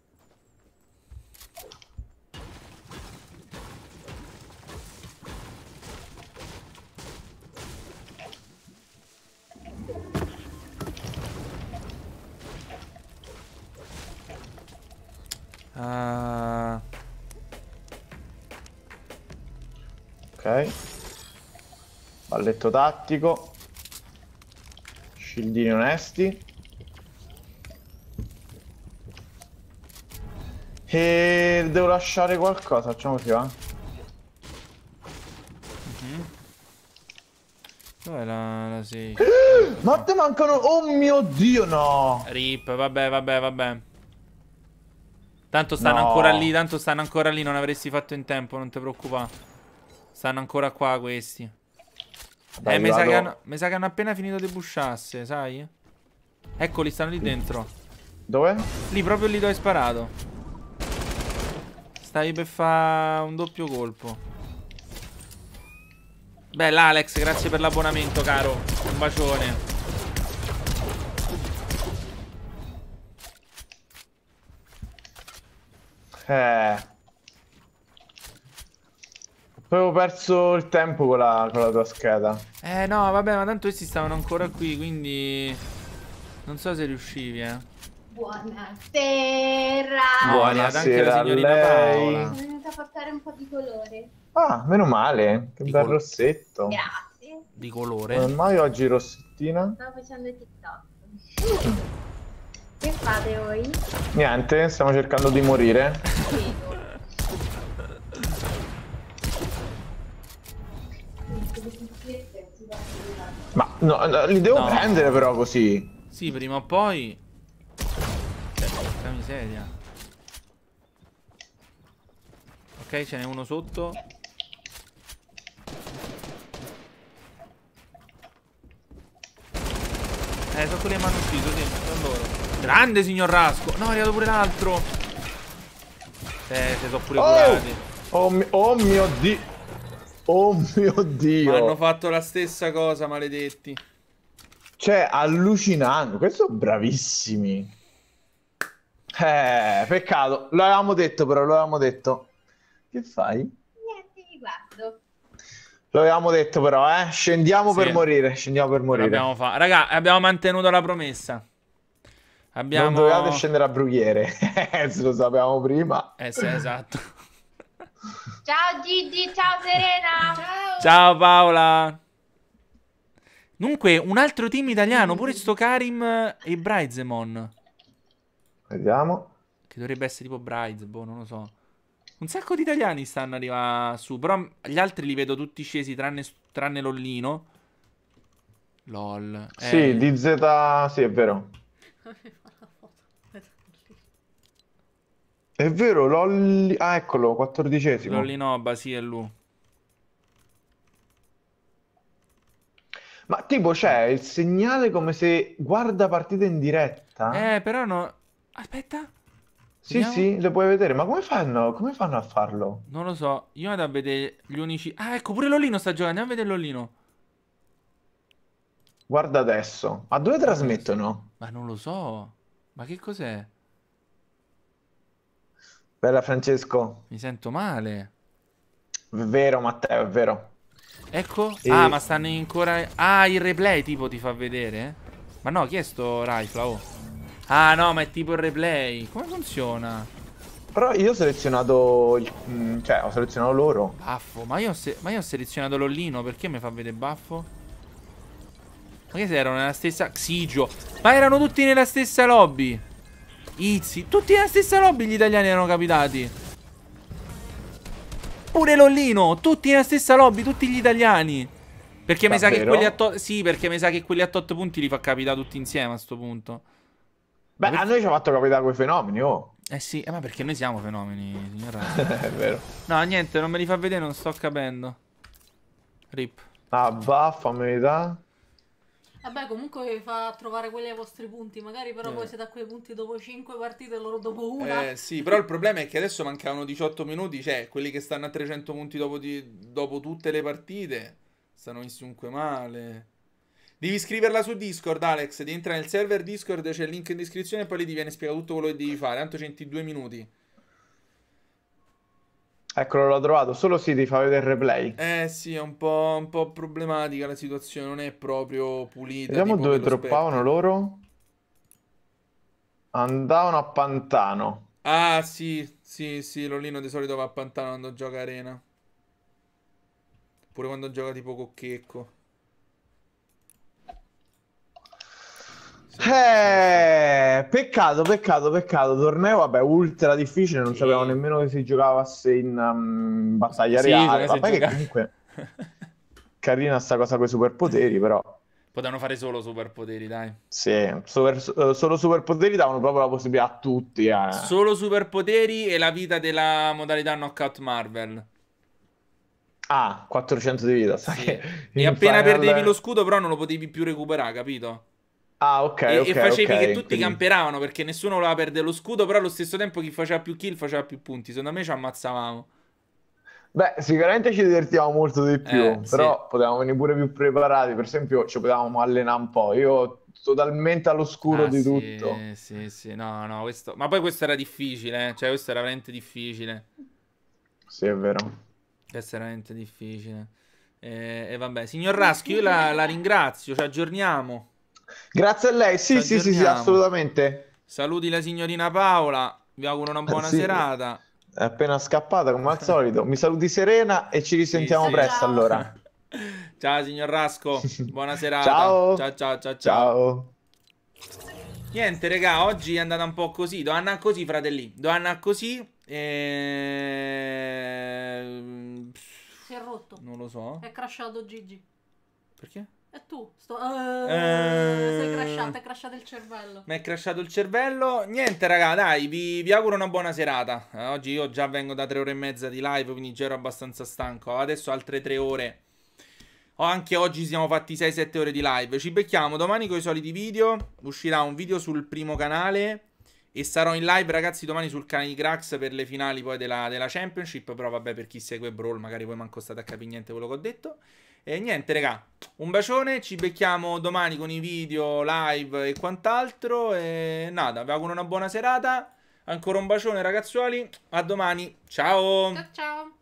Eh, ok. Balletto tattico. Scildini onesti. E devo lasciare qualcosa, facciamo così, va? Mhm. Dov'è la, la sì? (gasps) Ma te mancano... Oh mio Dio, no! Rip, vabbè, vabbè, vabbè. Tanto stanno no. ancora lì, tanto stanno ancora lì, non avresti fatto in tempo, non ti preoccupare. Stanno ancora qua questi. Eh, Dai, eh, mi sa, hanno, mi sa, che hanno, appena finito di busciasse, sai? Eccoli, stanno lì dentro. Dove? Lì, proprio lì dove hai sparato. Stai per fare un doppio colpo. Bella Alex, grazie per l'abbonamento, caro. Un bacione. Eh. Avevo perso il tempo con la, con la, tua scheda. Eh no, vabbè, ma tanto questi stavano ancora qui, quindi... Non so se riuscivi, eh. Buonasera! Buonasera anche la signorina Sono venuta a portare un po' di colore. Ah, meno male, che di bel rossetto. Grazie. Di colore. Ormai oggi rossettina? Stavo facendo il TikTok. Mm. Che fate voi? Niente, stiamo cercando di morire. Sì. Ma no, no, li devo no. prendere però così. Sì, prima o poi. Cioè, porca miseria. Ok, ce n'è uno sotto. Eh, sono quelli che mi hanno ucciso, sì, sono loro. Grande signor Rasco No è arrivato pure l'altro Eh se sono pure oh! curati oh, oh mio dio Oh mio dio Ma hanno fatto la stessa cosa maledetti Cioè allucinando Questi sono bravissimi Eh peccato Lo avevamo detto però lo avevamo detto Che fai? Niente di guardo lo avevamo detto però, eh. Scendiamo sì. per morire. Scendiamo per morire. Raga, abbiamo mantenuto la promessa. Abbiamo... Non dovevate scendere a Brughiere, (laughs) lo sapevamo prima. Eh esatto. (laughs) ciao Gigi, ciao Serena. Ciao, ciao Paola. Dunque, un altro team italiano, pure sto Karim e Braizemon. Vediamo. Che dovrebbe essere tipo Braiz, boh, non lo so. Un sacco di italiani stanno arrivando su, però gli altri li vedo tutti scesi, tranne, tranne Lollino. LOL. Eh. Sì, DZ, sì, è vero. (laughs) È vero, Lolli... Ah, eccolo, quattordicesimo. Lolli Noba, sì, è lui. Ma tipo c'è il segnale come se guarda partita in diretta. Eh, però no... Aspetta. Sì, Vediamo. sì, lo puoi vedere. Ma come fanno? come fanno? a farlo? Non lo so. Io vado a vedere gli unici... Ah, ecco, pure Lolino sta giocando. Andiamo a vedere Lolino. Guarda adesso. Ma dove trasmettono? Ma non lo so. Ma che cos'è? Bella Francesco. Mi sento male. Vero Matteo, è vero. Ecco. E... Ah, ma stanno ancora... Ah, il replay tipo ti fa vedere? Ma no, chi è sto Raifla? Oh. Ah no, ma è tipo il replay. Come funziona? Però io ho selezionato... Il... Mm, cioè, ho selezionato loro. Baffo. Ma io, se... ma io ho selezionato l'ollino. Perché mi fa vedere baffo? Ma che se erano nella stessa... Xigio. Ma erano tutti nella stessa lobby. Izzy Tutti la stessa lobby gli italiani erano capitati Pure Lollino Tutti nella stessa lobby Tutti gli italiani Perché mi sa che quelli a tot Sì perché mi sa che quelli a tot punti li fa capitare tutti insieme a sto punto Beh per... a noi ci ha fatto capitare quei fenomeni oh eh sì, eh, ma perché noi siamo fenomeni, signora. (laughs) è vero. No, niente, non me li fa vedere, non sto capendo. Rip. Ah, va, fammi vedere. Vabbè, comunque vi fa trovare quelli ai vostri punti, magari però eh. voi siete a quei punti dopo 5 partite e loro dopo una. Eh, sì, però il problema è che adesso mancavano 18 minuti, cioè quelli che stanno a 300 punti dopo, di, dopo tutte le partite stanno messi insunque male. Devi scriverla su Discord, Alex. Devi entrare nel server Discord, c'è il link in descrizione e poi lì ti viene spiegato tutto quello che devi fare. Tanto c'è 22 minuti. Eccolo, l'ho trovato. Solo si ti fa vedere il replay. Eh sì, è un po', un po', problematica la situazione, non è proprio pulita. Vediamo dove droppavano loro. Andavano a Pantano. Ah sì, sì, sì, Lolino di solito va a Pantano quando gioca Arena. Pure quando gioca tipo Cocchecco. Eh, peccato, peccato, peccato. Torneo, vabbè, ultra difficile. Non sì. sapevo nemmeno che si giocava in um, battaglia sì, reale. Vabbè, che comunque (laughs) carina sta cosa con i superpoteri, però. Potevano fare solo superpoteri, dai. Sì, super, eh, solo superpoteri davano proprio la possibilità a tutti. Eh. Solo superpoteri e la vita della modalità Knockout Marvel. Ah, 400 di vita, sai sì. E appena Final... perdevi lo scudo però non lo potevi più recuperare, capito? Ah, ok. E, okay, e facevi okay, che tutti quindi... camperavano perché nessuno voleva perdere lo scudo, però allo stesso tempo chi faceva più kill faceva più punti. Secondo me ci ammazzavamo. Beh, sicuramente ci divertivamo molto di più, eh, però sì. potevamo venire pure più preparati, per esempio ci potevamo allenare un po', io totalmente all'oscuro ah, di sì, tutto. Sì, sì, no, no, questo... ma poi questo era difficile, eh? cioè questo era veramente difficile. Sì, è vero. Questo era veramente difficile. E, eh, e vabbè, signor Raschio, io la, la ringrazio, ci aggiorniamo. Grazie a lei, sì, sì, sì, sì, assolutamente. Saluti la signorina Paola, vi auguro una buona eh, sì. serata. È appena scappata come al (laughs) solito. Mi saluti Serena e ci risentiamo sì, sì. presto ciao. allora. (laughs) Ciao signor Rasco, (laughs) buona serata. ciao. Ciao, ciao, ciao, ciao. Niente, regà, oggi è andata un po' così. Doanna così, fratelli. Doanna così. E... Si è rotto. Non lo so. È crashato Gigi. Perché? E tu? Sto... Uh, eh... Ehm, sei crashato, è crashato il cervello. Mi è crashato il cervello. Niente, raga, dai, vi, vi, auguro una buona serata. Eh, oggi io già vengo da tre ore e mezza di live, quindi già ero abbastanza stanco. Adesso altre tre ore. Oh, anche oggi siamo fatti 6-7 ore di live. Ci becchiamo domani con i soliti video. Uscirà un video sul primo canale. E sarò in live, ragazzi, domani sul canale di Crax per le finali poi della, della Championship. Però vabbè, per chi segue Brawl magari poi manco state a capire niente quello che ho detto. E niente, raga, un bacione, ci becchiamo domani con i video, live e quant'altro. E nada, vi auguro una buona serata. Ancora un bacione, ragazzuoli. A domani. Ciao. Ciao, ciao.